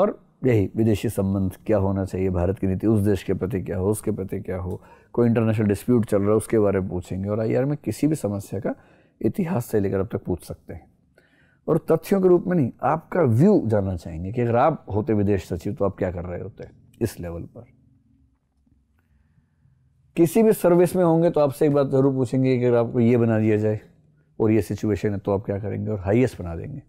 और यही विदेशी संबंध क्या होना चाहिए भारत की नीति उस देश के प्रति क्या हो उसके प्रति क्या हो कोई इंटरनेशनल डिस्प्यूट चल रहा है उसके बारे में पूछेंगे और आई में किसी भी समस्या का इतिहास से लेकर अब तक पूछ सकते हैं और तथ्यों के रूप में नहीं आपका व्यू जानना चाहेंगे कि अगर आप होते विदेश सचिव तो आप क्या कर रहे होते इस लेवल पर किसी भी सर्विस में होंगे तो आपसे एक बात ज़रूर पूछेंगे कि अगर आपको ये बना दिया जाए और ये सिचुएशन है तो आप क्या करेंगे और हाईएस्ट बना देंगे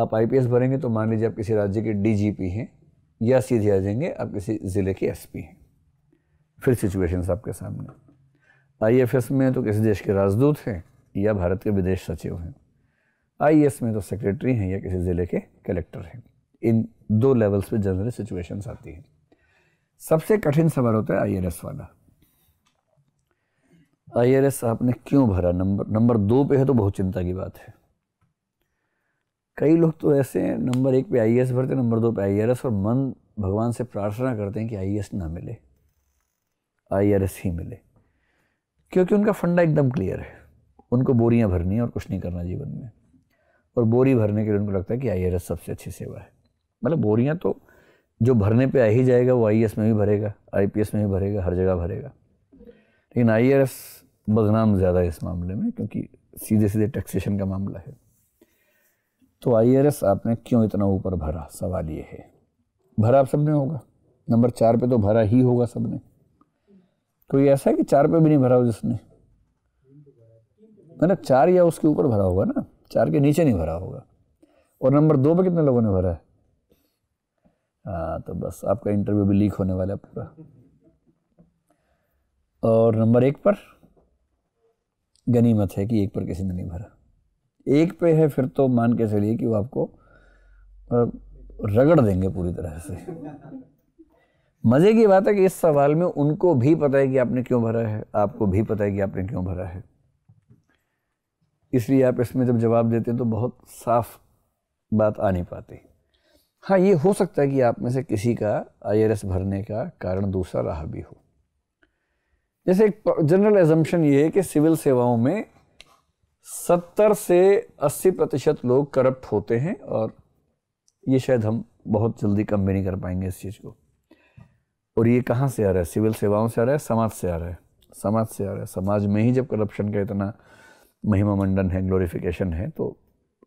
आप आईपीएस भरेंगे तो मान लीजिए आप किसी राज्य के डीजीपी हैं या सीधे आ जाएंगे आप किसी ज़िले के एसपी हैं फिर सिचुएशन आपके सामने आई में तो किसी देश के राजदूत हैं या भारत के विदेश सचिव हैं आई e में तो सेक्रेटरी हैं या किसी ज़िले के कलेक्टर हैं इन दो लेवल्स पे जनरल सिचुएशंस आती हैं सबसे कठिन सवाल होता है आईआरएस वाला आईआरएस आपने क्यों भरा नंबर नंबर दो पे है तो बहुत चिंता की बात है कई लोग तो ऐसे हैं नंबर एक पे आईएएस भरते नंबर दो पे आईआरएस और मन भगवान से प्रार्थना करते हैं कि आईएएस ना मिले आईआरएस ही मिले क्योंकि उनका फंडा एकदम क्लियर है उनको बोरियां भरनी है और कुछ नहीं करना जीवन में और बोरी भरने के लिए उनको लगता है कि आई सबसे अच्छी सेवा है मतलब बोरियां तो जो भरने पे आ ही जाएगा वो आई e में भी भरेगा आई में भी भरेगा हर जगह भरेगा लेकिन आई e बदनाम ज़्यादा है इस मामले में क्योंकि सीधे सीधे टैक्सेशन का मामला है तो आई e आपने क्यों इतना ऊपर भरा सवाल ये है भरा आप सबने होगा नंबर चार पे तो भरा ही होगा सबने कोई ऐसा है कि चार पे भी नहीं भरा हो जिसने मैंने चार या उसके ऊपर भरा होगा ना चार के नीचे नहीं भरा होगा और नंबर दो पे कितने लोगों ने भरा है हाँ तो बस आपका इंटरव्यू भी लीक होने वाला है पूरा और नंबर एक पर गनीमत है कि एक पर किसी ने नहीं भरा एक पे है फिर तो मान के चलिए कि वो आपको रगड़ देंगे पूरी तरह से मज़े की बात है कि इस सवाल में उनको भी पता है कि आपने क्यों भरा है आपको भी पता है कि आपने क्यों भरा है इसलिए आप इसमें जब जवाब देते हैं तो बहुत साफ बात आ नहीं पाती हाँ ये हो सकता है कि आप में से किसी का आई भरने का कारण दूसरा रहा भी हो जैसे एक जनरल एजम्पन ये है कि सिविल सेवाओं में 70 से 80 प्रतिशत लोग करप्ट होते हैं और ये शायद हम बहुत जल्दी कम भी नहीं कर पाएंगे इस चीज़ को और ये कहाँ से आ रहा है सिविल सेवाओं से आ रहा है समाज से आ रहा है समाज से आ रहा है समाज में ही जब करप्शन का इतना महिमा मंडन है ग्लोरिफिकेशन है तो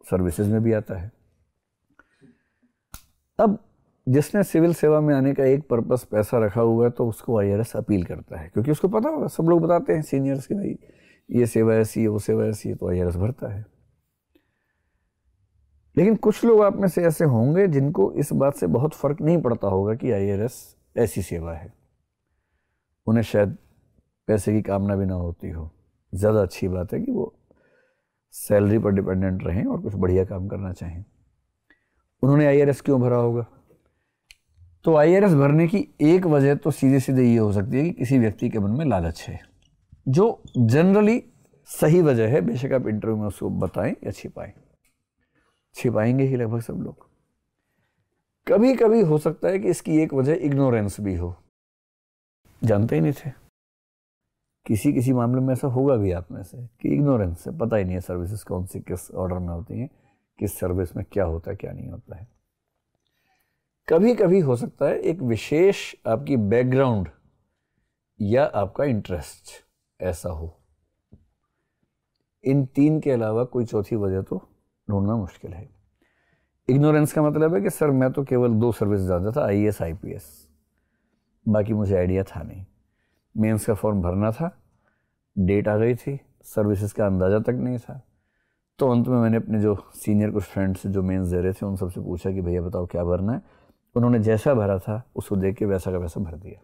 सर्विसेज में भी आता है अब जिसने सिविल सेवा में आने का एक पर्पस पैसा रखा हुआ है तो उसको आई अपील करता है क्योंकि उसको पता होगा सब लोग बताते हैं सीनियर्स के भाई ये सेवा ऐसी है वो सेवा ऐसी है तो आई भरता है लेकिन कुछ लोग आप में से ऐसे होंगे जिनको इस बात से बहुत फ़र्क नहीं पड़ता होगा कि आई ऐसी सेवा है उन्हें शायद पैसे की कामना भी ना होती हो ज़्यादा अच्छी बात है कि वो सैलरी पर डिपेंडेंट रहें और कुछ बढ़िया काम करना चाहें उन्होंने आई क्यों भरा होगा तो आई भरने की एक वजह तो सीधे सीधे ये हो सकती है कि किसी व्यक्ति के मन में लालच है जो जनरली सही वजह है बेशक आप इंटरव्यू में उसको बताएं या छिपाएं छिपाएंगे ही लगभग सब लोग कभी कभी हो सकता है कि इसकी एक वजह इग्नोरेंस भी हो जानते ही नहीं थे किसी किसी मामले में ऐसा होगा भी आप में से कि इग्नोरेंस है पता ही नहीं है सर्विसेज कौन सी किस ऑर्डर में होती हैं किस सर्विस में क्या होता है क्या नहीं होता है कभी कभी हो सकता है एक विशेष आपकी बैकग्राउंड या आपका इंटरेस्ट ऐसा हो इन तीन के अलावा कोई चौथी वजह तो ढूंढना मुश्किल है इग्नोरेंस का मतलब है कि सर मैं तो केवल दो सर्विस जानता था I S I P S बाकी मुझे आइडिया था नहीं मेंस का फॉर्म भरना था डेट आ गई थी सर्विसेज का अंदाज़ा तक नहीं था तो अंत में मैंने अपने जो सीनियर कुछ फ्रेंड्स जो मेन जहरे थे उन सबसे पूछा कि भैया बताओ क्या भरना है उन्होंने जैसा भरा था उसको देख के वैसा का वैसा भर दिया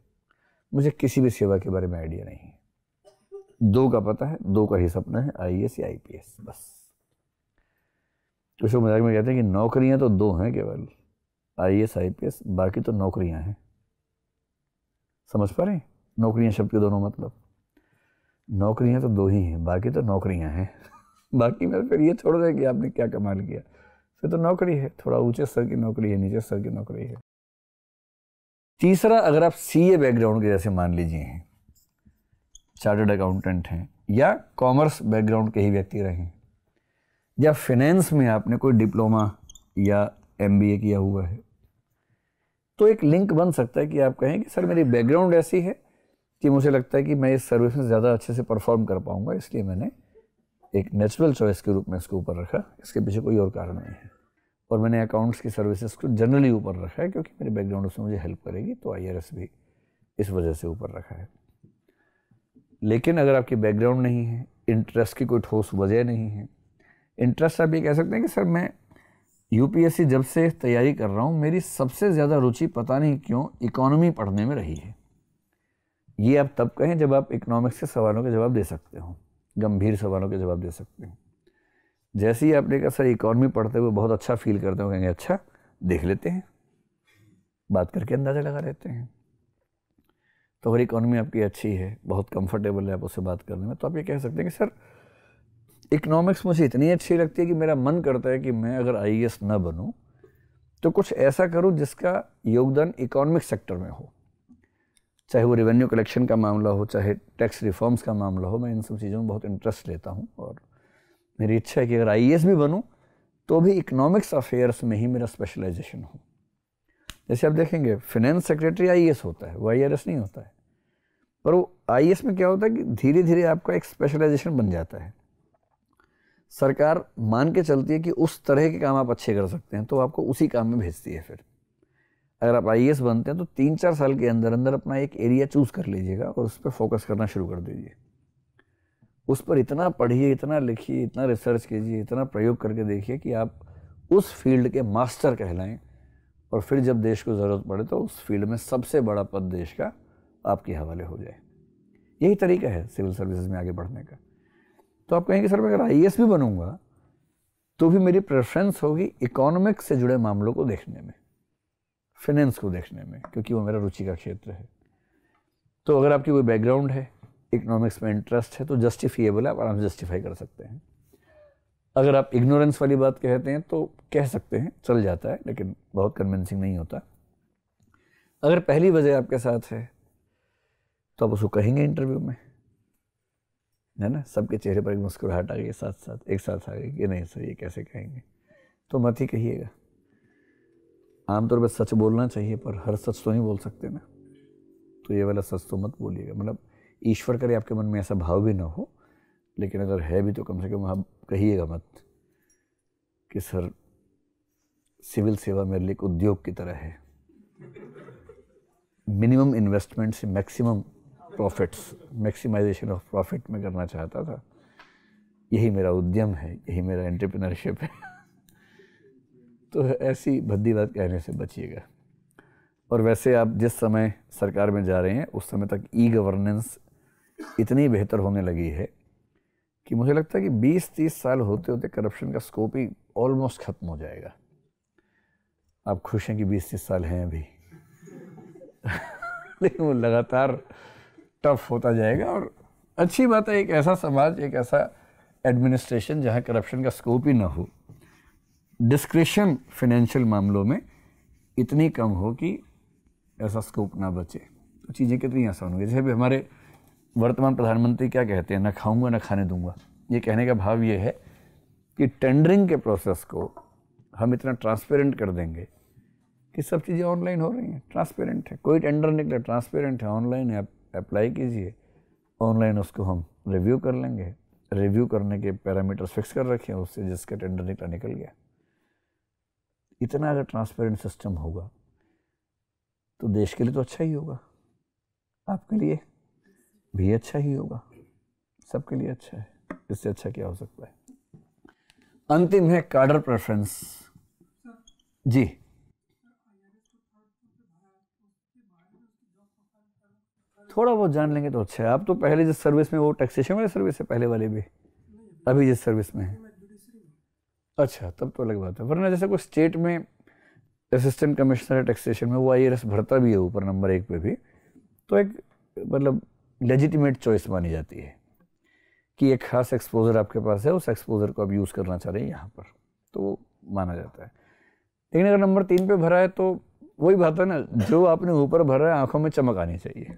मुझे किसी भी सेवा के बारे में आइडिया नहीं है दो का पता है दो का ही सपना है आई या आई बस तो कुछ मजाक में कहते हैं कि नौकरियां तो दो हैं केवल I S I P S बाकी तो नौकरियां हैं समझ पा रहे हैं नौकरियां शब्द के दोनों मतलब नौकरियां तो दो ही हैं बाकी तो नौकरियां हैं बाकी में फिर ये छोड़ रहे कि आपने क्या कमाल किया फिर तो नौकरी है थोड़ा ऊंचे स्तर की नौकरी है नीचे स्तर की नौकरी है तीसरा अगर आप सी ए बैकग्राउंड के जैसे मान लीजिए हैं चार्टर्ड अकाउंटेंट हैं या कॉमर्स बैकग्राउंड के ही व्यक्ति रहे हैं या फिनेंस में आपने कोई डिप्लोमा या एम किया हुआ है तो एक लिंक बन सकता है कि आप कहें कि सर मेरी बैकग्राउंड ऐसी है कि मुझे लगता है कि मैं इस सर्विस में ज़्यादा अच्छे से परफॉर्म कर पाऊँगा इसलिए मैंने एक नेचुरल चॉइस के रूप में इसको ऊपर रखा इसके पीछे कोई और कारण नहीं है और मैंने अकाउंट्स की सर्विसेज को जनरली ऊपर रखा है क्योंकि मेरे बैकग्राउंड उसमें मुझे हेल्प करेगी तो आई भी इस वजह से ऊपर रखा है लेकिन अगर आपकी बैकग्राउंड नहीं है इंटरेस्ट की कोई ठोस वजह नहीं है इंटरेस्ट आप ये कह सकते हैं कि सर मैं यू जब से तैयारी कर रहा हूँ मेरी सबसे ज़्यादा रुचि पता नहीं क्यों इकोनॉमी पढ़ने में रही है ये आप तब कहें जब आप इकोनॉमिक्स के सवालों के जवाब दे सकते हो गंभीर सवालों के जवाब दे सकते हैं जैसे ही आपने कहा सर इकोनॉमी पढ़ते हुए बहुत अच्छा फील करते हो कहेंगे अच्छा देख लेते हैं बात करके अंदाज़ा लगा लेते हैं तो अगर इकोनॉमी आपकी अच्छी है बहुत कंफर्टेबल है आप उससे बात करने में तो आप ये कह सकते हैं कि सर इकोनॉमिक्स मुझे इतनी अच्छी लगती है कि मेरा मन करता है कि मैं अगर आई e ना बनूँ तो कुछ ऐसा करूँ जिसका योगदान इकोनॉमिक सेक्टर में हो चाहे वो रेवेन्यू कलेक्शन का मामला हो चाहे टैक्स रिफॉर्म्स का मामला हो मैं इन सब चीज़ों में बहुत इंटरेस्ट लेता हूँ और मेरी इच्छा है कि अगर आई e भी बनूँ तो भी इकनॉमिक्स अफेयर्स में ही मेरा स्पेशलाइजेशन हो जैसे आप देखेंगे फिनेंस सेक्रेटरी आई होता है वो आई e नहीं होता है पर वो आई e में क्या होता है कि धीरे धीरे आपका एक स्पेशलाइजेशन बन जाता है सरकार मान के चलती है कि उस तरह के काम आप अच्छे कर सकते हैं तो आपको उसी काम में भेजती है फिर अगर आप आई e बनते हैं तो तीन चार साल के अंदर अंदर अपना एक एरिया चूज़ कर लीजिएगा और उस पर फोकस करना शुरू कर दीजिए उस पर इतना पढ़िए इतना लिखिए इतना रिसर्च कीजिए इतना प्रयोग करके देखिए कि आप उस फील्ड के मास्टर कहलाएं और फिर जब देश को ज़रूरत पड़े तो उस फील्ड में सबसे बड़ा पद देश का आपके हवाले हो जाए यही तरीका है सिविल सर्विसेज में आगे बढ़ने का तो आप कहेंगे सर मैं अगर आई e भी बनूंगा तो भी मेरी प्रेफरेंस होगी इकोनॉमिक्स से जुड़े मामलों को देखने में फिनेंस को देखने में क्योंकि वो मेरा रुचि का क्षेत्र है तो अगर आपकी कोई बैकग्राउंड है इकोनॉमिक्स में इंटरेस्ट है तो जस्टिफिएबल है आप आराम से जस्टिफाई कर सकते हैं अगर आप इग्नोरेंस वाली बात कहते हैं तो कह सकते हैं चल जाता है लेकिन बहुत कन्विंसिंग नहीं होता अगर पहली वजह आपके साथ है तो आप उसको कहेंगे इंटरव्यू में है ना सबके चेहरे पर एक मुस्कुराहट आ गई साथ साथ एक साथ आ गई ये नहीं सर ये कैसे कहेंगे तो मत ही कहिएगा आमतौर पर सच बोलना चाहिए पर हर सच तो नहीं बोल सकते ना तो ये वाला सच तो मत बोलिएगा मतलब ईश्वर करे आपके मन में ऐसा भाव भी ना हो लेकिन अगर है भी तो कम से कम आप कहिएगा मत कि सर सिविल सेवा मेरे लिए एक उद्योग की तरह है मिनिमम इन्वेस्टमेंट से maximum profits maximisation of profit में करना चाहता था यही मेरा उद्यम है यही मेरा एंटरप्रेन्योरशिप है तो ऐसी भद्दी बात कहने से बचिएगा और वैसे आप जिस समय सरकार में जा रहे हैं उस समय तक ई गवर्नेंस इतनी बेहतर होने लगी है कि मुझे लगता है कि 20-30 साल होते होते करप्शन का स्कोप ही ऑलमोस्ट ख़त्म हो जाएगा आप खुश हैं कि 20-30 साल हैं अभी लेकिन वो लगातार टफ होता जाएगा और अच्छी बात है एक ऐसा समाज एक ऐसा एडमिनिस्ट्रेशन जहाँ करप्शन का स्कोप ही ना हो डिस्क्रिशन फाइनेंशियल मामलों में इतनी कम हो कि ऐसा स्कोप ना बचे तो चीज़ें कितनी आसान होंगी जैसे भी हमारे वर्तमान प्रधानमंत्री क्या कहते हैं ना खाऊंगा ना खाने दूंगा ये कहने का भाव ये है कि टेंडरिंग के प्रोसेस को हम इतना ट्रांसपेरेंट कर देंगे कि सब चीज़ें ऑनलाइन हो रही हैं ट्रांसपेरेंट है कोई टेंडर निकले ट्रांसपेरेंट है ऑनलाइन है अप्लाई कीजिए ऑनलाइन उसको हम रिव्यू कर लेंगे रिव्यू करने के पैरामीटर्स फिक्स कर रखे हैं उससे जिसका टेंडर निकला निकल गया इतना अगर ट्रांसपेरेंट सिस्टम होगा तो देश के लिए तो अच्छा ही होगा आपके लिए भी अच्छा ही होगा सबके लिए अच्छा है इससे अच्छा क्या हो सकता है अंतिम है कार्डर प्रेफरेंस जी थोड़ा बहुत जान लेंगे तो अच्छा है आप तो पहले जिस सर्विस में वो टैक्सेशन वाले सर्विस है पहले वाले भी अभी जिस सर्विस में है अच्छा तब तो अलग बात है वरना जैसे कोई स्टेट में असिस्टेंट कमिश्नर टैक्सेशन में वो आई भरता भी है ऊपर नंबर एक पे भी तो एक मतलब लेजिटिमेट चॉइस मानी जाती है कि एक खास एक्सपोजर आपके पास है उस एक्सपोजर को आप यूज़ करना चाह रहे हैं यहाँ पर तो वो माना जाता है लेकिन अगर नंबर तीन पे भरा है तो वही बात है ना जो आपने ऊपर भरा है आंखों में चमक आनी चाहिए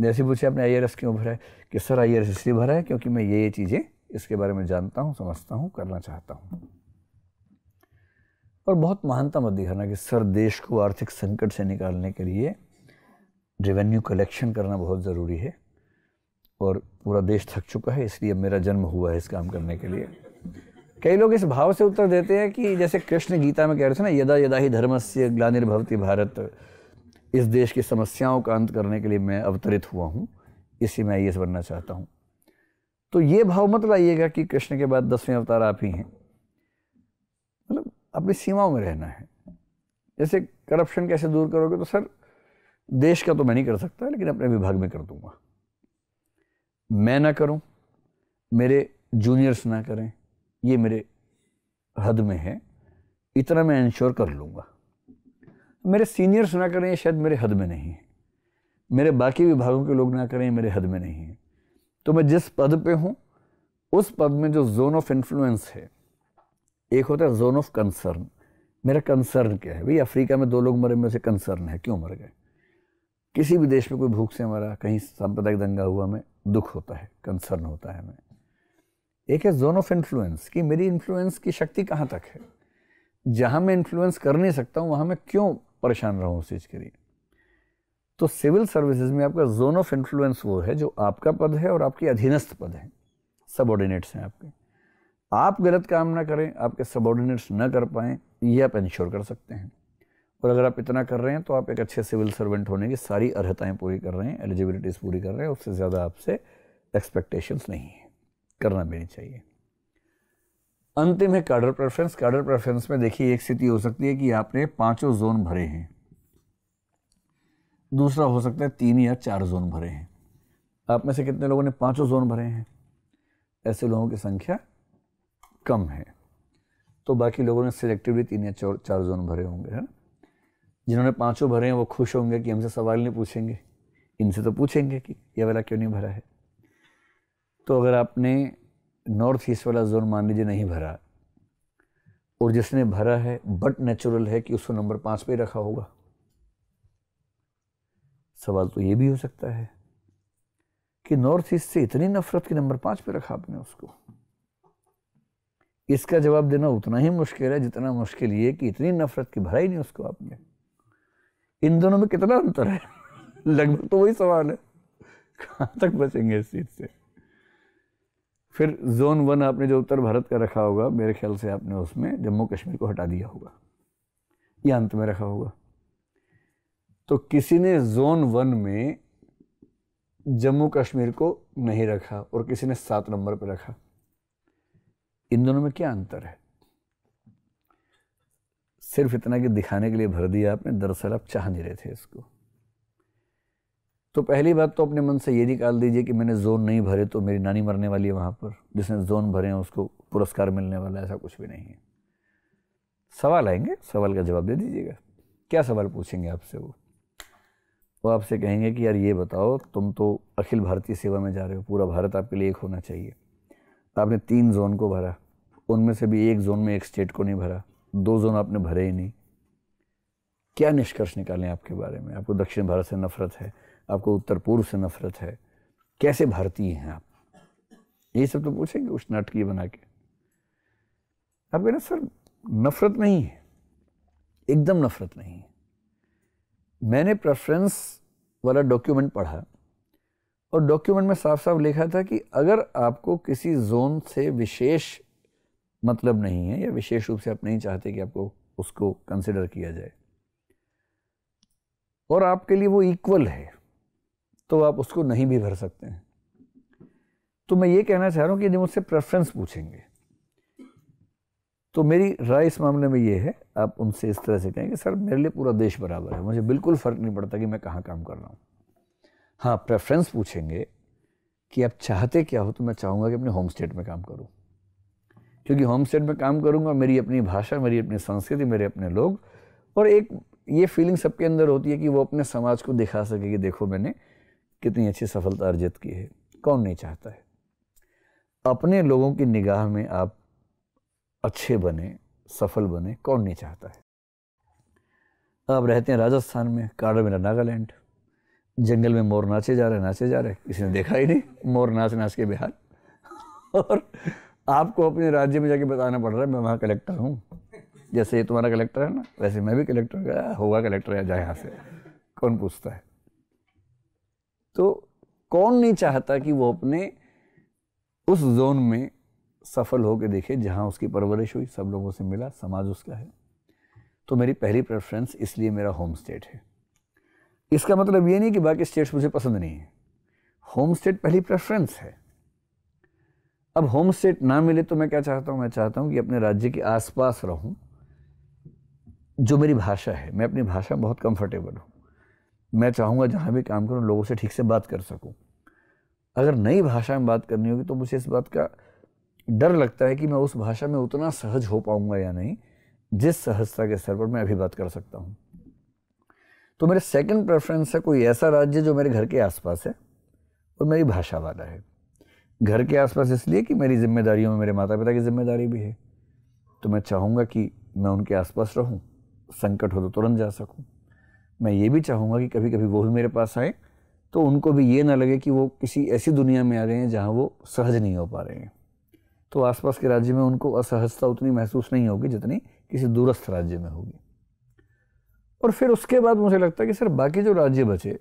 जैसे पूछे आपने आई क्यों भरा है कि सर आई इसलिए भरा है क्योंकि मैं ये ये चीज़ें इसके बारे में जानता हूँ समझता हूँ करना चाहता हूँ और बहुत महानता मत दिखाना कि सर देश को आर्थिक संकट से निकालने के लिए रेवेन्यू कलेक्शन करना बहुत ज़रूरी है और पूरा देश थक चुका है इसलिए मेरा जन्म हुआ है इस काम करने के लिए कई लोग इस भाव से उत्तर देते हैं कि जैसे कृष्ण गीता में कह रहे थे ना यदा यदा ही धर्म से ग्लानिर्भवती भारत इस देश की समस्याओं का अंत करने के लिए मैं अवतरित हुआ हूँ इसी मैं आई बनना चाहता हूँ तो ये भाव मत लाइएगा कि कृष्ण के बाद दसवें अवतार आप ही हैं मतलब अपनी सीमाओं में रहना है जैसे करप्शन कैसे दूर करोगे तो सर देश का तो मैं नहीं कर सकता लेकिन अपने विभाग में कर दूंगा मैं ना करूं मेरे जूनियर्स ना करें ये मेरे हद में है इतना मैं इंश्योर कर लूँगा मेरे सीनियर्स ना करें ये शायद मेरे हद में नहीं है मेरे बाकी विभागों के लोग ना करें मेरे हद में नहीं है तो मैं जिस पद पे हूँ उस पद में जो जोन ऑफ इन्फ्लुएंस है एक होता है जोन ऑफ कंसर्न मेरा कंसर्न क्या है भाई अफ्रीका में दो लोग मरे में से कंसर्न है क्यों मर गए किसी भी देश में कोई भूख से मरा कहीं सांप्रदायिक दंगा हुआ में दुख होता है कंसर्न होता है हमें एक है जोन ऑफ इन्फ्लुएंस कि मेरी इन्फ्लुएंस की शक्ति कहाँ तक है जहाँ मैं इन्फ्लुएंस कर नहीं सकता हूँ वहाँ मैं क्यों परेशान रहा हूँ उस चीज़ के लिए तो सिविल सर्विसेज में आपका जोन ऑफ इन्फ्लुएंस वो है जो आपका पद है और आपके अधीनस्थ पद है सबॉर्डिनेट्स हैं आपके आप गलत काम ना करें आपके सबॉर्डिनेट्स ना कर पाएँ ये आप इंश्योर कर सकते हैं और अगर आप इतना कर रहे हैं तो आप एक अच्छे सिविल सर्वेंट होने की सारी अर्हताएँ पूरी कर रहे हैं एलिजिबिलिटीज़ पूरी कर रहे हैं उससे ज़्यादा आपसे एक्सपेक्टेशंस नहीं है करना भी नहीं चाहिए अंतिम है कार्डर प्रेफरेंस कार्डर प्रेफरेंस में देखिए एक स्थिति हो सकती है कि आपने पांचों जोन भरे हैं दूसरा हो सकता है तीन या चार जोन भरे हैं आप में से कितने लोगों ने पांचों जोन भरे हैं ऐसे लोगों की संख्या कम है तो बाकी लोगों ने सिलेक्टिवली तीन या चार चार जोन भरे होंगे है ना जिन्होंने पांचों भरे हैं वो खुश होंगे कि हमसे सवाल नहीं पूछेंगे इनसे तो पूछेंगे कि ये वाला क्यों नहीं भरा है तो अगर आपने नॉर्थ ईस्ट वाला जोन मान लीजिए नहीं भरा और जिसने भरा है बट नेचुरल है कि उसको नंबर पाँच पे ही रखा होगा सवाल तो ये भी हो सकता है कि नॉर्थ ईस्ट से इतनी नफरत के नंबर पाँच पे रखा आपने उसको इसका जवाब देना उतना ही मुश्किल है जितना मुश्किल ये कि इतनी नफरत की भराई नहीं उसको आपने इन दोनों में कितना अंतर है लगभग तो वही सवाल है कहाँ तक बचेंगे इस चीज़ से फिर जोन वन आपने जो उत्तर भारत का रखा होगा मेरे ख्याल से आपने उसमें जम्मू कश्मीर को हटा दिया होगा या अंत में रखा होगा तो किसी ने जोन वन में जम्मू कश्मीर को नहीं रखा और किसी ने सात नंबर पर रखा इन दोनों में क्या अंतर है सिर्फ इतना कि दिखाने के लिए भर दिया आपने दरअसल आप चाह नहीं रहे थे इसको तो पहली बात तो अपने मन से ये निकाल दीजिए कि मैंने जोन नहीं भरे तो मेरी नानी मरने वाली है वहाँ पर जिसने जोन भरे हैं उसको पुरस्कार मिलने वाला ऐसा कुछ भी नहीं है सवाल आएंगे सवाल का जवाब दे दीजिएगा क्या सवाल पूछेंगे आपसे वो वो तो आपसे कहेंगे कि यार ये बताओ तुम तो अखिल भारतीय सेवा में जा रहे हो पूरा भारत आपके लिए एक होना चाहिए आपने तीन जोन को भरा उनमें से भी एक जोन में एक स्टेट को नहीं भरा दो जोन आपने भरे ही नहीं क्या निष्कर्ष निकालें आपके बारे में आपको दक्षिण भारत से नफरत है आपको उत्तर पूर्व से नफरत है कैसे भारतीय हैं आप ये सब तो पूछेंगे उस नाटकीय बना के आप कहना सर नफरत नहीं है एकदम नफरत नहीं है मैंने प्रेफरेंस वाला डॉक्यूमेंट पढ़ा और डॉक्यूमेंट में साफ साफ लिखा था कि अगर आपको किसी जोन से विशेष मतलब नहीं है या विशेष रूप से आप नहीं चाहते कि आपको उसको कंसिडर किया जाए और आपके लिए वो इक्वल है तो आप उसको नहीं भी भर सकते हैं तो मैं ये कहना चाह रहा हूँ कि मुझसे प्रेफरेंस पूछेंगे तो मेरी राय इस मामले में ये है आप उनसे इस तरह से कहें कि सर मेरे लिए पूरा देश बराबर है मुझे बिल्कुल फ़र्क नहीं पड़ता कि मैं कहाँ काम कर रहा हूँ हाँ प्रेफरेंस पूछेंगे कि आप चाहते क्या हो तो मैं चाहूँगा कि अपने होम स्टेट में काम करूँ क्योंकि होम स्टेट में काम करूँगा मेरी अपनी भाषा मेरी अपनी संस्कृति मेरे अपने लोग और एक ये फीलिंग सबके अंदर होती है कि वो अपने समाज को दिखा सके कि देखो मैंने कितनी अच्छी सफलता अर्जित की है कौन नहीं चाहता है अपने लोगों की निगाह में आप अच्छे बने सफल बने कौन नहीं चाहता है अब रहते हैं राजस्थान में काड़ा मेरा नागालैंड जंगल में मोर नाचे जा रहे नाचे जा रहे किसी ने देखा ही नहीं मोर नाच नाच के बिहार और आपको अपने राज्य में जाके बताना पड़ रहा है मैं वहाँ कलेक्टर हूँ जैसे तुम्हारा कलेक्टर है ना वैसे मैं भी कलेक्टर गया होगा कलेक्टर या जाए यहाँ से कौन पूछता है तो कौन नहीं चाहता कि वो अपने उस जोन में सफल होकर देखे जहाँ उसकी परवरिश हुई सब लोगों से मिला समाज उसका है तो मेरी पहली प्रेफरेंस इसलिए मेरा होम स्टेट है इसका मतलब ये नहीं कि बाकी स्टेट्स मुझे पसंद नहीं है होम स्टेट पहली प्रेफरेंस है अब होम स्टेट ना मिले तो मैं क्या चाहता हूँ मैं चाहता हूँ कि अपने राज्य के आसपास रहूँ जो मेरी भाषा है मैं अपनी भाषा में बहुत कंफर्टेबल हूँ मैं चाहूँगा जहाँ भी काम करूँ लोगों से ठीक से बात कर सकूँ अगर नई भाषा में बात करनी होगी तो मुझे इस बात का डर लगता है कि मैं उस भाषा में उतना सहज हो पाऊंगा या नहीं जिस सहजता के स्तर पर मैं अभी बात कर सकता हूँ तो मेरा सेकंड प्रेफरेंस है कोई ऐसा राज्य जो मेरे घर के आसपास है और मेरी भाषा वाला है घर के आसपास इसलिए कि मेरी जिम्मेदारियों में मेरे माता पिता की जिम्मेदारी भी है तो मैं चाहूँगा कि मैं उनके आसपास रहूँ संकट हो तो तुरंत जा सकूँ मैं ये भी चाहूँगा कि कभी कभी वो भी मेरे पास आए तो उनको भी ये ना लगे कि वो किसी ऐसी दुनिया में आ गए हैं जहाँ वो सहज नहीं हो पा रहे हैं तो आसपास के राज्य में उनको असहजता उतनी महसूस नहीं होगी जितनी किसी दूरस्थ राज्य में होगी और फिर उसके बाद मुझे लगता है कि सर बाकी जो राज्य बचे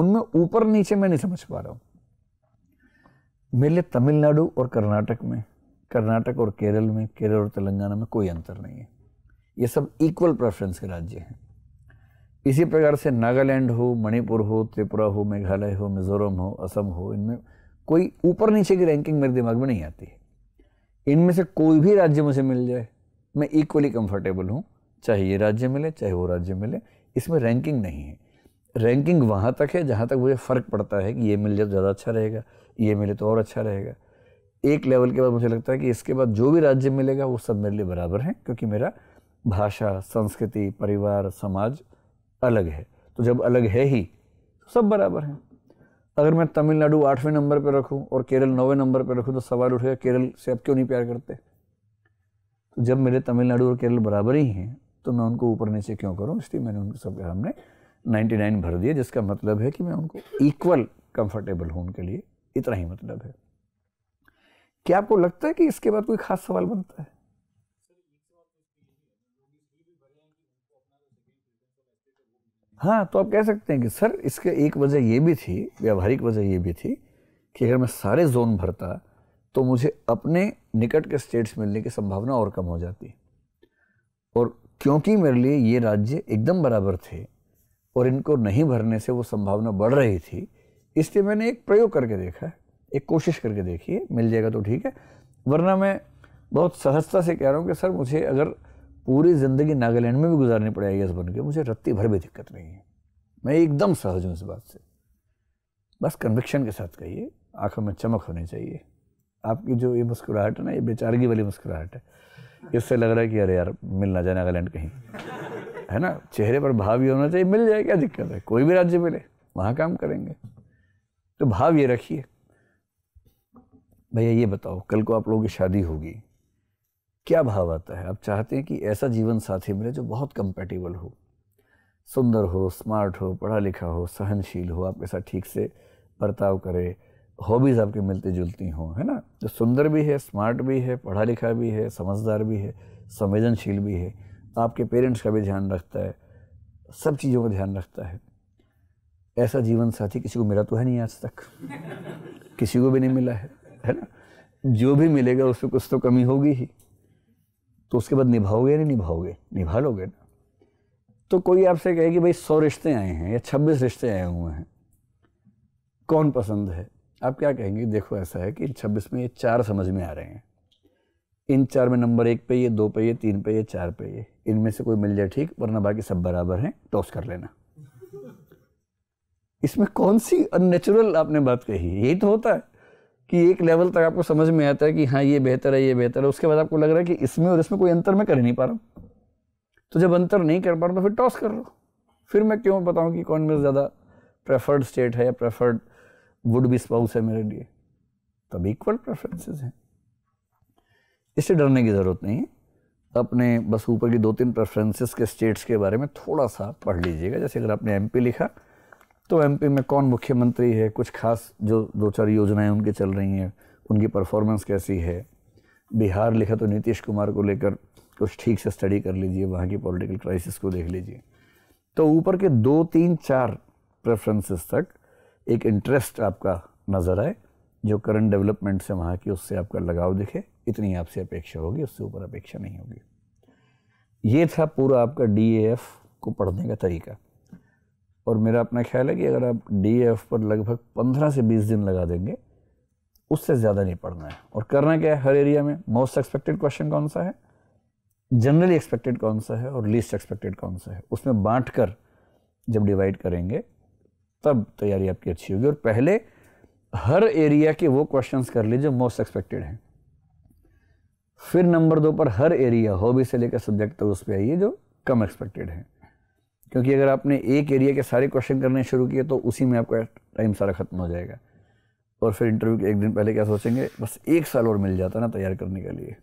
उनमें ऊपर नीचे मैं नहीं समझ पा रहा हूँ मेरे लिए तमिलनाडु और कर्नाटक में कर्नाटक और केरल में केरल और तेलंगाना में कोई अंतर नहीं है ये सब इक्वल प्रेफरेंस के राज्य हैं इसी प्रकार से नागालैंड हो मणिपुर हो त्रिपुरा हो मेघालय हो मिज़ोरम हो असम हो इनमें कोई ऊपर नीचे की रैंकिंग मेरे दिमाग में नहीं आती है इनमें से कोई भी राज्य मुझे मिल जाए मैं इक्वली कंफर्टेबल हूँ चाहे ये राज्य मिले चाहे वो राज्य मिले इसमें रैंकिंग नहीं है रैंकिंग वहाँ तक है जहाँ तक मुझे फ़र्क पड़ता है कि ये मिल जाए तो ज़्यादा अच्छा रहेगा ये मिले तो और अच्छा रहेगा एक लेवल के बाद मुझे लगता है कि इसके बाद जो भी राज्य मिलेगा वो सब मेरे लिए बराबर हैं क्योंकि मेरा भाषा संस्कृति परिवार समाज अलग है तो जब अलग है ही तो सब बराबर हैं अगर मैं तमिलनाडु आठवें नंबर पर रखूँ और केरल नौवें नंबर पर रखूँ तो सवाल उठेगा केरल से आप क्यों नहीं प्यार करते तो जब मेरे तमिलनाडु और केरल बराबर ही हैं तो मैं उनको ऊपर नीचे क्यों करूँ इसलिए मैंने उनको सबके सामने 99 भर दिया जिसका मतलब है कि मैं उनको इक्वल कंफर्टेबल हूँ उनके लिए इतना ही मतलब है क्या आपको लगता है कि इसके बाद कोई खास सवाल बनता है हाँ तो आप कह सकते हैं कि सर इसके एक वजह ये भी थी व्यावहारिक वजह ये भी थी कि अगर मैं सारे जोन भरता तो मुझे अपने निकट के स्टेट्स मिलने की संभावना और कम हो जाती और क्योंकि मेरे लिए ये राज्य एकदम बराबर थे और इनको नहीं भरने से वो संभावना बढ़ रही थी इसलिए मैंने एक प्रयोग करके देखा एक कोशिश करके देखी है मिल जाएगा तो ठीक है वरना मैं बहुत सहजता से कह रहा हूँ कि सर मुझे अगर पूरी ज़िंदगी नागालैंड में भी गुजारनी पड़े आई बन के मुझे रत्ती भर भी दिक्कत नहीं है मैं एकदम सहज हूँ इस बात से बस कन्विक्शन के साथ कहिए आँखों में चमक होनी चाहिए आपकी जो ये मुस्कुराहट है ना ये बेचारगी वाली मुस्कुराहट है इससे लग रहा है कि अरे यार मिल ना जाए नागालैंड कहीं है ना चेहरे पर भाव ये होना चाहिए मिल जाए क्या दिक्कत है कोई भी राज्य मिले वहाँ काम करेंगे तो भाव ये रखिए भैया ये बताओ कल को आप लोगों की शादी होगी क्या भाव आता है आप चाहते हैं कि ऐसा जीवन साथी मिले जो बहुत कंपेटेबल हो सुंदर हो स्मार्ट हो पढ़ा लिखा हो सहनशील हो आपके साथ ठीक से बर्ताव करे हॉबीज़ आपके मिलती जुलती हों है ना जो सुंदर भी है स्मार्ट भी है पढ़ा लिखा भी है समझदार भी है संवेदनशील भी है आपके पेरेंट्स का भी ध्यान रखता है सब चीज़ों का ध्यान रखता है ऐसा जीवन साथी किसी को मिला तो है नहीं आज तक किसी को भी नहीं मिला है है ना जो भी मिलेगा उसमें कुछ तो कमी होगी ही तो उसके बाद निभाओगे नहीं निभाओगे निभा लोगे ना तो कोई आपसे कहे कि भाई सौ रिश्ते आए हैं या छब्बीस रिश्ते आए हुए हैं कौन पसंद है आप क्या कहेंगे देखो ऐसा है कि छब्बीस में ये चार समझ में आ रहे हैं इन चार में नंबर एक पे ये दो पे ये तीन पे ये चार पे ये इनमें से कोई मिल जाए ठीक वरना बाकी सब बराबर हैं टॉस कर लेना इसमें कौन सी अननेचुरल आपने बात कही यही तो होता है कि एक लेवल तक आपको समझ में आता है कि हाँ ये बेहतर है ये बेहतर है उसके बाद आपको लग रहा है कि इसमें और इसमें कोई अंतर मैं कर ही नहीं पा रहा हूँ तो जब अंतर नहीं कर पा रहा तो फिर टॉस कर लो फिर मैं क्यों बताऊँ कि कौन मेरा ज़्यादा प्रेफर्ड स्टेट है या प्रेफर्ड वुड बी स्पाउस है मेरे लिए तब इक्वल प्रेफरेंसेस हैं इससे डरने की ज़रूरत नहीं है अपने बस ऊपर की दो तीन प्रेफरेंसेस के स्टेट्स के बारे में थोड़ा सा पढ़ लीजिएगा जैसे अगर आपने एमपी लिखा तो एमपी में कौन मुख्यमंत्री है कुछ खास जो दो चार योजनाएं उनके चल रही हैं उनकी परफॉर्मेंस कैसी है बिहार लिखा तो नीतीश कुमार को लेकर कुछ ठीक से स्टडी कर लीजिए वहाँ की पॉलिटिकल क्राइसिस को देख लीजिए तो ऊपर के दो तीन चार प्रेफरेंसेस तक एक इंटरेस्ट आपका नज़र आए जो करंट डेवलपमेंट से वहाँ की उससे आपका लगाव दिखे इतनी आपसे अपेक्षा होगी उससे ऊपर अपेक्षा नहीं होगी ये था पूरा आपका डी को पढ़ने का तरीका और मेरा अपना ख्याल है कि अगर आप डी एफ पर लगभग पंद्रह से बीस दिन लगा देंगे उससे ज़्यादा नहीं पढ़ना है और करना क्या है हर एरिया में मोस्ट एक्सपेक्टेड क्वेश्चन कौन सा है जनरली एक्सपेक्टेड कौन सा है और लीस्ट एक्सपेक्टेड कौन सा है उसमें बांट कर जब डिवाइड करेंगे तब तैयारी आपकी अच्छी होगी और पहले हर एरिया के वो क्वेश्चंस कर लीजिए जो मोस्ट एक्सपेक्टेड हैं फिर नंबर दो पर हर एरिया हॉबी से लेकर सब्जेक्ट तक तो उस पर आइए जो कम एक्सपेक्टेड है क्योंकि अगर आपने एक एरिया के सारे क्वेश्चन करने शुरू किए तो उसी में आपका टाइम सारा ख़त्म हो जाएगा और फिर इंटरव्यू के एक दिन पहले क्या सोचेंगे बस एक साल और मिल जाता ना तैयार करने के लिए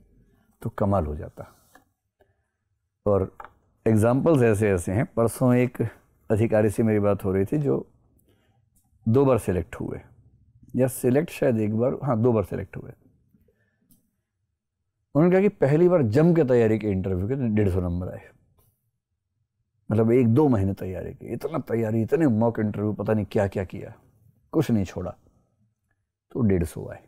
तो कमाल हो जाता और एग्ज़ाम्पल्स ऐसे ऐसे हैं परसों एक अधिकारी से मेरी बात हो रही थी जो दो बार सिलेक्ट हुए या सिलेक्ट शायद एक बार हाँ दो बार सिलेक्ट हुए उन्होंने कहा कि पहली बार जम के तैयारी के इंटरव्यू के डेढ़ सौ नंबर आए मतलब एक दो महीने तैयारी की इतना तैयारी इतने मॉक इंटरव्यू पता नहीं क्या क्या किया कुछ नहीं छोड़ा तो डेढ़ सौ आए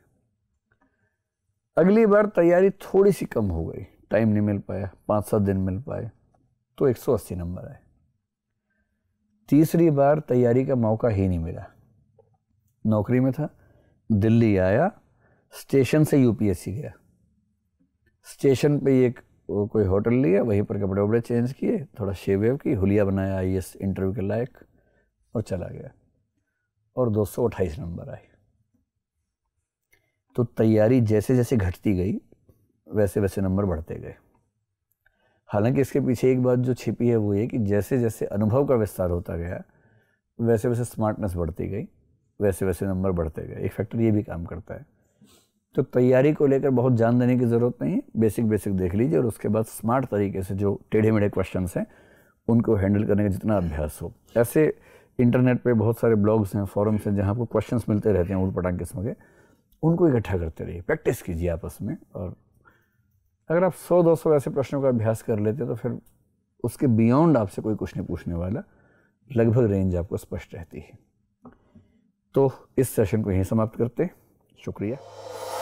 अगली बार तैयारी थोड़ी सी कम हो गई टाइम नहीं मिल पाया पाँच सात दिन मिल पाए तो एक सौ अस्सी नंबर आए तीसरी बार तैयारी का मौका ही नहीं मिला नौकरी में था दिल्ली आया स्टेशन से यूपीएससी गया स्टेशन पे एक वो कोई होटल लिया वहीं पर कपड़े वपड़े चेंज किए थोड़ा शेव वेव की हुलिया बनाया आई एस इंटरव्यू के लायक और चला गया और दो सौ अट्ठाईस नंबर आए तो तैयारी जैसे जैसे घटती गई वैसे वैसे नंबर बढ़ते गए हालांकि इसके पीछे एक बात जो छिपी है वो ये कि जैसे जैसे अनुभव का विस्तार होता गया वैसे वैसे स्मार्टनेस बढ़ती गई वैसे वैसे नंबर बढ़ते गए एक फैक्टर ये भी काम करता है तो तैयारी को लेकर बहुत जान देने की ज़रूरत नहीं है बेसिक बेसिक देख लीजिए और उसके बाद स्मार्ट तरीके से जो टेढ़े मेढ़े क्वेश्चन हैं उनको हैंडल करने का जितना अभ्यास हो ऐसे इंटरनेट पे बहुत सारे ब्लॉग्स हैं फॉरम्स हैं जहाँ आपको क्वेश्चंस मिलते रहते हैं उल्ट किस्म के उनको इकट्ठा करते रहिए प्रैक्टिस कीजिए आपस में और अगर आप 100-200 ऐसे प्रश्नों का अभ्यास कर लेते तो फिर उसके बियॉन्ड आपसे कोई कुछ नहीं पूछने वाला लगभग रेंज आपको स्पष्ट रहती है तो इस सेशन को यहीं समाप्त करते शुक्रिया